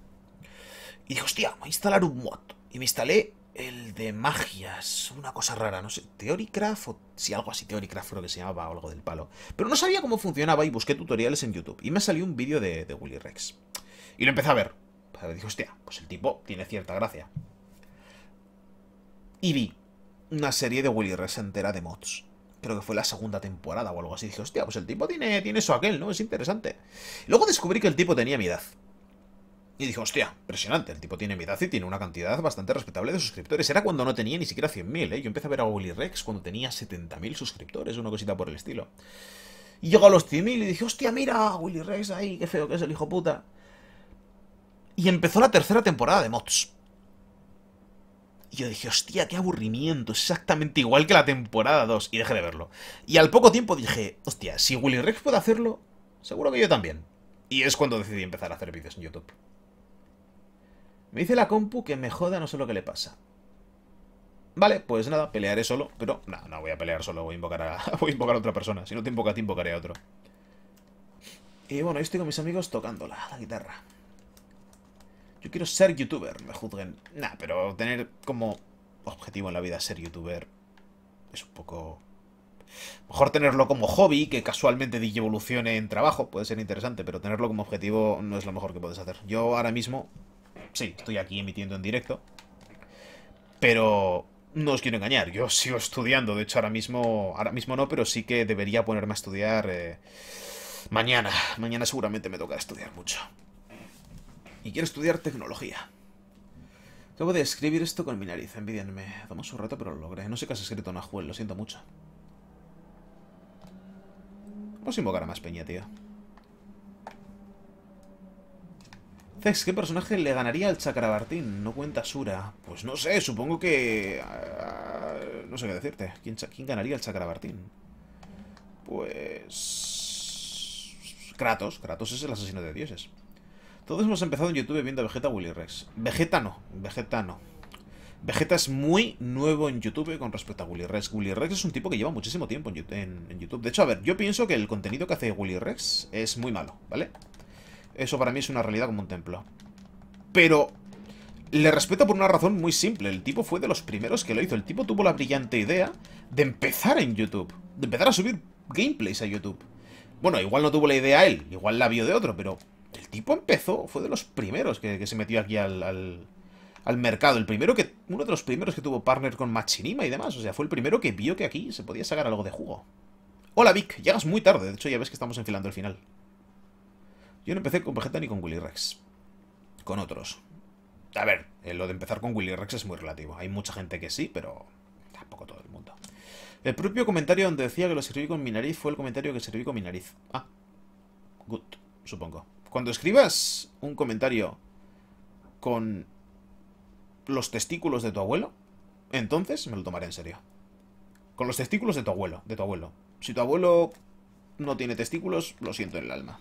Y dije, hostia, voy a instalar un mod. Y me instalé el de magias, una cosa rara, no sé, Theorycraft o si algo así, Theorycraft creo que se llamaba o algo del palo. Pero no sabía cómo funcionaba y busqué tutoriales en YouTube y me salió un vídeo de, Willy Rex. Y lo empecé a ver. Pero dije, hostia, pues el tipo tiene cierta gracia. Y vi una serie de Willy Rex entera de mods. Creo que fue la segunda temporada o algo así. Dije, hostia, pues el tipo tiene, tiene eso aquel, ¿no? Es interesante. Luego descubrí que el tipo tenía mi edad. Y dije, hostia, impresionante, el tipo tiene mitad y tiene una cantidad bastante respetable de suscriptores. Era cuando no tenía ni siquiera 100.000, ¿eh? Yo empecé a ver a Willy Rex cuando tenía 70.000 suscriptores, una cosita por el estilo. Y llegó a los 100.000 y dije, hostia, mira, Willy Rex ahí, qué feo que es el hijo puta. Y empezó la tercera temporada de Mods. Y yo dije, hostia, qué aburrimiento, exactamente igual que la temporada 2. Y dejé de verlo. Y al poco tiempo dije, hostia, si Willy Rex puede hacerlo, seguro que yo también. Y es cuando decidí empezar a hacer vídeos en YouTube. Me dice la compu que me joda, no sé lo que le pasa. Vale, pues nada, pelearé solo. Pero no, no voy a pelear solo, voy a invocar a, voy a, invocar a otra persona. Si no te invoca a invocaré a otro. Y bueno, yo estoy con mis amigos tocando la guitarra. Yo quiero ser youtuber, me juzguen. Nah, pero tener como objetivo en la vida ser youtuber es un poco... Mejor tenerlo como hobby, que casualmente evolucione en trabajo, puede ser interesante, pero tenerlo como objetivo no es lo mejor que puedes hacer. Yo ahora mismo sí, estoy aquí emitiendo en directo. Pero no os quiero engañar, yo sigo estudiando. De hecho, ahora mismo, ahora mismo no, pero sí que debería ponerme a estudiar eh, mañana. Mañana seguramente me toca estudiar mucho. Y quiero estudiar tecnología. Acabo de escribir esto con mi nariz, envidianme. Damos un rato, pero lo logré. No sé qué has escrito, Nahuel, lo siento mucho. Vamos pues a invocar a más peña, tío. ¿qué personaje le ganaría al Chakrabartín? No cuenta Sura. Pues no sé, supongo que... Ah, no sé qué decirte. ¿Quién, ganaría al Chakrabartín? Pues... Kratos. Kratos es el asesino de dioses. Todos hemos empezado en YouTube viendo a Vegeta Willy Rex. Vegeta no, Vegeta no. Vegeta es muy nuevo en YouTube con respecto a Willy Rex. Willy Rex es un tipo que lleva muchísimo tiempo en YouTube. De hecho, a ver, yo pienso que el contenido que hace Willy Rex es muy malo, ¿vale? Eso para mí es una realidad como un templo. Pero le respeto por una razón muy simple. El tipo fue de los primeros que lo hizo. El tipo tuvo la brillante idea de empezar en YouTube. De empezar a subir gameplays a YouTube. Bueno, igual no tuvo la idea él. Igual la vio de otro, pero... El tipo empezó, fue de los primeros que, se metió aquí al, al, mercado. El primero que. Uno de los primeros que tuvo partner con Machinima y demás. O sea, fue el primero que vio que aquí se podía sacar algo de jugo. Hola Vic, llegas muy tarde, de hecho ya ves que estamos enfilando el final. Yo no empecé con Vegeta ni con Willy Rex. Con otros. A ver, eh, lo de empezar con Willy Rex es muy relativo. Hay mucha gente que sí, pero tampoco todo el mundo. El propio comentario donde decía que lo escribí con mi nariz fue el comentario que escribí con mi nariz. Ah, good, supongo. Cuando escribas un comentario con los testículos de tu abuelo, entonces me lo tomaré en serio. Con los testículos de tu abuelo, de tu abuelo. Si tu abuelo no tiene testículos, lo siento en el alma.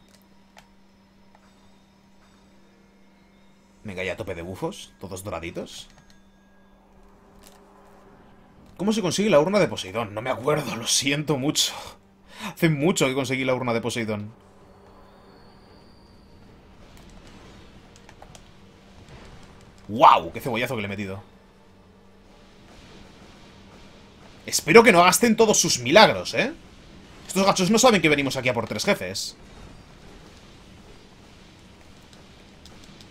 Venga, ya tope de bufos. Todos doraditos. ¿Cómo se consigue la urna de Poseidón? No me acuerdo, lo siento mucho. Hace mucho que conseguí la urna de Poseidón. ¡Wow! ¡Qué cebollazo que le he metido! Espero que no gasten todos sus milagros, ¿eh? Estos gachos no saben que venimos aquí a por tres jefes.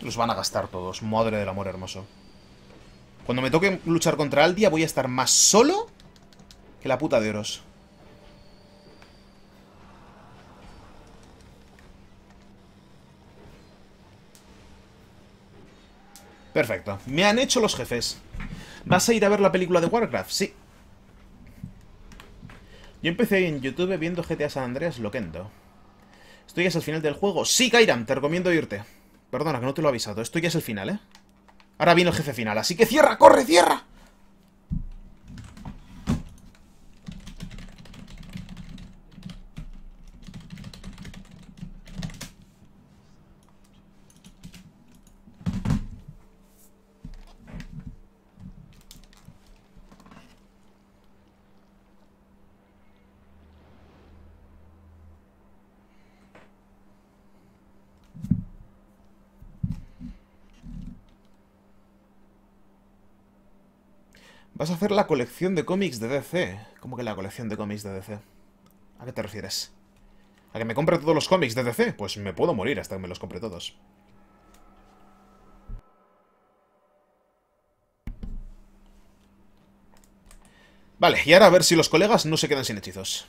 Los van a gastar todos. Madre del amor hermoso. Cuando me toque luchar contra Aldia voy a estar más solo que la puta de Oros. Perfecto. Me han hecho los jefes. ¿Vas a ir a ver la película de Warcraft? Sí. Yo empecé en YouTube viendo GTA San Andreas Loquendo. ¿Estoy hasta el final del juego? Sí, Kairam, te recomiendo irte. Perdona, que no te lo he avisado. Esto ya es el final, ¿eh? Ahora viene el jefe final, así que cierra, corre, cierra. Vas a hacer la colección de cómics de DC. ¿Cómo que la colección de cómics de DC? ¿A qué te refieres? ¿A que me compre todos los cómics de DC? Pues me puedo morir hasta que me los compre todos. Vale, y ahora a ver si los colegas no se quedan sin hechizos.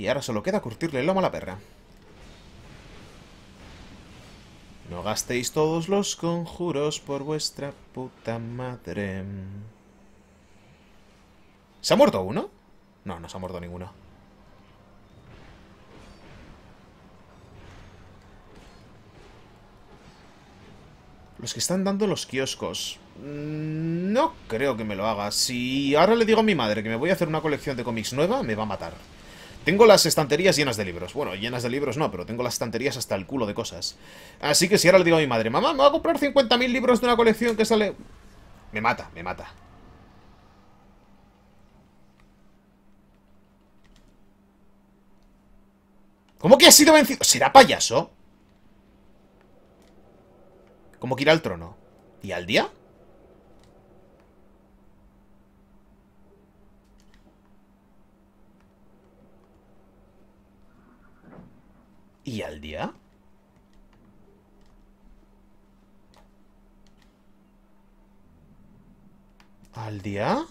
Y ahora solo queda curtirle el lomo a la perra. No gastéis todos los conjuros por vuestra puta madre. ¿Se ha muerto uno? No, no se ha muerto ninguno. Los que están dando los kioscos. No creo que me lo haga. Si ahora le digo a mi madre que me voy a hacer una colección de cómics nueva, me va a matar. Tengo las estanterías llenas de libros. Bueno, llenas de libros no, pero tengo las estanterías hasta el culo de cosas. Así que si ahora le digo a mi madre, mamá, me voy a comprar 50.000 libros de una colección que sale... Me mata, me mata. ¿Cómo que ha sido vencido? ¿Será payaso? ¿Cómo que irá al trono? ¿Y al día? ¿Y al día? ¿Al día?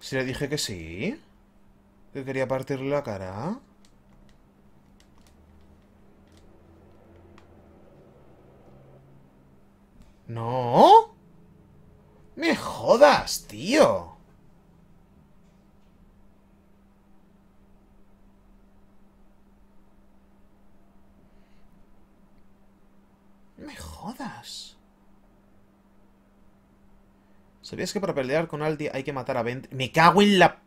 Si le dije que sí. Que quería partirle la cara. No. Me jodas, tío. ¿Sabías que para pelear con Aldi hay que matar a 20? ¡Me cago en la...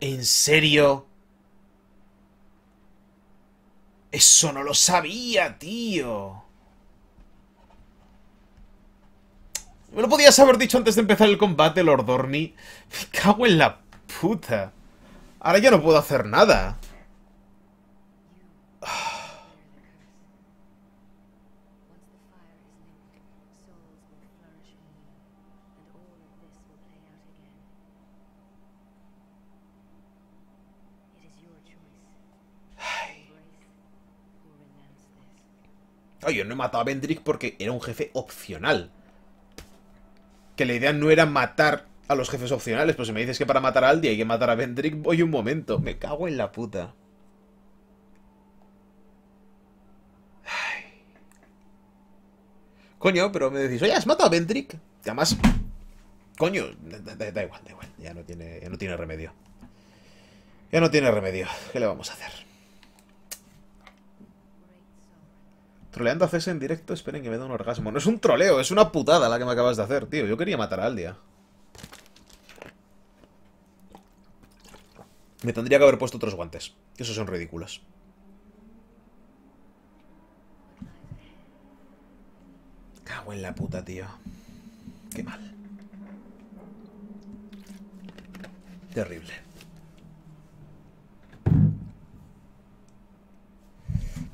¿En serio? Eso no lo sabía, tío. Me lo podías haber dicho antes de empezar el combate, Lord Orni? Me cago en la puta. Ahora ya no puedo hacer nada. yo no he matado a Vendrick porque era un jefe opcional. Que la idea no era matar a los jefes opcionales, pues si me dices que para matar a Aldi hay que matar a Vendrick, voy un momento. Me cago en la puta. Coño, pero me decís, oye, ¿has matado a Vendrick? ya además... Coño, da, igual, da igual. Ya no tiene, ya no tiene remedio. Ya no tiene remedio. ¿Qué le vamos a hacer? Troleando a en directo, esperen que me dé un orgasmo. No es un troleo, es una putada la que me acabas de hacer, tío. Yo quería matar a Aldia. Me tendría que haber puesto otros guantes. Esos son ridículos. Cago en la puta, tío. Qué mal. Terrible.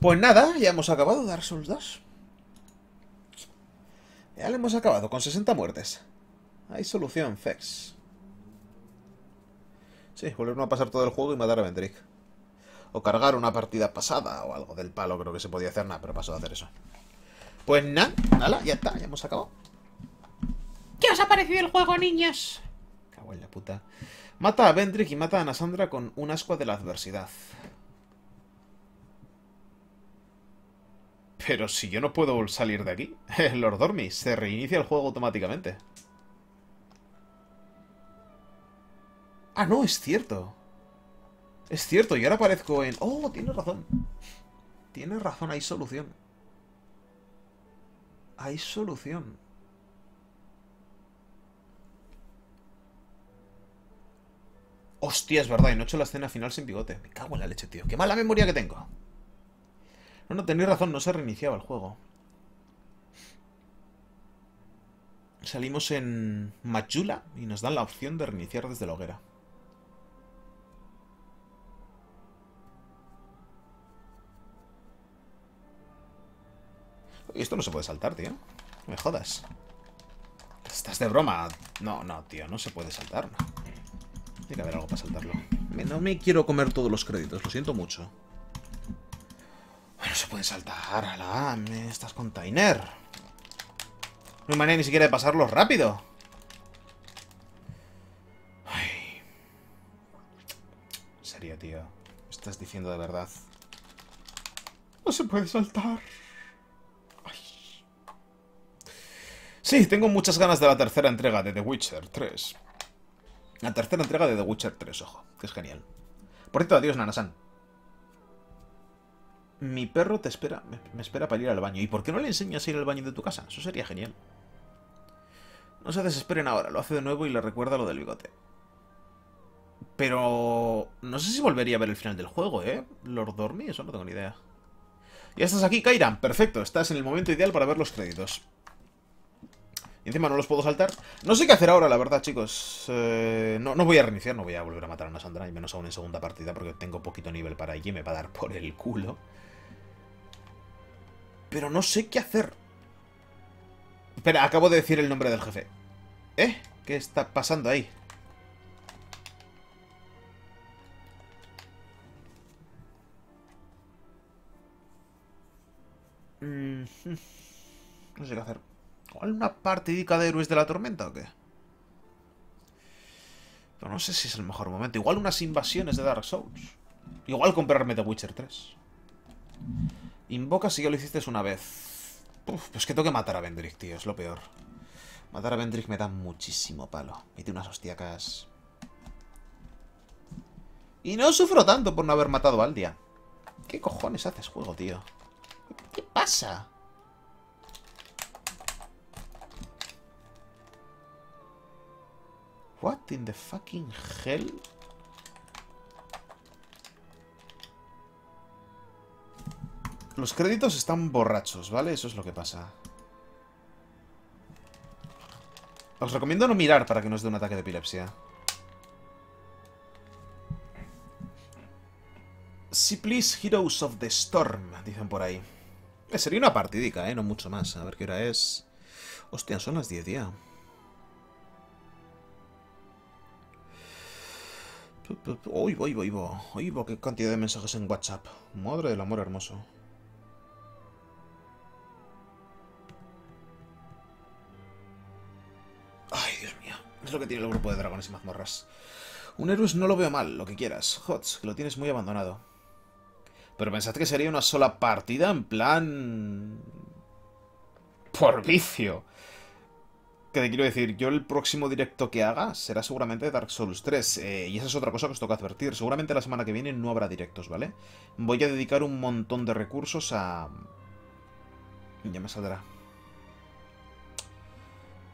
Pues nada, ya hemos acabado Dark Souls 2. Ya lo hemos acabado, con 60 muertes. Hay solución, Fex. Sí, volvernos a pasar todo el juego y matar a Vendrick. O cargar una partida pasada o algo del palo, creo que se podía hacer nada, pero pasó a hacer eso. Pues nada, ya está, ya hemos acabado. ¿Qué os ha parecido el juego, niños? Cago la puta. Mata a Vendrick y mata a Sandra con un asco de la adversidad. Pero si yo no puedo salir de aquí, Lord dormí. se reinicia el juego automáticamente. Ah, no, es cierto. Es cierto, y ahora aparezco en... Oh, tiene razón. Tiene razón, hay solución. Hay solución. Hostia, es verdad, y no he hecho la escena final sin bigote. Me cago en la leche, tío. Qué mala memoria que tengo. No, no, tenéis razón, no se reiniciaba el juego. Salimos en Machula y nos dan la opción de reiniciar desde la hoguera. Esto no se puede saltar, tío. Me jodas. Estás de broma. No, no, tío, no se puede saltar. Tiene que haber algo para saltarlo. No me quiero comer todos los créditos, lo siento mucho. No se pueden saltar a la estas container. No hay manera ni siquiera de pasarlos rápido. Ay. Sería, tío. estás diciendo de verdad. No se puede saltar. Sí, tengo muchas ganas de la tercera entrega de The Witcher 3. La tercera entrega de The Witcher 3, ojo, que es genial. Por cierto, adiós, Nanasan. Mi perro te espera, me, espera para ir al baño. ¿Y por qué no le enseñas a ir al baño de tu casa? Eso sería genial. No se desesperen ahora, lo hace de nuevo y le recuerda lo del bigote. Pero... No sé si volvería a ver el final del juego, ¿eh? Lord Dormi, eso no tengo ni idea. Ya estás aquí, Kairan. Perfecto, estás en el momento ideal para ver los créditos. Y encima no los puedo saltar. No sé qué hacer ahora, la verdad, chicos. Eh, no, voy a reiniciar, no voy a volver a matar a una Sandra, y menos aún en segunda partida, porque tengo poquito nivel para allí, me va a dar por el culo. Pero no sé qué hacer. Espera, acabo de decir el nombre del jefe. ¿Eh? ¿Qué está pasando ahí? Mm, no sé qué hacer. ¿Cuál una partidica de héroes de la tormenta o qué? Pero no sé si es el mejor momento. Igual unas invasiones de Dark Souls. Igual comprarme The Witcher 3. Invoca si ya lo hiciste una vez. pues que tengo que matar a Vendrick, tío. Es lo peor. Matar a Vendrick me da muchísimo palo. Mete unas hostiacas... Y no sufro tanto por no haber matado a Aldia. ¿Qué cojones haces juego, tío? ¿Qué pasa? What in the fucking hell? Los créditos están borrachos, ¿vale? Eso es lo que pasa. Os recomiendo no mirar para que no os dé un ataque de epilepsia. Si please, Heroes of the Storm, dicen por ahí. Eh, sería una partidica, ¿eh? No mucho más. A ver qué hora es. Hostia, son las 10 ya. Uy, voy, voy, voy. Uy, qué cantidad de mensajes en WhatsApp. Madre del amor hermoso. Es lo que tiene el grupo de dragones y mazmorras. Un héroe no lo veo mal, lo que quieras. Hots, que lo tienes muy abandonado. Pero pensad que sería una sola partida en plan... Por vicio. Que te quiero decir, yo el próximo directo que haga será seguramente Dark Souls 3. Eh, y esa es otra cosa que os toca advertir. Seguramente la semana que viene no habrá directos, ¿vale? Voy a dedicar un montón de recursos a... Ya me saldrá.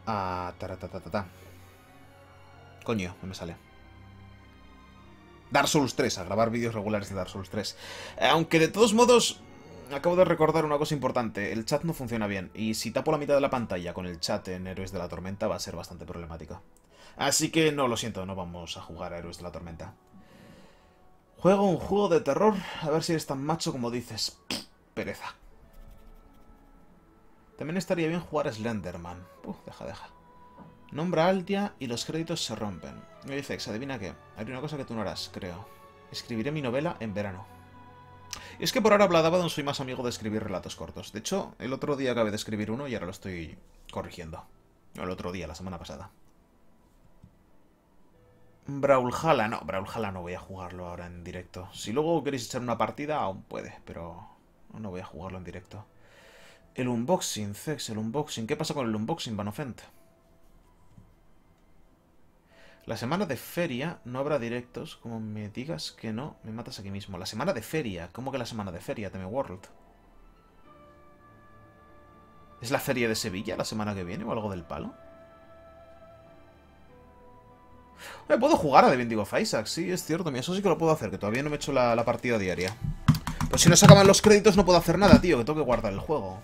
A... ta. Coño, no me sale. Dark Souls 3, a grabar vídeos regulares de Dark Souls 3. Eh, aunque de todos modos, acabo de recordar una cosa importante. El chat no funciona bien, y si tapo la mitad de la pantalla con el chat en Héroes de la Tormenta va a ser bastante problemático. Así que no, lo siento, no vamos a jugar a Héroes de la Tormenta. Juego un juego de terror, a ver si eres tan macho como dices. Pereza. También estaría bien jugar a Slenderman. Uf, deja, deja. Nombra Altia y los créditos se rompen. Y dice, adivina qué. Hay una cosa que tú no harás, creo. Escribiré mi novela en verano. Y es que por ahora no soy más amigo de escribir relatos cortos. De hecho, el otro día acabé de escribir uno y ahora lo estoy corrigiendo. El otro día, la semana pasada. Braulhala. no, Brawlhalla no voy a jugarlo ahora en directo. Si luego queréis echar una partida, aún puede, pero no voy a jugarlo en directo. El unboxing, Zex, el unboxing. ¿Qué pasa con el unboxing, Vanofent? La semana de feria no habrá directos. Como me digas que no, me matas aquí mismo. La semana de feria. ¿Cómo que la semana de feria, Teme World? ¿Es la feria de Sevilla la semana que viene o algo del palo? Me puedo jugar a The Binding of Isaac, sí, es cierto. Mira, eso sí que lo puedo hacer, que todavía no me he hecho la, la partida diaria. Pues si no se acaban los créditos no puedo hacer nada, tío, que tengo que guardar el juego.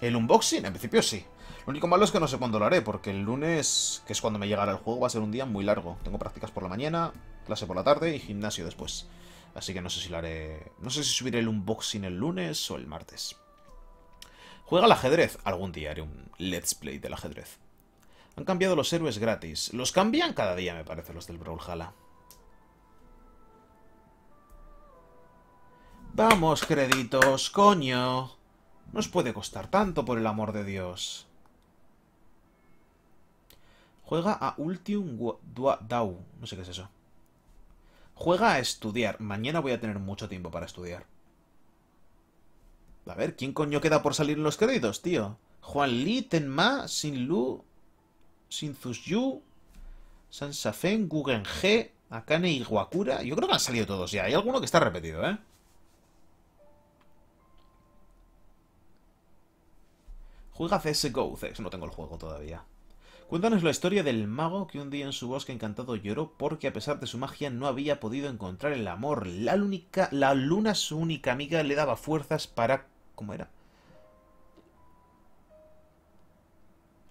El unboxing, en principio sí. Lo único malo es que no sé cuándo lo haré, porque el lunes, que es cuando me llegará el juego, va a ser un día muy largo. Tengo prácticas por la mañana, clase por la tarde y gimnasio después. Así que no sé si lo haré... No sé si subiré el unboxing el lunes o el martes. Juega al ajedrez. Algún día haré un let's play del ajedrez. Han cambiado los héroes gratis. Los cambian cada día, me parece, los del Brawlhalla. Vamos, créditos, coño. Nos puede costar tanto, por el amor de Dios. Juega a Ultium Dau. No sé qué es eso. Juega a estudiar. Mañana voy a tener mucho tiempo para estudiar. A ver, ¿quién coño queda por salir en los créditos, tío? Juan Li, Tenma, Sin Lu, Sin Zusyu, San Safen, Akane y Wakura. Yo creo que han salido todos ya. Hay alguno que está repetido, ¿eh? Juega CSGO. CS. no tengo el juego todavía. Cuéntanos la historia del mago que un día en su bosque encantado lloró porque a pesar de su magia no había podido encontrar el amor. La, única, la luna, su única amiga, le daba fuerzas para... ¿Cómo era?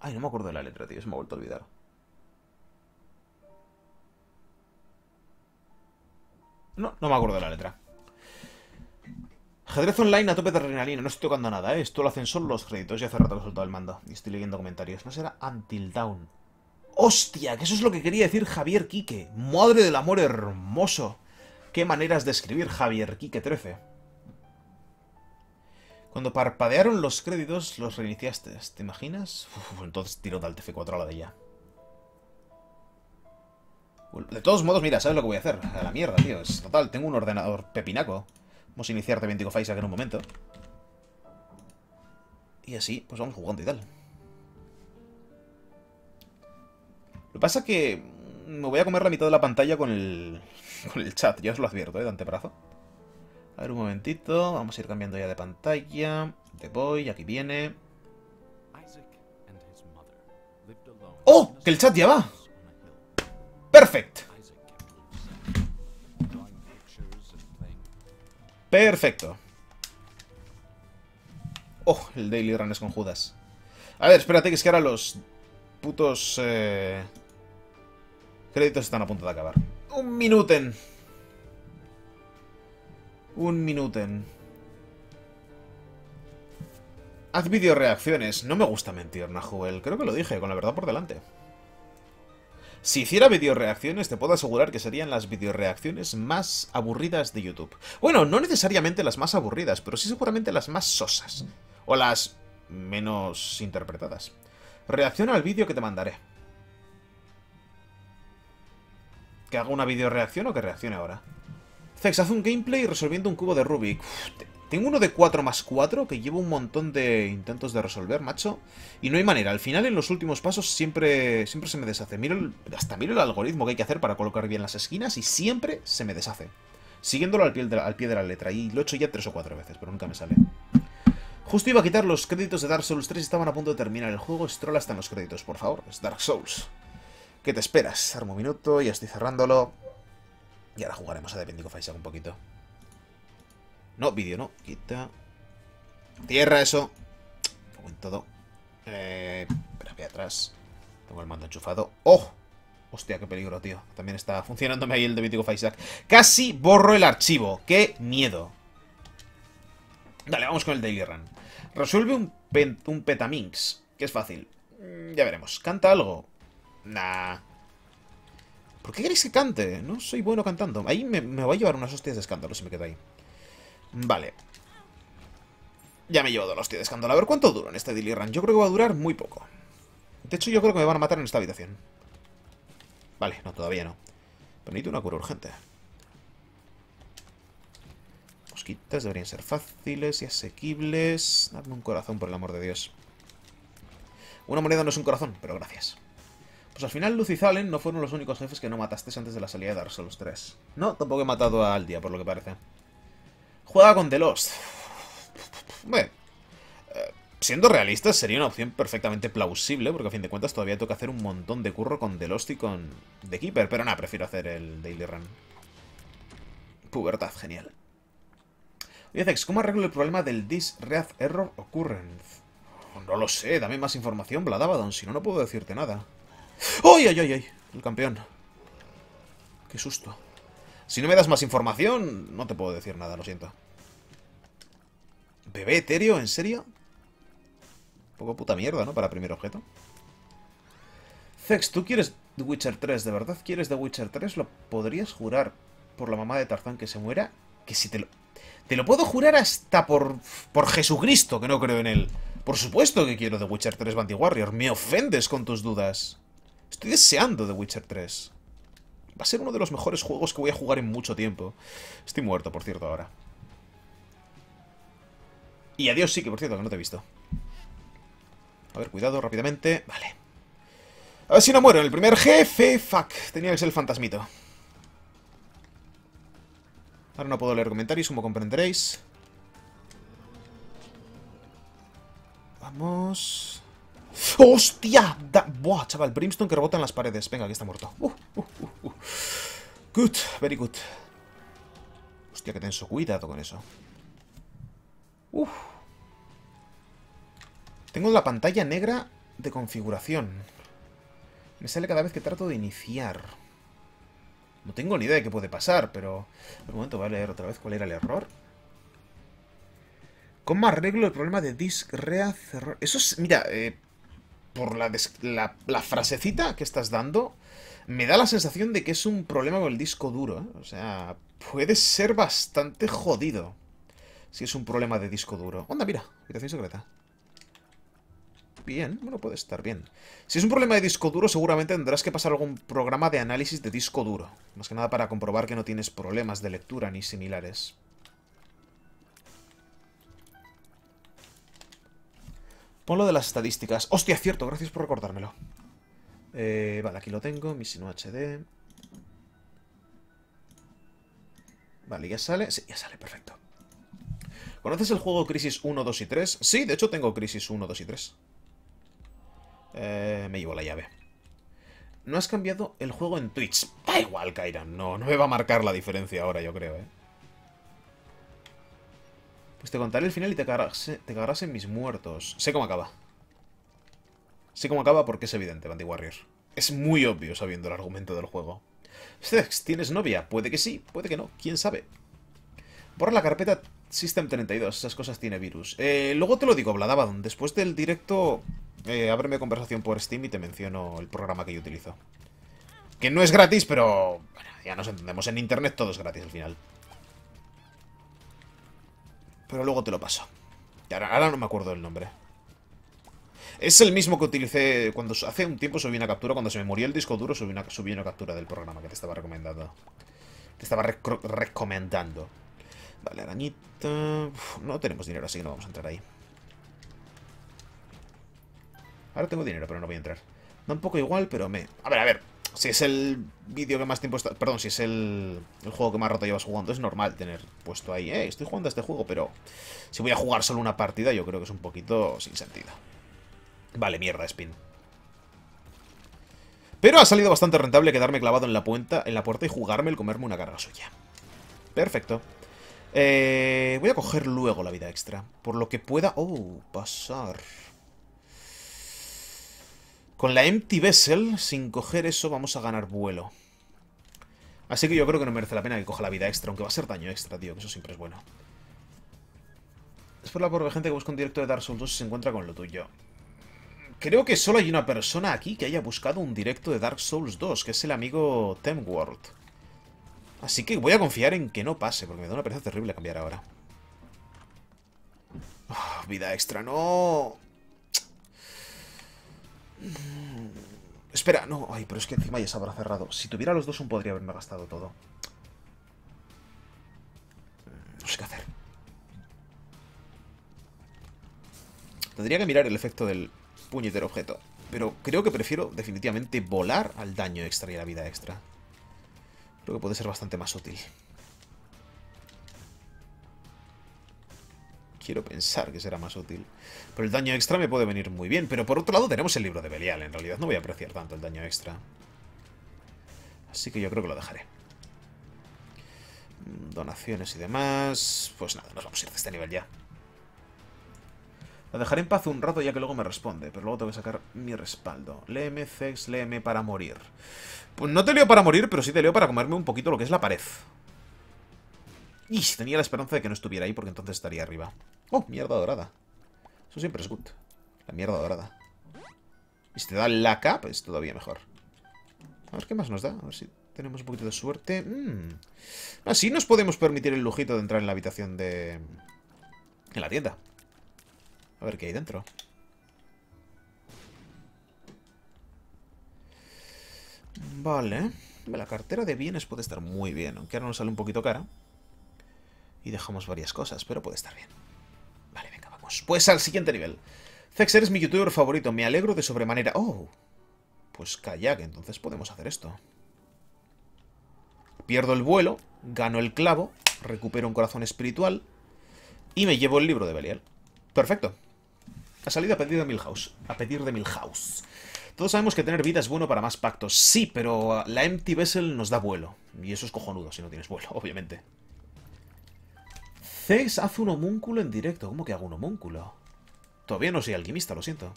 Ay, no me acuerdo de la letra, tío. Se me ha vuelto a olvidar. No, no me acuerdo de la letra. Ajedrez online a tope de adrenalina. No estoy tocando nada, ¿eh? Esto lo hacen solo los créditos. Ya hace rato que he soltado el mando. Y estoy leyendo comentarios. No será Until Down. ¡Hostia! Que eso es lo que quería decir Javier Quique. ¡Madre del amor hermoso! ¡Qué maneras de escribir Javier Quique 13! Cuando parpadearon los créditos, los reiniciaste. ¿Te imaginas? Uf, entonces tiro tal TF 4 a la de ya. De todos modos, mira, ¿sabes lo que voy a hacer? A la mierda, tío. Es total, tengo un ordenador pepinaco. Vamos a iniciar también Tico Faisak en un momento. Y así, pues vamos jugando y tal. Lo que pasa que me voy a comer la mitad de la pantalla con el, con el chat, ya os lo advierto, ¿eh? De antebrazo. A ver, un momentito. Vamos a ir cambiando ya de pantalla. Te voy, aquí viene. ¡Oh! ¡Que el chat ya va! ¡Perfect! Perfecto. Oh, el Daily Run es con Judas. A ver, espérate, que es que ahora los putos eh, créditos están a punto de acabar. Un minuten. Un minuten. Haz videoreacciones. reacciones. No me gusta mentir, Nahuel. Creo que lo dije, con la verdad por delante. Si hiciera videoreacciones, te puedo asegurar que serían las videoreacciones más aburridas de YouTube. Bueno, no necesariamente las más aburridas, pero sí seguramente las más sosas. O las menos interpretadas. Reacciona al vídeo que te mandaré. ¿Que haga una videoreacción o que reaccione ahora? Zex, haz un gameplay resolviendo un cubo de Rubik. Tengo uno de 4 más 4 que llevo un montón de intentos de resolver, macho. Y no hay manera. Al final, en los últimos pasos, siempre, siempre se me deshace. Miro hasta miro el algoritmo que hay que hacer para colocar bien las esquinas y siempre se me deshace. Siguiéndolo al pie de la, letra. Y lo he hecho ya tres o cuatro veces, pero nunca me sale. Justo iba a quitar los créditos de Dark Souls 3 y estaban a punto de terminar el juego. Stroll hasta en los créditos, por favor. Es Dark Souls. ¿Qué te esperas? Armo un minuto, ya estoy cerrándolo. Y ahora jugaremos a The Fighter un poquito. No, vídeo, no. Quita. Tierra eso. en todo. Eh, espera, voy atrás. Tengo el mando enchufado. ¡Oh! Hostia, qué peligro, tío. También está funcionándome ahí el de mítico Casi borro el archivo. ¡Qué miedo! Dale, vamos con el Daily Run. Resuelve un, un Petaminx, que es fácil. Mm, ya veremos. ¿Canta algo? Nah. ¿Por qué queréis que cante? No soy bueno cantando. Ahí me, me a llevar unas hostias de escándalo si me quedo ahí. Vale. Ya me he llevado tíos de escándalo. A ver cuánto duro en este Dilly Run. Yo creo que va a durar muy poco. De hecho, yo creo que me van a matar en esta habitación. Vale, no, todavía no. Pero necesito una cura urgente. Mosquitas deberían ser fáciles y asequibles. Dame un corazón, por el amor de Dios. Una moneda no es un corazón, pero gracias. Pues al final Luz y Zalen no fueron los únicos jefes que no mataste antes de la salida de Dark los tres No, tampoco he matado a Aldia, por lo que parece. Juega con The Lost. Bueno. Eh, siendo realistas, sería una opción perfectamente plausible, porque a fin de cuentas todavía toca hacer un montón de curro con The Lost y con The Keeper, pero nada, prefiero hacer el Daily Run. Pubertad, genial. Dicex, ¿cómo arreglo el problema del dis Read Error Occurrence? No lo sé, dame más información, Bladabadon, si no, no puedo decirte nada. ¡Ay, ay, ay, ay! El campeón. Qué susto. Si no me das más información, no te puedo decir nada, lo siento. ¿Bebé etéreo? ¿En serio? Un poco puta mierda, ¿no? Para primer objeto. Zex, ¿tú quieres The Witcher 3? ¿De verdad quieres The Witcher 3? ¿Lo podrías jurar por la mamá de Tarzán que se muera? Que si te lo... Te lo puedo jurar hasta por... Por Jesucristo, que no creo en él. Por supuesto que quiero The Witcher 3 Bandy Warrior. Me ofendes con tus dudas. Estoy deseando The Witcher 3. Va a ser uno de los mejores juegos que voy a jugar en mucho tiempo. Estoy muerto, por cierto, ahora. Y adiós sí, que por cierto, que no te he visto. A ver, cuidado, rápidamente. Vale. A ver si no muero. El primer jefe... Fuck. Tenía que ser el fantasmito. Ahora no puedo leer comentarios, como comprenderéis. Vamos... ¡Hostia! Buah, chaval, Brimstone que rebota en las paredes. Venga, aquí está muerto. Uh, uh. Good, very good. Hostia, que tenso. Cuidado con eso. Uf. Tengo la pantalla negra de configuración. Me sale cada vez que trato de iniciar. No tengo ni idea de qué puede pasar, pero... al momento voy a leer otra vez cuál era el error. ¿Cómo arreglo el problema de disk reacerro? Eso es... Mira, eh, por la frasecita que estás dando me da la sensación de que es un problema con el disco duro, ¿eh? O sea, puede ser bastante jodido. Si es un problema de disco duro. Onda, mira, habitación secreta. Bien, bueno, puede estar bien. Si es un problema de disco duro, seguramente tendrás que pasar algún programa de análisis de disco duro. Más que nada para comprobar que no tienes problemas de lectura ni similares. Pon lo de las estadísticas. Hostia, cierto, gracias por recordármelo. Eh, vale, aquí lo tengo, mi sino HD. Vale, ¿ya sale? Sí, ya sale, perfecto. ¿Conoces el juego Crisis 1, 2 y 3? Sí, de hecho tengo Crisis 1, 2 y 3. Eh, me llevo la llave. No has cambiado el juego en Twitch. Da igual, Kairan. No, no me va a marcar la diferencia ahora, yo creo, ¿eh? Pues te contaré el final y te te cagarás en mis muertos. Sé cómo acaba. Sí, como acaba porque es evidente, Bandy Warriors. Es muy obvio sabiendo el argumento del juego. Sex, ¿tienes novia? Puede que sí, puede que no, quién sabe. Borra la carpeta System32, esas cosas tiene virus. Eh, luego te lo digo, Vladabadon. después del directo, eh, ábreme conversación por Steam y te menciono el programa que yo utilizo. Que no es gratis, pero... ya nos entendemos, en internet todo es gratis al final. Pero luego te lo paso. Ahora, ahora no me acuerdo del nombre. Es el mismo que utilicé cuando hace un tiempo subí una captura, cuando se me murió el disco duro subí una, captura del programa que te estaba recomendando. Te estaba recomendando. Vale, arañita... no tenemos dinero, así que no vamos a entrar ahí. Ahora tengo dinero, pero no voy a entrar. Da un poco igual, pero me... A ver, a ver. Si es el vídeo que más tiempo está... Perdón, si es el... el, juego que más rato llevas jugando, es normal tener puesto ahí. Eh, estoy jugando a este juego, pero... Si voy a jugar solo una partida, yo creo que es un poquito sin sentido. Vale, mierda, Spin. Pero ha salido bastante rentable quedarme clavado en la, puerta, en la puerta y jugarme el comerme una carga suya. Perfecto. Eh, voy a coger luego la vida extra. Por lo que pueda... Oh, pasar. Con la Empty Vessel, sin coger eso, vamos a ganar vuelo. Así que yo creo que no merece la pena que coja la vida extra, aunque va a ser daño extra, tío, que eso siempre es bueno. Es por la pobre gente que busca un directo de Dark Souls 2 y se encuentra con lo tuyo. Creo que solo hay una persona aquí que haya buscado un directo de Dark Souls 2, que es el amigo Temworld. Así que voy a confiar en que no pase, porque me da una pereza terrible cambiar ahora. Ah, vida extra, no. Mm, espera, no. Ay, pero es que encima ya se habrá cerrado. Si tuviera los dos, un podría haberme gastado todo. Mm, no sé qué hacer. Tendría que mirar el efecto del puñetero objeto. Pero creo que prefiero definitivamente volar al daño extra y a la vida extra. Creo que puede ser bastante más útil. Quiero pensar que será más útil. Pero el daño extra me puede venir muy bien. Pero por otro lado tenemos el libro de Belial. En realidad no voy a apreciar tanto el daño extra. Así que yo creo que lo dejaré donaciones y demás. Pues nada, nos vamos a ir de este nivel ya dejaré en paz un rato ya que luego me responde, pero luego tengo que sacar mi respaldo. Léeme, Zex, léeme para morir. Pues no te leo para morir, pero sí te leo para comerme un poquito lo que es la pared. Y tenía la esperanza de que no estuviera ahí porque entonces estaría arriba. Oh, mierda dorada. Eso siempre es good. La mierda dorada. Y si te da la cap, es todavía mejor. A ver qué más nos da. A ver si tenemos un poquito de suerte. Mm. Así ah, nos podemos permitir el lujito de entrar en la habitación de... En la tienda. A ver qué hay dentro. Vale. La cartera de bienes puede estar muy bien, aunque ahora nos sale un poquito cara. Y dejamos varias cosas, pero puede estar bien. Vale, venga, vamos. Pues al siguiente nivel. Zexer es mi youtuber favorito, me alegro de sobremanera. ¡Oh! Pues que entonces podemos hacer esto. Pierdo el vuelo, gano el clavo, recupero un corazón espiritual y me llevo el libro de Belial. Perfecto. Ha salido a pedir de Milhouse. A pedir de Milhouse. Todos sabemos que tener vida es bueno para más pactos. Sí, pero uh, la Empty Vessel nos da vuelo. Y eso es cojonudo si no tienes vuelo, obviamente. Zex hace un homúnculo en directo. ¿Cómo que hago un homúnculo? Todavía no soy alquimista, lo siento.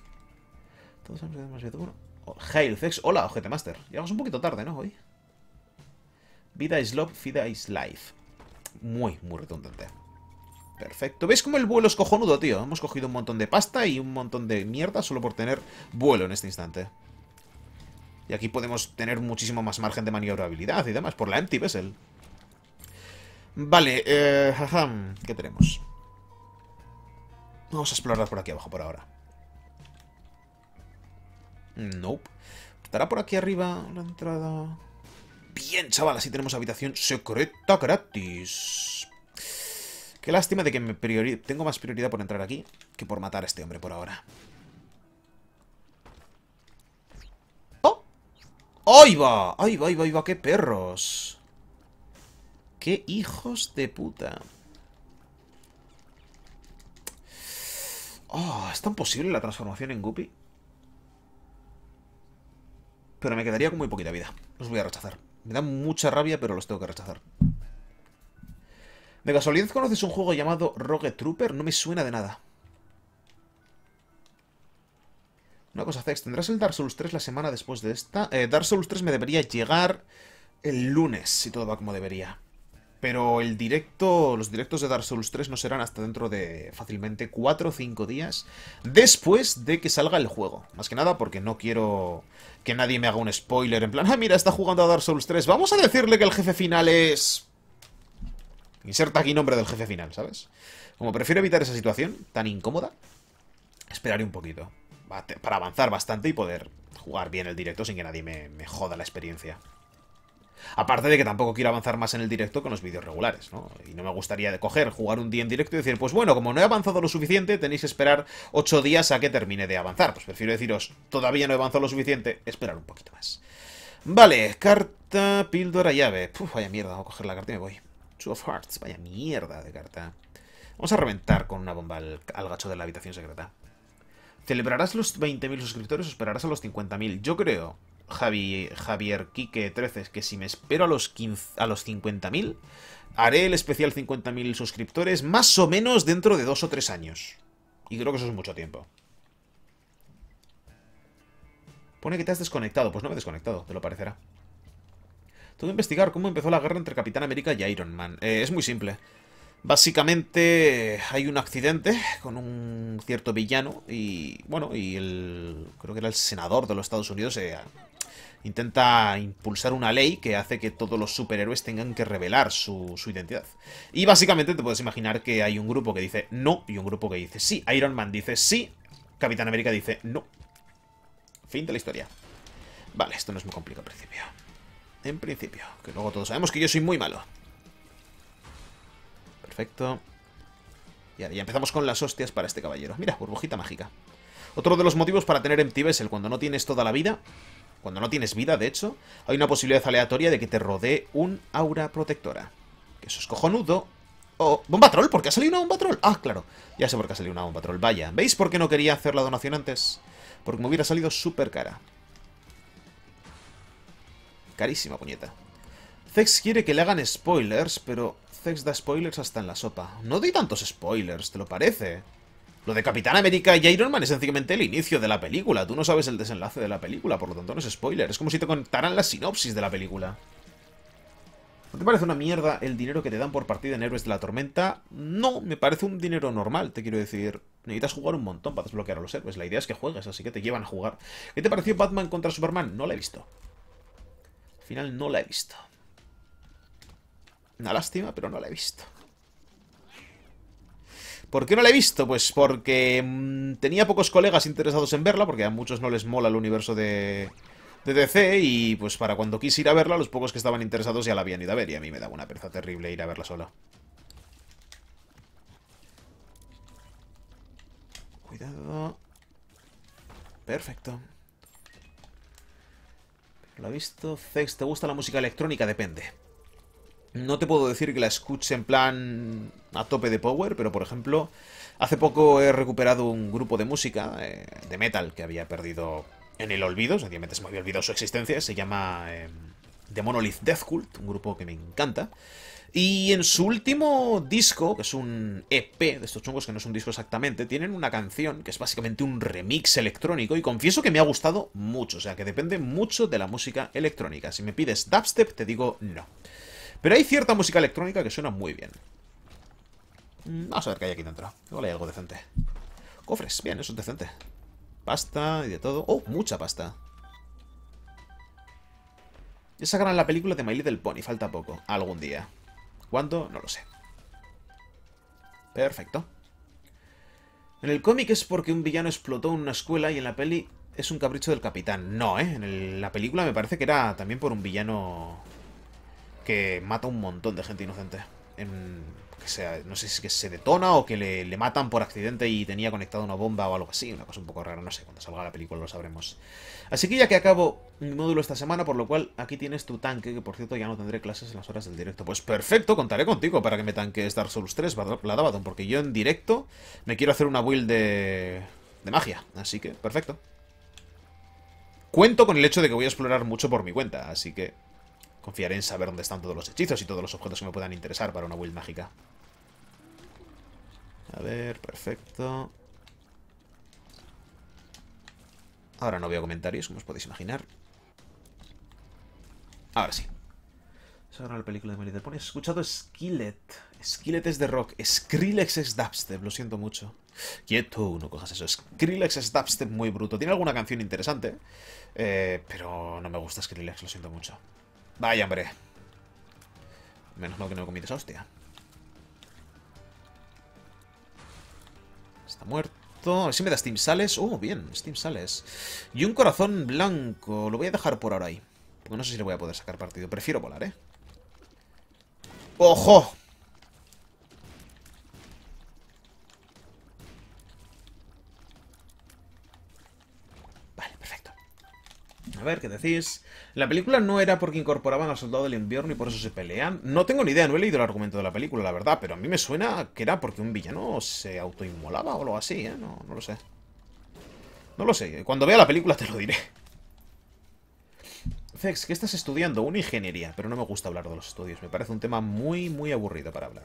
Todos sabemos que más vida oh, Hail, Zex. Hola, OGT Master. Llegamos un poquito tarde, ¿no? Hoy. Vida is love, vida is life. Muy, muy redundante. Perfecto. ¿Veis cómo el vuelo es cojonudo, tío? Hemos cogido un montón de pasta y un montón de mierda solo por tener vuelo en este instante. Y aquí podemos tener muchísimo más margen de maniobrabilidad y demás, por la empty vessel. Vale, eh, ¿qué tenemos? Vamos a explorar por aquí abajo por ahora. Nope. ¿Estará por aquí arriba la entrada? Bien, chaval, así tenemos habitación secreta gratis. Qué lástima de que tengo más prioridad por entrar aquí que por matar a este hombre por ahora. ¡Oh! ¡Ahí va! ¡Ahí va, ahí va, ahí va! ¡Qué perros! ¡Qué hijos de puta! Oh, ¿es tan posible la transformación en Guppy? Pero me quedaría con muy poquita vida. Los voy a rechazar. Me da mucha rabia, pero los tengo que rechazar. ¿De casualidad conoces un juego llamado Rogue Trooper? No me suena de nada. Una cosa, Zex, ¿tendrás el Dark Souls 3 la semana después de esta? Eh, Dark Souls 3 me debería llegar el lunes, si todo va como debería. Pero el directo, los directos de Dark Souls 3 no serán hasta dentro de fácilmente 4 o 5 días después de que salga el juego. Más que nada porque no quiero que nadie me haga un spoiler en plan, ah, mira, está jugando a Dark Souls 3, vamos a decirle que el jefe final es... Inserta aquí nombre del jefe final, ¿sabes? Como prefiero evitar esa situación tan incómoda, esperaré un poquito. Para avanzar bastante y poder jugar bien el directo sin que nadie me, joda la experiencia. Aparte de que tampoco quiero avanzar más en el directo con los vídeos regulares, ¿no? Y no me gustaría coger, jugar un día en directo y decir, pues bueno, como no he avanzado lo suficiente, tenéis que esperar ocho días a que termine de avanzar. Pues prefiero deciros, todavía no he avanzado lo suficiente, esperar un poquito más. Vale, carta, píldora, llave. Puf, vaya mierda, voy a coger la carta y me voy. Two of Hearts. Vaya mierda de carta. Vamos a reventar con una bomba al, gacho de la habitación secreta. ¿Celebrarás los 20.000 suscriptores o esperarás a los 50.000? Yo creo, Javi, Javier Quique 13, que si me espero a los, a los 50.000, haré el especial 50.000 suscriptores más o menos dentro de dos o tres años. Y creo que eso es mucho tiempo. Pone que te has desconectado. Pues no me he desconectado, te lo parecerá. Tengo que investigar cómo empezó la guerra entre Capitán América y Iron Man. Eh, es muy simple. Básicamente hay un accidente con un cierto villano y bueno, y el creo que era el senador de los Estados Unidos eh, intenta impulsar una ley que hace que todos los superhéroes tengan que revelar su, identidad. Y básicamente te puedes imaginar que hay un grupo que dice no y un grupo que dice sí. Iron Man dice sí, Capitán América dice no. Fin de la historia. Vale, esto no es muy complicado al principio. En principio, que luego todos sabemos que yo soy muy malo. Perfecto. Y ahora ya empezamos con las hostias para este caballero. Mira, burbujita mágica. Otro de los motivos para tener empty es el cuando no tienes toda la vida. Cuando no tienes vida, de hecho, hay una posibilidad aleatoria de que te rodee un aura protectora. Que eso es cojonudo. Oh, bomba troll, ¿por qué ha salido una bomba troll? Ah, claro, ya sé por qué ha salido una bomba troll. Vaya, ¿veis por qué no quería hacer la donación antes? Porque me hubiera salido súper cara. Carísima, puñeta. Zex quiere que le hagan spoilers, pero Zex da spoilers hasta en la sopa. No doy tantos spoilers, ¿te lo parece? Lo de Capitán América y Iron Man es sencillamente el inicio de la película. Tú no sabes el desenlace de la película, por lo tanto no es spoiler. Es como si te contaran la sinopsis de la película. ¿No te parece una mierda el dinero que te dan por partida en Héroes de la Tormenta? No, me parece un dinero normal, te quiero decir. Necesitas jugar un montón para desbloquear a los héroes. La idea es que juegues, así que te llevan a jugar. ¿Qué te pareció Batman contra Superman? No la he visto final no la he visto. Una lástima, pero no la he visto. ¿Por qué no la he visto? Pues porque mm, tenía pocos colegas interesados en verla, porque a muchos no les mola el universo de, de DC, y pues para cuando quise ir a verla, los pocos que estaban interesados ya la habían ido a ver, y a mí me da una pereza terrible ir a verla sola. Cuidado. Perfecto. Lo ha visto. Zex, ¿te gusta la música electrónica? Depende. No te puedo decir que la escuche en plan a tope de power, pero por ejemplo, hace poco he recuperado un grupo de música, eh, de metal, que había perdido en el olvido, sencillamente se me había olvidado su existencia, se llama eh, The Monolith Death Cult, un grupo que me encanta. Y en su último disco, que es un EP de estos chungos, que no es un disco exactamente, tienen una canción que es básicamente un remix electrónico y confieso que me ha gustado mucho, o sea que depende mucho de la música electrónica. Si me pides dubstep, te digo no. Pero hay cierta música electrónica que suena muy bien. Mm, vamos a ver qué hay aquí dentro. Igual hay algo decente. Cofres, bien, eso es decente. Pasta y de todo. Oh, mucha pasta. Ya sacarán la película de My Little Pony, falta poco. Algún día. ¿Cuándo? No lo sé. Perfecto. En el cómic es porque un villano explotó una escuela y en la peli es un capricho del capitán. No, ¿eh? En la película me parece que era también por un villano que mata un montón de gente inocente. que sea, no sé si que se detona o que le, le, matan por accidente y tenía conectada una bomba o algo así. Una cosa un poco rara, no sé. Cuando salga la película lo sabremos. Así que ya que acabo mi módulo esta semana, por lo cual aquí tienes tu tanque, que por cierto ya no tendré clases en las horas del directo. Pues perfecto, contaré contigo para que me tanque Dark Souls 3, la Dabaton, porque yo en directo me quiero hacer una build de, de magia, así que perfecto. Cuento con el hecho de que voy a explorar mucho por mi cuenta, así que confiaré en saber dónde están todos los hechizos y todos los objetos que me puedan interesar para una build mágica. A ver, perfecto. Ahora no veo comentarios, como os podéis imaginar. Ahora sí. Ahora la película de escuchado Skillet. Skillet es de rock. Skrillex es dubstep, lo siento mucho. Quieto, no cojas eso. Skrillex es dubstep muy bruto. Tiene alguna canción interesante, eh, pero no me gusta Skrillex, lo siento mucho. Vaya, hombre. Menos mal que no comites, hostia. Está muerto ver Si me da Steam Sales. Oh, bien, Steam Sales. Y un corazón blanco. Lo voy a dejar por ahora ahí. Porque no sé si le voy a poder sacar partido. Prefiero volar, ¿eh? ¡Ojo! Vale, perfecto. A ver, ¿qué decís? La película no era porque incorporaban al soldado del invierno y por eso se pelean. No tengo ni idea, no he leído el argumento de la película, la verdad, pero a mí me suena que era porque un villano se autoinmolaba o algo así, ¿eh? No, lo sé. No lo sé, cuando vea la película te lo diré. Fex, ¿qué estás estudiando? Una ingeniería, pero no me gusta hablar de los estudios. Me parece un tema muy, muy aburrido para hablar.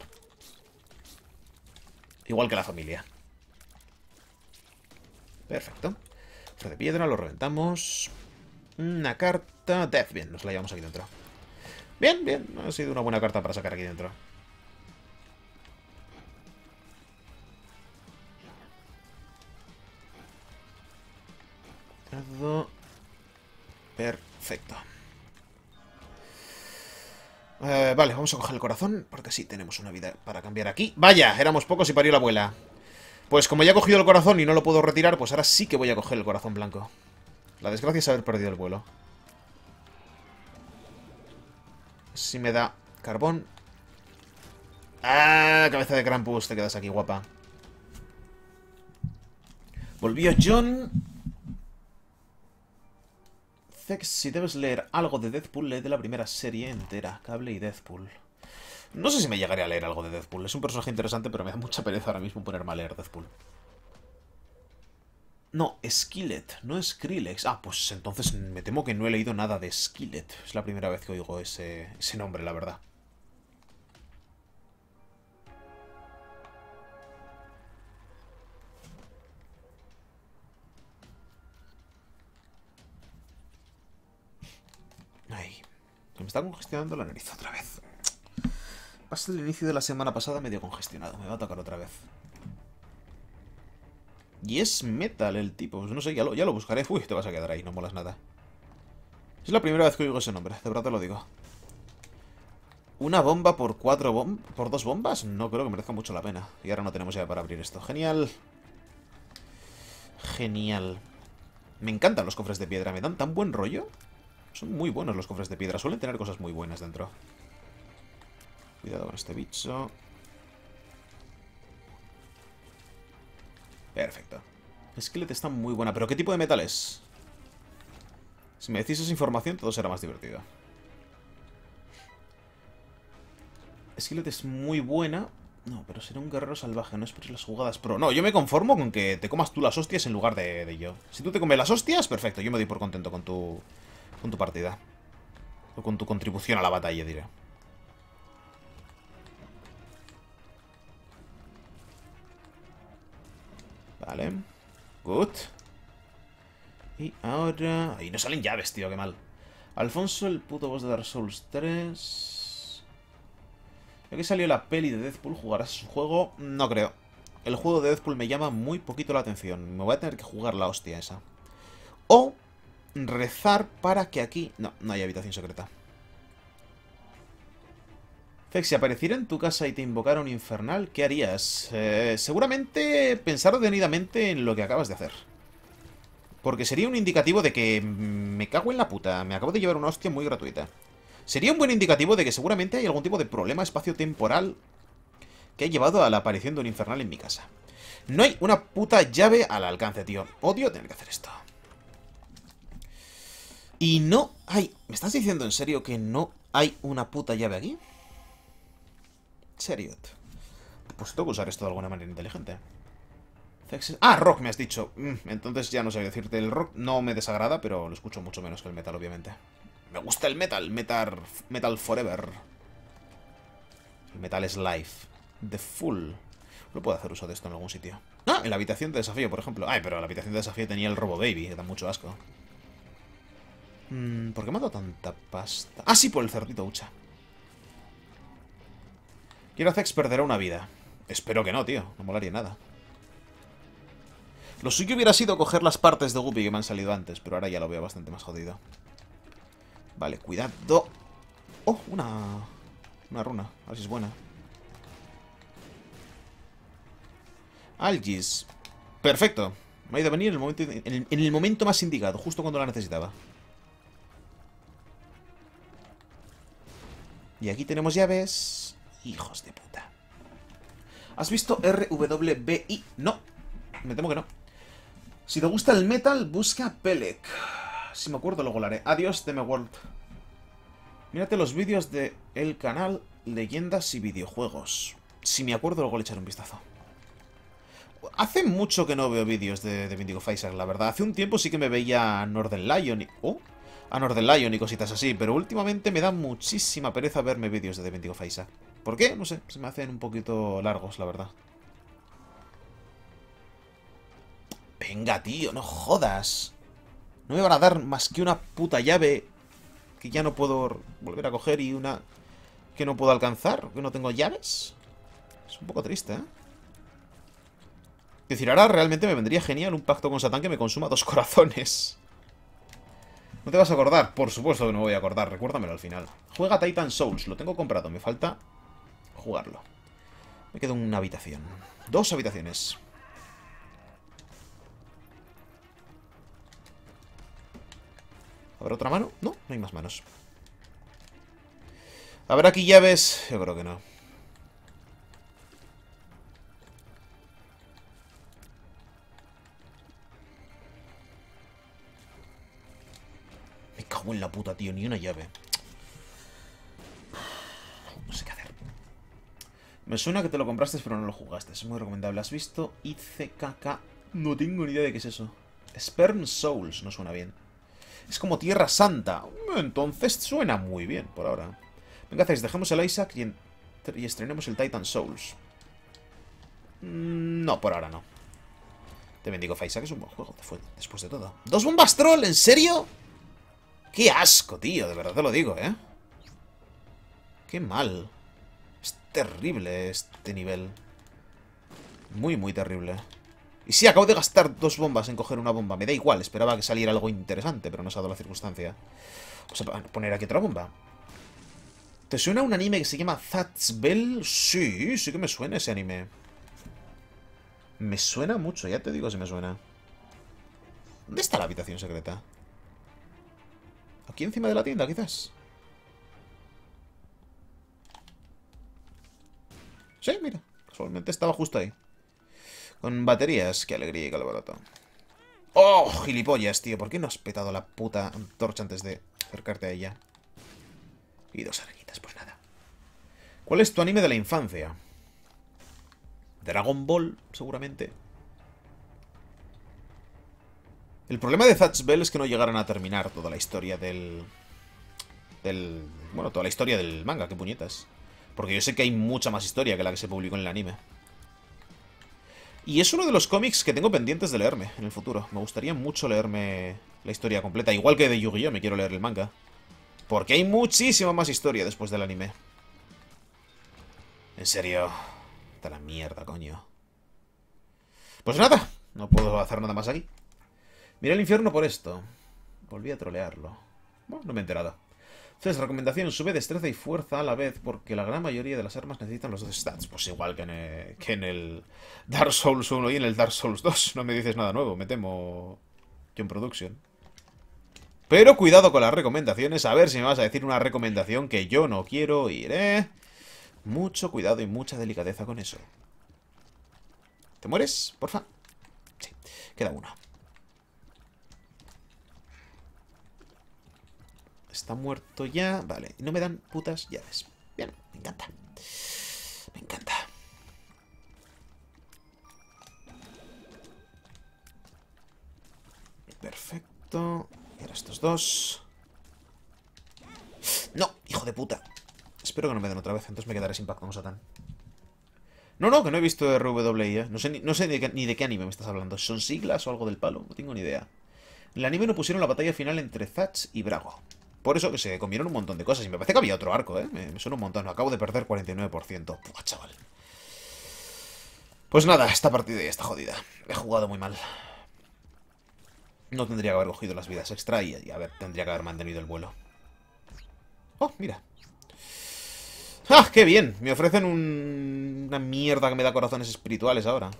Igual que la familia. Perfecto. Fue de piedra, lo reventamos. Una carta... Death, bien, nos la llevamos aquí dentro. Bien, bien, ha sido una buena carta para sacar aquí dentro. Perfecto. Eh, vale, vamos a coger el corazón, porque sí, tenemos una vida para cambiar aquí. ¡Vaya! Éramos pocos y parió la abuela. Pues como ya he cogido el corazón y no lo puedo retirar, pues ahora sí que voy a coger el corazón blanco. La desgracia es haber perdido el vuelo. Si me da carbón. ¡Ah! Cabeza de Krampus, te quedas aquí, guapa. a John. Zex, si debes leer algo de Deadpool, lee de la primera serie entera. Cable y Deadpool. No sé si me llegaré a leer algo de Deadpool. Es un personaje interesante, pero me da mucha pereza ahora mismo ponerme a leer Deadpool. No, Skillet, no Skrillex. Ah, pues entonces me temo que no he leído nada de Skillet. Es la primera vez que oigo ese, nombre, la verdad. Ay, me está congestionando la nariz otra vez. Pasé el inicio de la semana pasada medio congestionado. Me va a tocar otra vez. Y es metal el tipo. Pues no sé, ya lo, buscaré. Uy, te vas a quedar ahí, no molas nada. Es la primera vez que oigo ese nombre, de verdad te lo digo. ¿Una bomba por cuatro por dos bombas? No creo que merezca mucho la pena. Y ahora no tenemos ya para abrir esto. Genial. Genial. Me encantan los cofres de piedra, me dan tan buen rollo. Son muy buenos los cofres de piedra, suelen tener cosas muy buenas dentro. Cuidado con este bicho. Perfecto. Esqueleto está muy buena. ¿Pero qué tipo de metal es? Si me decís esa información, todo será más divertido. Esqueleto es muy buena. No, pero será un guerrero salvaje, no esperes las jugadas pro. No, yo me conformo con que te comas tú las hostias en lugar de, de, yo. Si tú te comes las hostias, perfecto, yo me doy por contento con tu, con tu partida. O con tu contribución a la batalla, diré. Vale. Good. Y ahora... Ahí no salen llaves, tío, qué mal. Alfonso, el puto boss de Dark Souls 3... Ya que salió la peli de Deadpool, ¿jugarás su juego? No creo. El juego de Deadpool me llama muy poquito la atención. Me voy a tener que jugar la hostia esa. O rezar para que aquí... No, no hay habitación secreta si apareciera en tu casa y te invocara un infernal, ¿qué harías? Eh, seguramente pensar detenidamente en lo que acabas de hacer. Porque sería un indicativo de que me cago en la puta, me acabo de llevar una hostia muy gratuita. Sería un buen indicativo de que seguramente hay algún tipo de problema espaciotemporal... que ha llevado a la aparición de un infernal en mi casa. No hay una puta llave al alcance, tío. Odio tener que hacer esto. Y no hay... ¿Me estás diciendo en serio que no hay una puta llave aquí? Chariot. Pues tengo que usar esto de alguna manera inteligente. Ah, rock me has dicho. Mm, entonces ya no sabía decirte. El rock no me desagrada, pero lo escucho mucho menos que el metal, obviamente. Me gusta el metal. Metal, metal forever. El metal es life. The full. No puedo hacer uso de esto en algún sitio. Ah, en la habitación de desafío, por ejemplo. Ay, pero la habitación de desafío tenía el Robo Baby, que da mucho asco. Mm, ¿Por qué me ha tanta pasta? Ah, sí, por el cerdito hucha. Quiero hacer perderá una vida. Espero que no, tío. No molaría nada. Lo suyo hubiera sido coger las partes de Guppy que me han salido antes, pero ahora ya lo veo bastante más jodido. Vale, cuidado. Oh, una... Una runa. A ver si es buena. Algis. Perfecto. Me ha ido a venir el, momento, en el momento más indicado, justo cuando la necesitaba. Y aquí tenemos llaves. Hijos de puta. ¿Has visto RWBI? No, me temo que no. Si te gusta el metal, busca Pelec. Si me acuerdo, luego lo haré. Adiós, World. Mírate los vídeos del el canal Leyendas y Videojuegos. Si me acuerdo, luego le echaré un vistazo. Hace mucho que no veo vídeos de, The Vindigo Pfizer, la verdad. Hace un tiempo sí que me veía a Northern Lion y... Oh, a Northern Lion y cositas así, pero últimamente me da muchísima pereza verme vídeos de The Vindigo Pfizer. ¿Por qué? No sé, se me hacen un poquito largos, la verdad. Venga, tío, no jodas. No me van a dar más que una puta llave que ya no puedo volver a coger y una que no puedo alcanzar, que no tengo llaves. Es un poco triste, ¿eh? Es decir, ahora realmente me vendría genial un pacto con Satán que me consuma dos corazones. ¿No te vas a acordar? Por supuesto que no voy a acordar, recuérdamelo al final. Juega Titan Souls, lo tengo comprado, me falta jugarlo. Me queda una habitación. Dos habitaciones. ¿Habrá otra mano? No, no hay más manos. ¿Habrá aquí llaves? Yo creo que no. Me cago en la puta, tío. Ni una llave. Me suena que te lo compraste pero no lo jugaste. Es muy recomendable. ¿Has visto ICKK? No tengo ni idea de qué es eso. Sperm Souls. No suena bien. Es como Tierra Santa. Entonces suena muy bien por ahora. Venga, hacéis, dejamos el Isaac y, estrenemos el Titan Souls. Mm, no, por ahora no. Te bendigo, Faisa, que es un buen juego, después de todo. ¡Dos bombas troll! ¿En serio? ¡Qué asco, tío! De verdad te lo digo, ¿eh? ¡Qué mal! Es terrible este nivel. Muy, muy terrible. Y sí, acabo de gastar dos bombas en coger una bomba. Me da igual, esperaba que saliera algo interesante, pero no se ha dado la circunstancia. Vamos a poner aquí otra bomba. ¿Te suena un anime que se llama Bell? Sí, sí que me suena ese anime. Me suena mucho, ya te digo si me suena. ¿Dónde está la habitación secreta? Aquí encima de la tienda, quizás. Sí, mira. Casualmente estaba justo ahí. Con baterías. Qué alegría y qué ¡Oh, gilipollas, tío! ¿Por qué no has petado la puta antorcha antes de acercarte a ella? Y dos arañitas, pues nada. ¿Cuál es tu anime de la infancia? Dragon Ball, seguramente. El problema de Zatch Bell es que no llegaron a terminar toda la historia del... Del... Bueno, toda la historia del manga, qué puñetas. Porque yo sé que hay mucha más historia que la que se publicó en el anime. Y es uno de los cómics que tengo pendientes de leerme en el futuro. Me gustaría mucho leerme la historia completa. Igual que de Yu-Gi-Oh! me quiero leer el manga. Porque hay muchísima más historia después del anime. En serio. Está la mierda, coño. Pues nada. No puedo hacer nada más aquí. Miré el infierno por esto. Volví a trolearlo. Bueno, no me he enterado. Entonces, recomendación, sube destreza y fuerza a la vez, porque la gran mayoría de las armas necesitan los dos stats. Pues igual que en, eh, el, que Dark Souls 1 y en el Dark Souls 2. No me dices nada nuevo, me temo John Production. Pero cuidado con las recomendaciones, a ver si me vas a decir una recomendación que yo no quiero ir, ¿eh? Mucho cuidado y mucha delicadeza con eso. ¿Te mueres? Porfa. Sí, queda una. Está muerto ya. Vale. No me dan putas llaves. Bien, me encanta. Me encanta. Perfecto. Y ahora estos dos. ¡No! ¡Hijo de puta! Espero que no me den otra vez, entonces me quedaré sin pacto con Satán. No, no, que no he visto RWI, ¿eh? No sé, ni, de qué, anime me estás hablando. ¿Son siglas o algo del palo? No tengo ni idea. En el anime no pusieron la batalla final entre Zatch y Brago. Por eso que se comieron un montón de cosas. Y me parece que había otro arco, ¿eh? Me, suena un montón. acabo de perder 49%. Buah, chaval. Pues nada, esta partida ya está jodida. He jugado muy mal. No tendría que haber cogido las vidas extra y, a ver, tendría que haber mantenido el vuelo. Oh, mira. ¡Ah, qué bien! Me ofrecen un... una mierda que me da corazones espirituales ahora.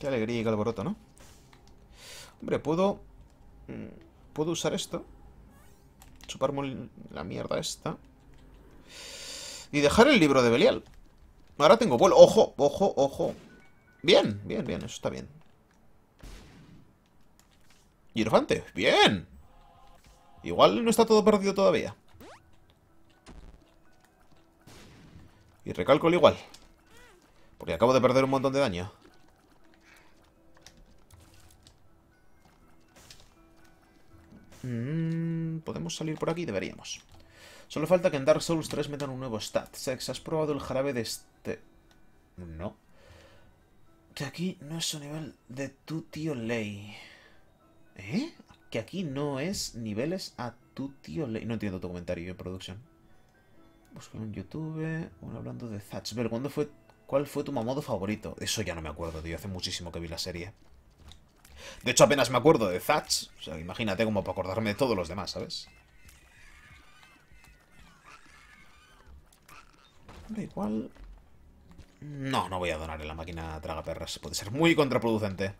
Qué alegría y qué alboroto, ¿no? Hombre, puedo... Mm, Puedo usar esto. Chuparme la mierda esta. Y dejar el libro de Belial. Ahora tengo vuelo. ¡Ojo! ¡Ojo! ¡Ojo! Bien, bien, bien. Eso está bien. ¡Girofante! ¡Bien! Igual no está todo perdido todavía. Y recalco el igual. Porque acabo de perder un montón de daño. Mm, ¿Podemos salir por aquí? Deberíamos. Solo falta que en Dark Souls 3 metan un nuevo stat. Sex, ¿has probado el jarabe de este...? No. Que aquí no es a nivel de tu tío Ley. ¿Eh? Que aquí no es niveles a tu tío Ley. No entiendo tu comentario, producción. Buscar un YouTube, uno hablando de Thatch. ¿cuándo fue, ¿cuál fue tu mamodo favorito? Eso ya no me acuerdo, tío. Hace muchísimo que vi la serie. De hecho, apenas me acuerdo de Thatch O sea, imagínate como para acordarme de todos los demás, ¿sabes? igual... No, no voy a donar en la máquina tragaperras. Puede ser muy contraproducente.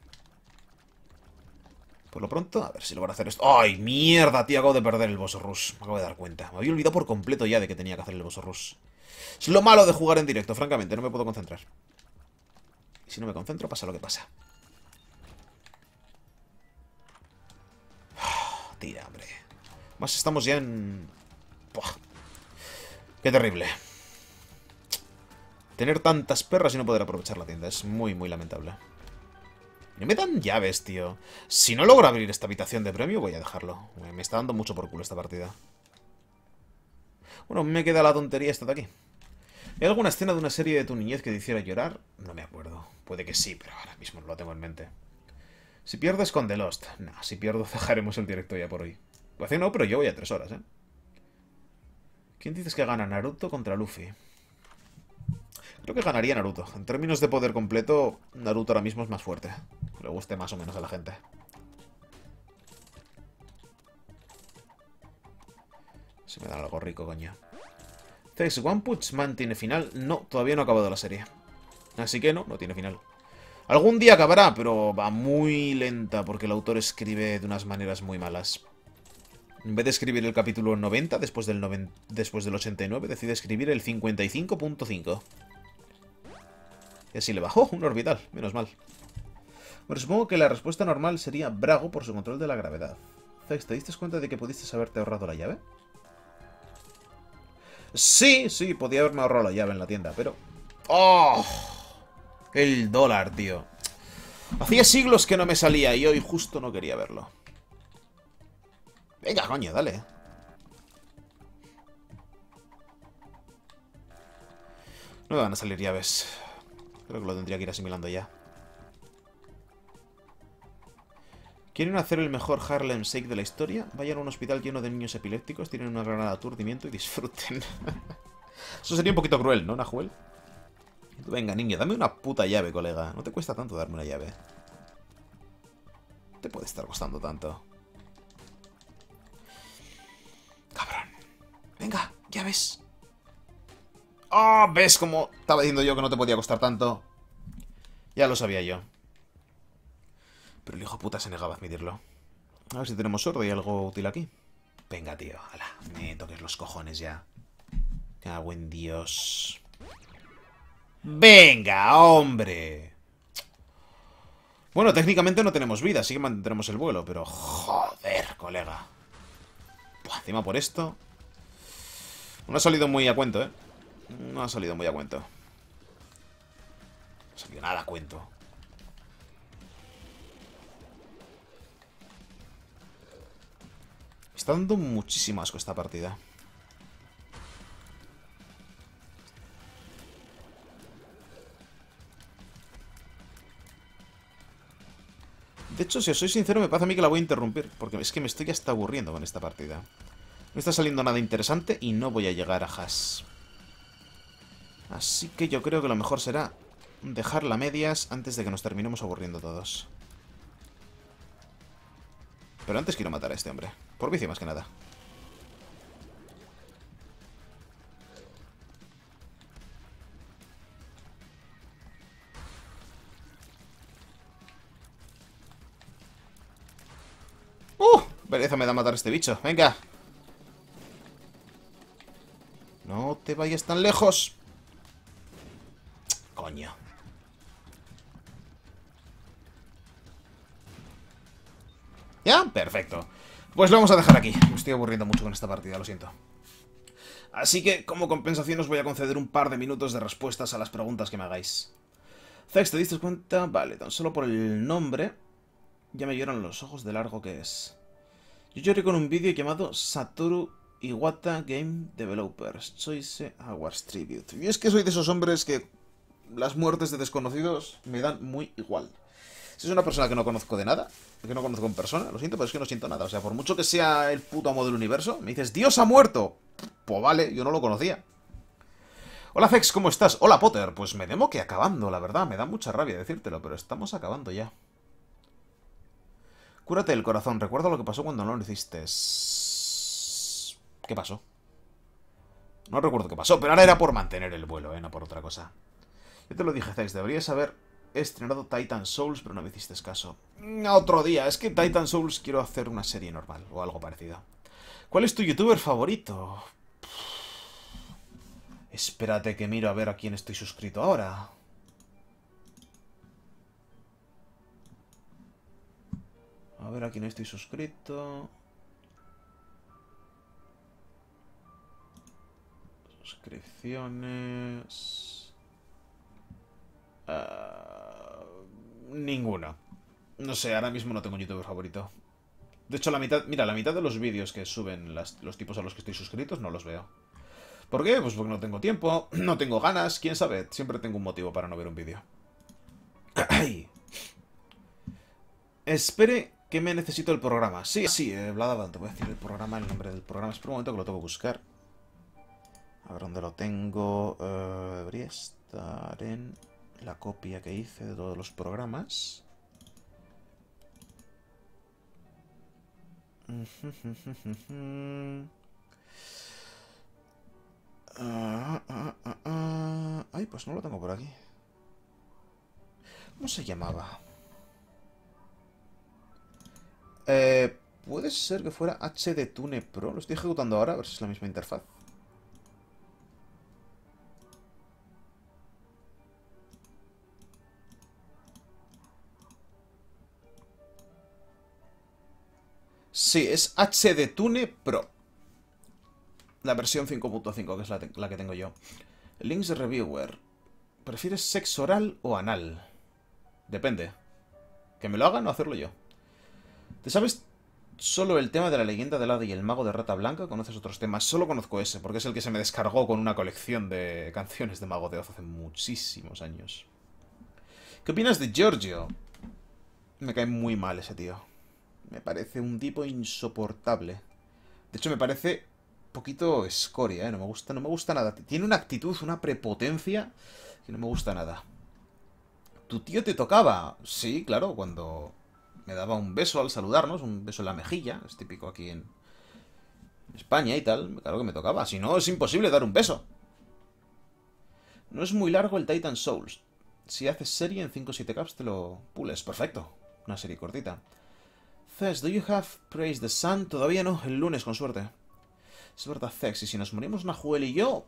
Por lo pronto, a ver si logro hacer esto. ¡Ay, mierda, tío! Acabo de perder el boss rush. Me acabo de dar cuenta. Me había olvidado por completo ya de que tenía que hacer el Boso rush. Es lo malo de jugar en directo, francamente. No me puedo concentrar. Y si no me concentro, pasa lo que pasa. tira, hombre. Más estamos ya en... Qué terrible. Tener tantas perras y no poder aprovechar la tienda es muy, muy lamentable. No me dan llaves, tío. Si no logro abrir esta habitación de premio, voy a dejarlo. Me está dando mucho por culo esta partida. Bueno, me queda la tontería esta de aquí. ¿Hay alguna escena de una serie de tu niñez que te hiciera llorar? No me acuerdo. Puede que sí, pero ahora mismo no lo tengo en mente. Si pierdes con The Lost. No, si pierdo dejaremos el directo ya por hoy. Pues no, pero yo voy a tres horas, ¿eh? ¿Quién dices que gana Naruto contra Luffy? Creo que ganaría Naruto. En términos de poder completo, Naruto ahora mismo es más fuerte. Le guste más o menos a la gente. Se me da algo rico, coño. Thanks, One Punch Man tiene final. No, todavía no ha acabado la serie. Así que no, no tiene final. Algún día acabará, pero va muy lenta porque el autor escribe de unas maneras muy malas. En vez de escribir el capítulo 90 después del, después del 89, decide escribir el 55.5. Y así le bajó un orbital, menos mal. Bueno, supongo que la respuesta normal sería Brago por su control de la gravedad. ¿te diste cuenta de que pudiste haberte ahorrado la llave? Sí, sí, podía haberme ahorrado la llave en la tienda, pero... ¡Oh! El dólar, tío. Hacía siglos que no me salía y hoy justo no quería verlo. Venga, coño, dale. No me van a salir llaves. Creo que lo tendría que ir asimilando ya. ¿Quieren hacer el mejor Harlem Shake de la historia? Vayan a un hospital lleno de niños epilépticos, tienen una granada de aturdimiento y disfruten. Eso sería un poquito cruel, ¿no, Nahuel? Venga, niño, dame una puta llave, colega. No te cuesta tanto darme una llave. Te puede estar costando tanto. Cabrón. Venga, llaves. ¡Oh! Ah, ¿Ves cómo estaba diciendo yo que no te podía costar tanto? Ya lo sabía yo. Pero el hijo puta se negaba a admitirlo. A ver si tenemos sordo y algo útil aquí. Venga, tío. Ala, me toques los cojones ya. Cago en Dios. ¡Venga, hombre! Bueno, técnicamente no tenemos vida, así que mantendremos el vuelo, pero... ¡Joder, colega! encima por esto... No ha salido muy a cuento, ¿eh? No ha salido muy a cuento. No ha salido nada a cuento. Está dando muchísimo asco esta partida. De hecho, si soy sincero, me pasa a mí que la voy a interrumpir. Porque es que me estoy hasta aburriendo con esta partida. No está saliendo nada interesante y no voy a llegar a has. Así que yo creo que lo mejor será dejarla a medias antes de que nos terminemos aburriendo todos. Pero antes quiero matar a este hombre. Por vicio más que nada. Pereza me da matar este bicho. Venga. No te vayas tan lejos. Coño. ¿Ya? Perfecto. Pues lo vamos a dejar aquí. Me estoy aburriendo mucho con esta partida, lo siento. Así que, como compensación, os voy a conceder un par de minutos de respuestas a las preguntas que me hagáis. Zex, ¿te diste cuenta? Vale, tan solo por el nombre... Ya me lloran los ojos de largo que es. Yo lloré con un vídeo llamado Satoru Iwata Game Developers, Choice Awards Tribute. Y es que soy de esos hombres que las muertes de desconocidos me dan muy igual. Si es una persona que no conozco de nada, que no conozco en persona, lo siento, pero es que no siento nada. O sea, por mucho que sea el puto amo del universo, me dices, Dios ha muerto. Pues vale, yo no lo conocía. Hola Fex, ¿cómo estás? Hola Potter, pues me temo que acabando, la verdad, me da mucha rabia decírtelo, pero estamos acabando ya. Cúrate el corazón. Recuerda lo que pasó cuando no lo hiciste. ¿Qué pasó? No recuerdo qué pasó, pero ahora era por mantener el vuelo, ¿eh? no por otra cosa. Yo te lo dije, Zex, deberías haber estrenado Titan Souls, pero no me hiciste caso. Otro día, es que Titan Souls quiero hacer una serie normal o algo parecido. ¿Cuál es tu youtuber favorito? Espérate que miro a ver a quién estoy suscrito ahora. A ver, aquí no estoy suscrito. Suscripciones... Ah, ninguna. No sé, ahora mismo no tengo un youtuber favorito. De hecho, la mitad... Mira, la mitad de los vídeos que suben los tipos a los que estoy suscritos no los veo. ¿Por qué? Pues porque no tengo tiempo, no tengo ganas, quién sabe. Siempre tengo un motivo para no ver un vídeo. Espere ¿Qué me necesito el programa? Sí, ah. sí, eh, te voy a decir el programa, el nombre del programa. Espera un momento que lo tengo que buscar. A ver dónde lo tengo. Eh, debería estar en la copia que hice de todos los programas. Ah, ah, Ay, pues no lo tengo por aquí. ¿Cómo se llamaba? Eh, Puede ser que fuera HD Tune Pro. Lo estoy ejecutando ahora, a ver si es la misma interfaz. Sí, es HD Tune Pro. La versión 5.5, que es la, la, que tengo yo. Links Reviewer. ¿Prefieres sexo oral o anal? Depende. ¿Que me lo hagan o hacerlo yo? ¿Te sabes solo el tema de la leyenda del hada y el mago de rata blanca? ¿Conoces otros temas? Solo conozco ese, porque es el que se me descargó con una colección de canciones de Mago de Oz hace muchísimos años. ¿Qué opinas de Giorgio? Me cae muy mal ese tío. Me parece un tipo insoportable. De hecho, me parece poquito escoria, ¿eh? No me gusta, no me gusta nada. Tiene una actitud, una prepotencia que no me gusta nada. ¿Tu tío te tocaba? Sí, claro, cuando me daba un beso al saludarnos, un beso en la mejilla, es típico aquí en España y tal, claro que me tocaba, si no es imposible dar un beso. No es muy largo el Titan Souls, si haces serie en 5 o 7 caps te lo pules, perfecto, una serie cortita. Zez, ¿do you have Praise the Sun? Todavía no, el lunes con suerte. Es verdad, Zex. y si nos morimos Nahuel y yo,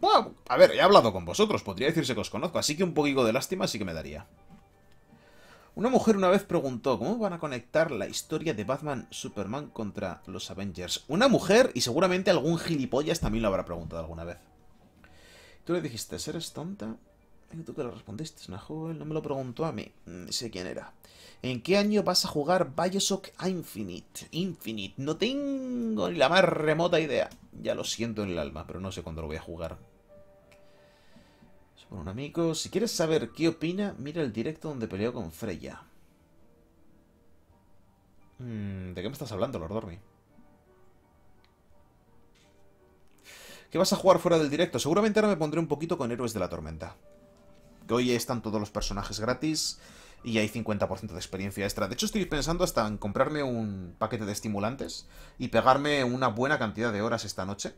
bueno, a ver, he hablado con vosotros, podría decirse que os conozco, así que un poquito de lástima sí que me daría. Una mujer una vez preguntó, ¿cómo van a conectar la historia de Batman Superman contra los Avengers? Una mujer, y seguramente algún gilipollas también lo habrá preguntado alguna vez. Tú le dijiste, ¿eres tonta? ¿Y tú que lo respondiste, no me lo preguntó a mí. Mm, sé quién era. ¿En qué año vas a jugar Bioshock Infinite? Infinite, no tengo ni la más remota idea. Ya lo siento en el alma, pero no sé cuándo lo voy a jugar. Bueno, un amigo. Si quieres saber qué opina, mira el directo donde peleo con Freya. Mm, ¿De qué me estás hablando, Lord Dormy? ¿Qué vas a jugar fuera del directo? Seguramente ahora me pondré un poquito con Héroes de la Tormenta. Que hoy están todos los personajes gratis y hay 50% de experiencia extra. De hecho, estoy pensando hasta en comprarme un paquete de estimulantes y pegarme una buena cantidad de horas esta noche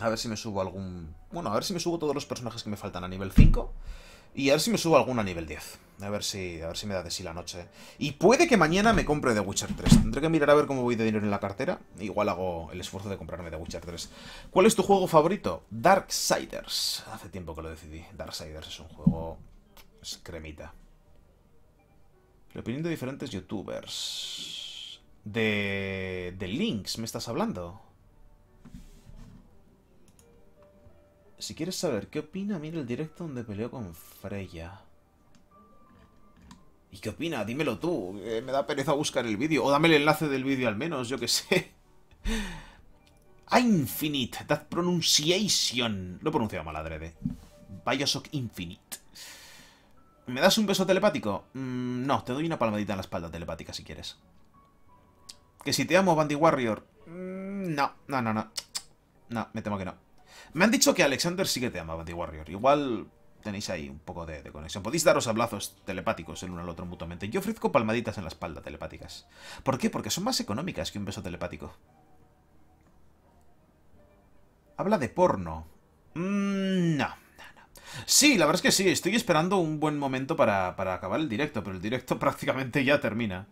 a ver si me subo algún... Bueno, a ver si me subo todos los personajes que me faltan a nivel 5. Y a ver si me subo alguno a nivel 10. A ver si, a ver si me da de sí la noche. Y puede que mañana me compre The Witcher 3. Tendré que mirar a ver cómo voy de dinero en la cartera. Igual hago el esfuerzo de comprarme The Witcher 3. ¿Cuál es tu juego favorito? Darksiders. Hace tiempo que lo decidí. Darksiders es un juego... Es cremita. La opinión de diferentes youtubers. De... De Links me estás hablando. Si quieres saber qué opina, mira el directo donde peleó con Freya. ¿Y qué opina? Dímelo tú. Eh, me da pereza buscar el vídeo. O dame el enlace del vídeo al menos, yo que sé. Infinite, that pronunciation. Lo he pronunciado mal adrede. Bioshock Infinite. ¿Me das un beso telepático? Mm, no, te doy una palmadita en la espalda telepática si quieres. ¿Que si te amo, Bandy Warrior? Mm, no, no, no, no. No, me temo que no. Me han dicho que Alexander sí que te amaba, The Warrior. Igual tenéis ahí un poco de, conexión. Podéis daros abrazos telepáticos el uno al otro mutuamente. Yo ofrezco palmaditas en la espalda telepáticas. ¿Por qué? Porque son más económicas que un beso telepático. Habla de porno. Mm, no, no. Sí, la verdad es que sí, estoy esperando un buen momento para, para acabar el directo, pero el directo prácticamente ya termina.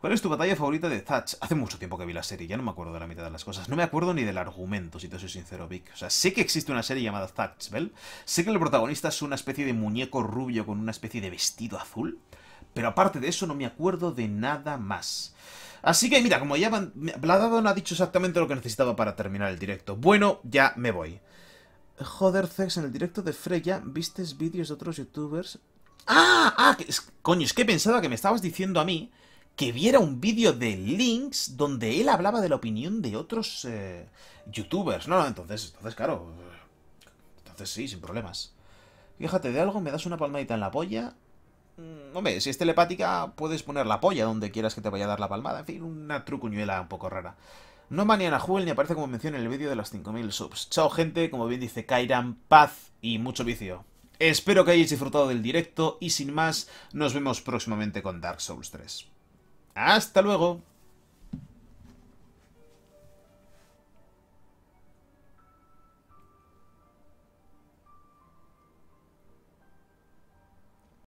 ¿Cuál es tu batalla favorita de Thatch? Hace mucho tiempo que vi la serie, ya no me acuerdo de la mitad de las cosas. No me acuerdo ni del argumento, si te soy sincero, Vic. O sea, sé que existe una serie llamada Thatch, ¿vel? Sé que el protagonista es una especie de muñeco rubio con una especie de vestido azul, pero aparte de eso no me acuerdo de nada más. Así que mira, como ya Bladado no ha dicho exactamente lo que necesitaba para terminar el directo. Bueno, ya me voy. Joder, Zex, en el directo de Freya, ¿vistes vídeos de otros youtubers? ¡Ah! ¡Ah! coño, es que pensaba que me estabas diciendo a mí que viera un vídeo de Links donde él hablaba de la opinión de otros eh, youtubers. No, no, entonces, entonces, claro. Entonces sí, sin problemas. Fíjate de algo, me das una palmadita en la polla. Mm, hombre, si es telepática, puedes poner la polla donde quieras que te vaya a dar la palmada. En fin, una trucuñuela un poco rara. No mañana Juel ni aparece como mención en el vídeo de los 5000 subs. Chao gente, como bien dice Kairan, paz y mucho vicio. Espero que hayáis disfrutado del directo y sin más, nos vemos próximamente con Dark Souls 3. ¡Hasta luego!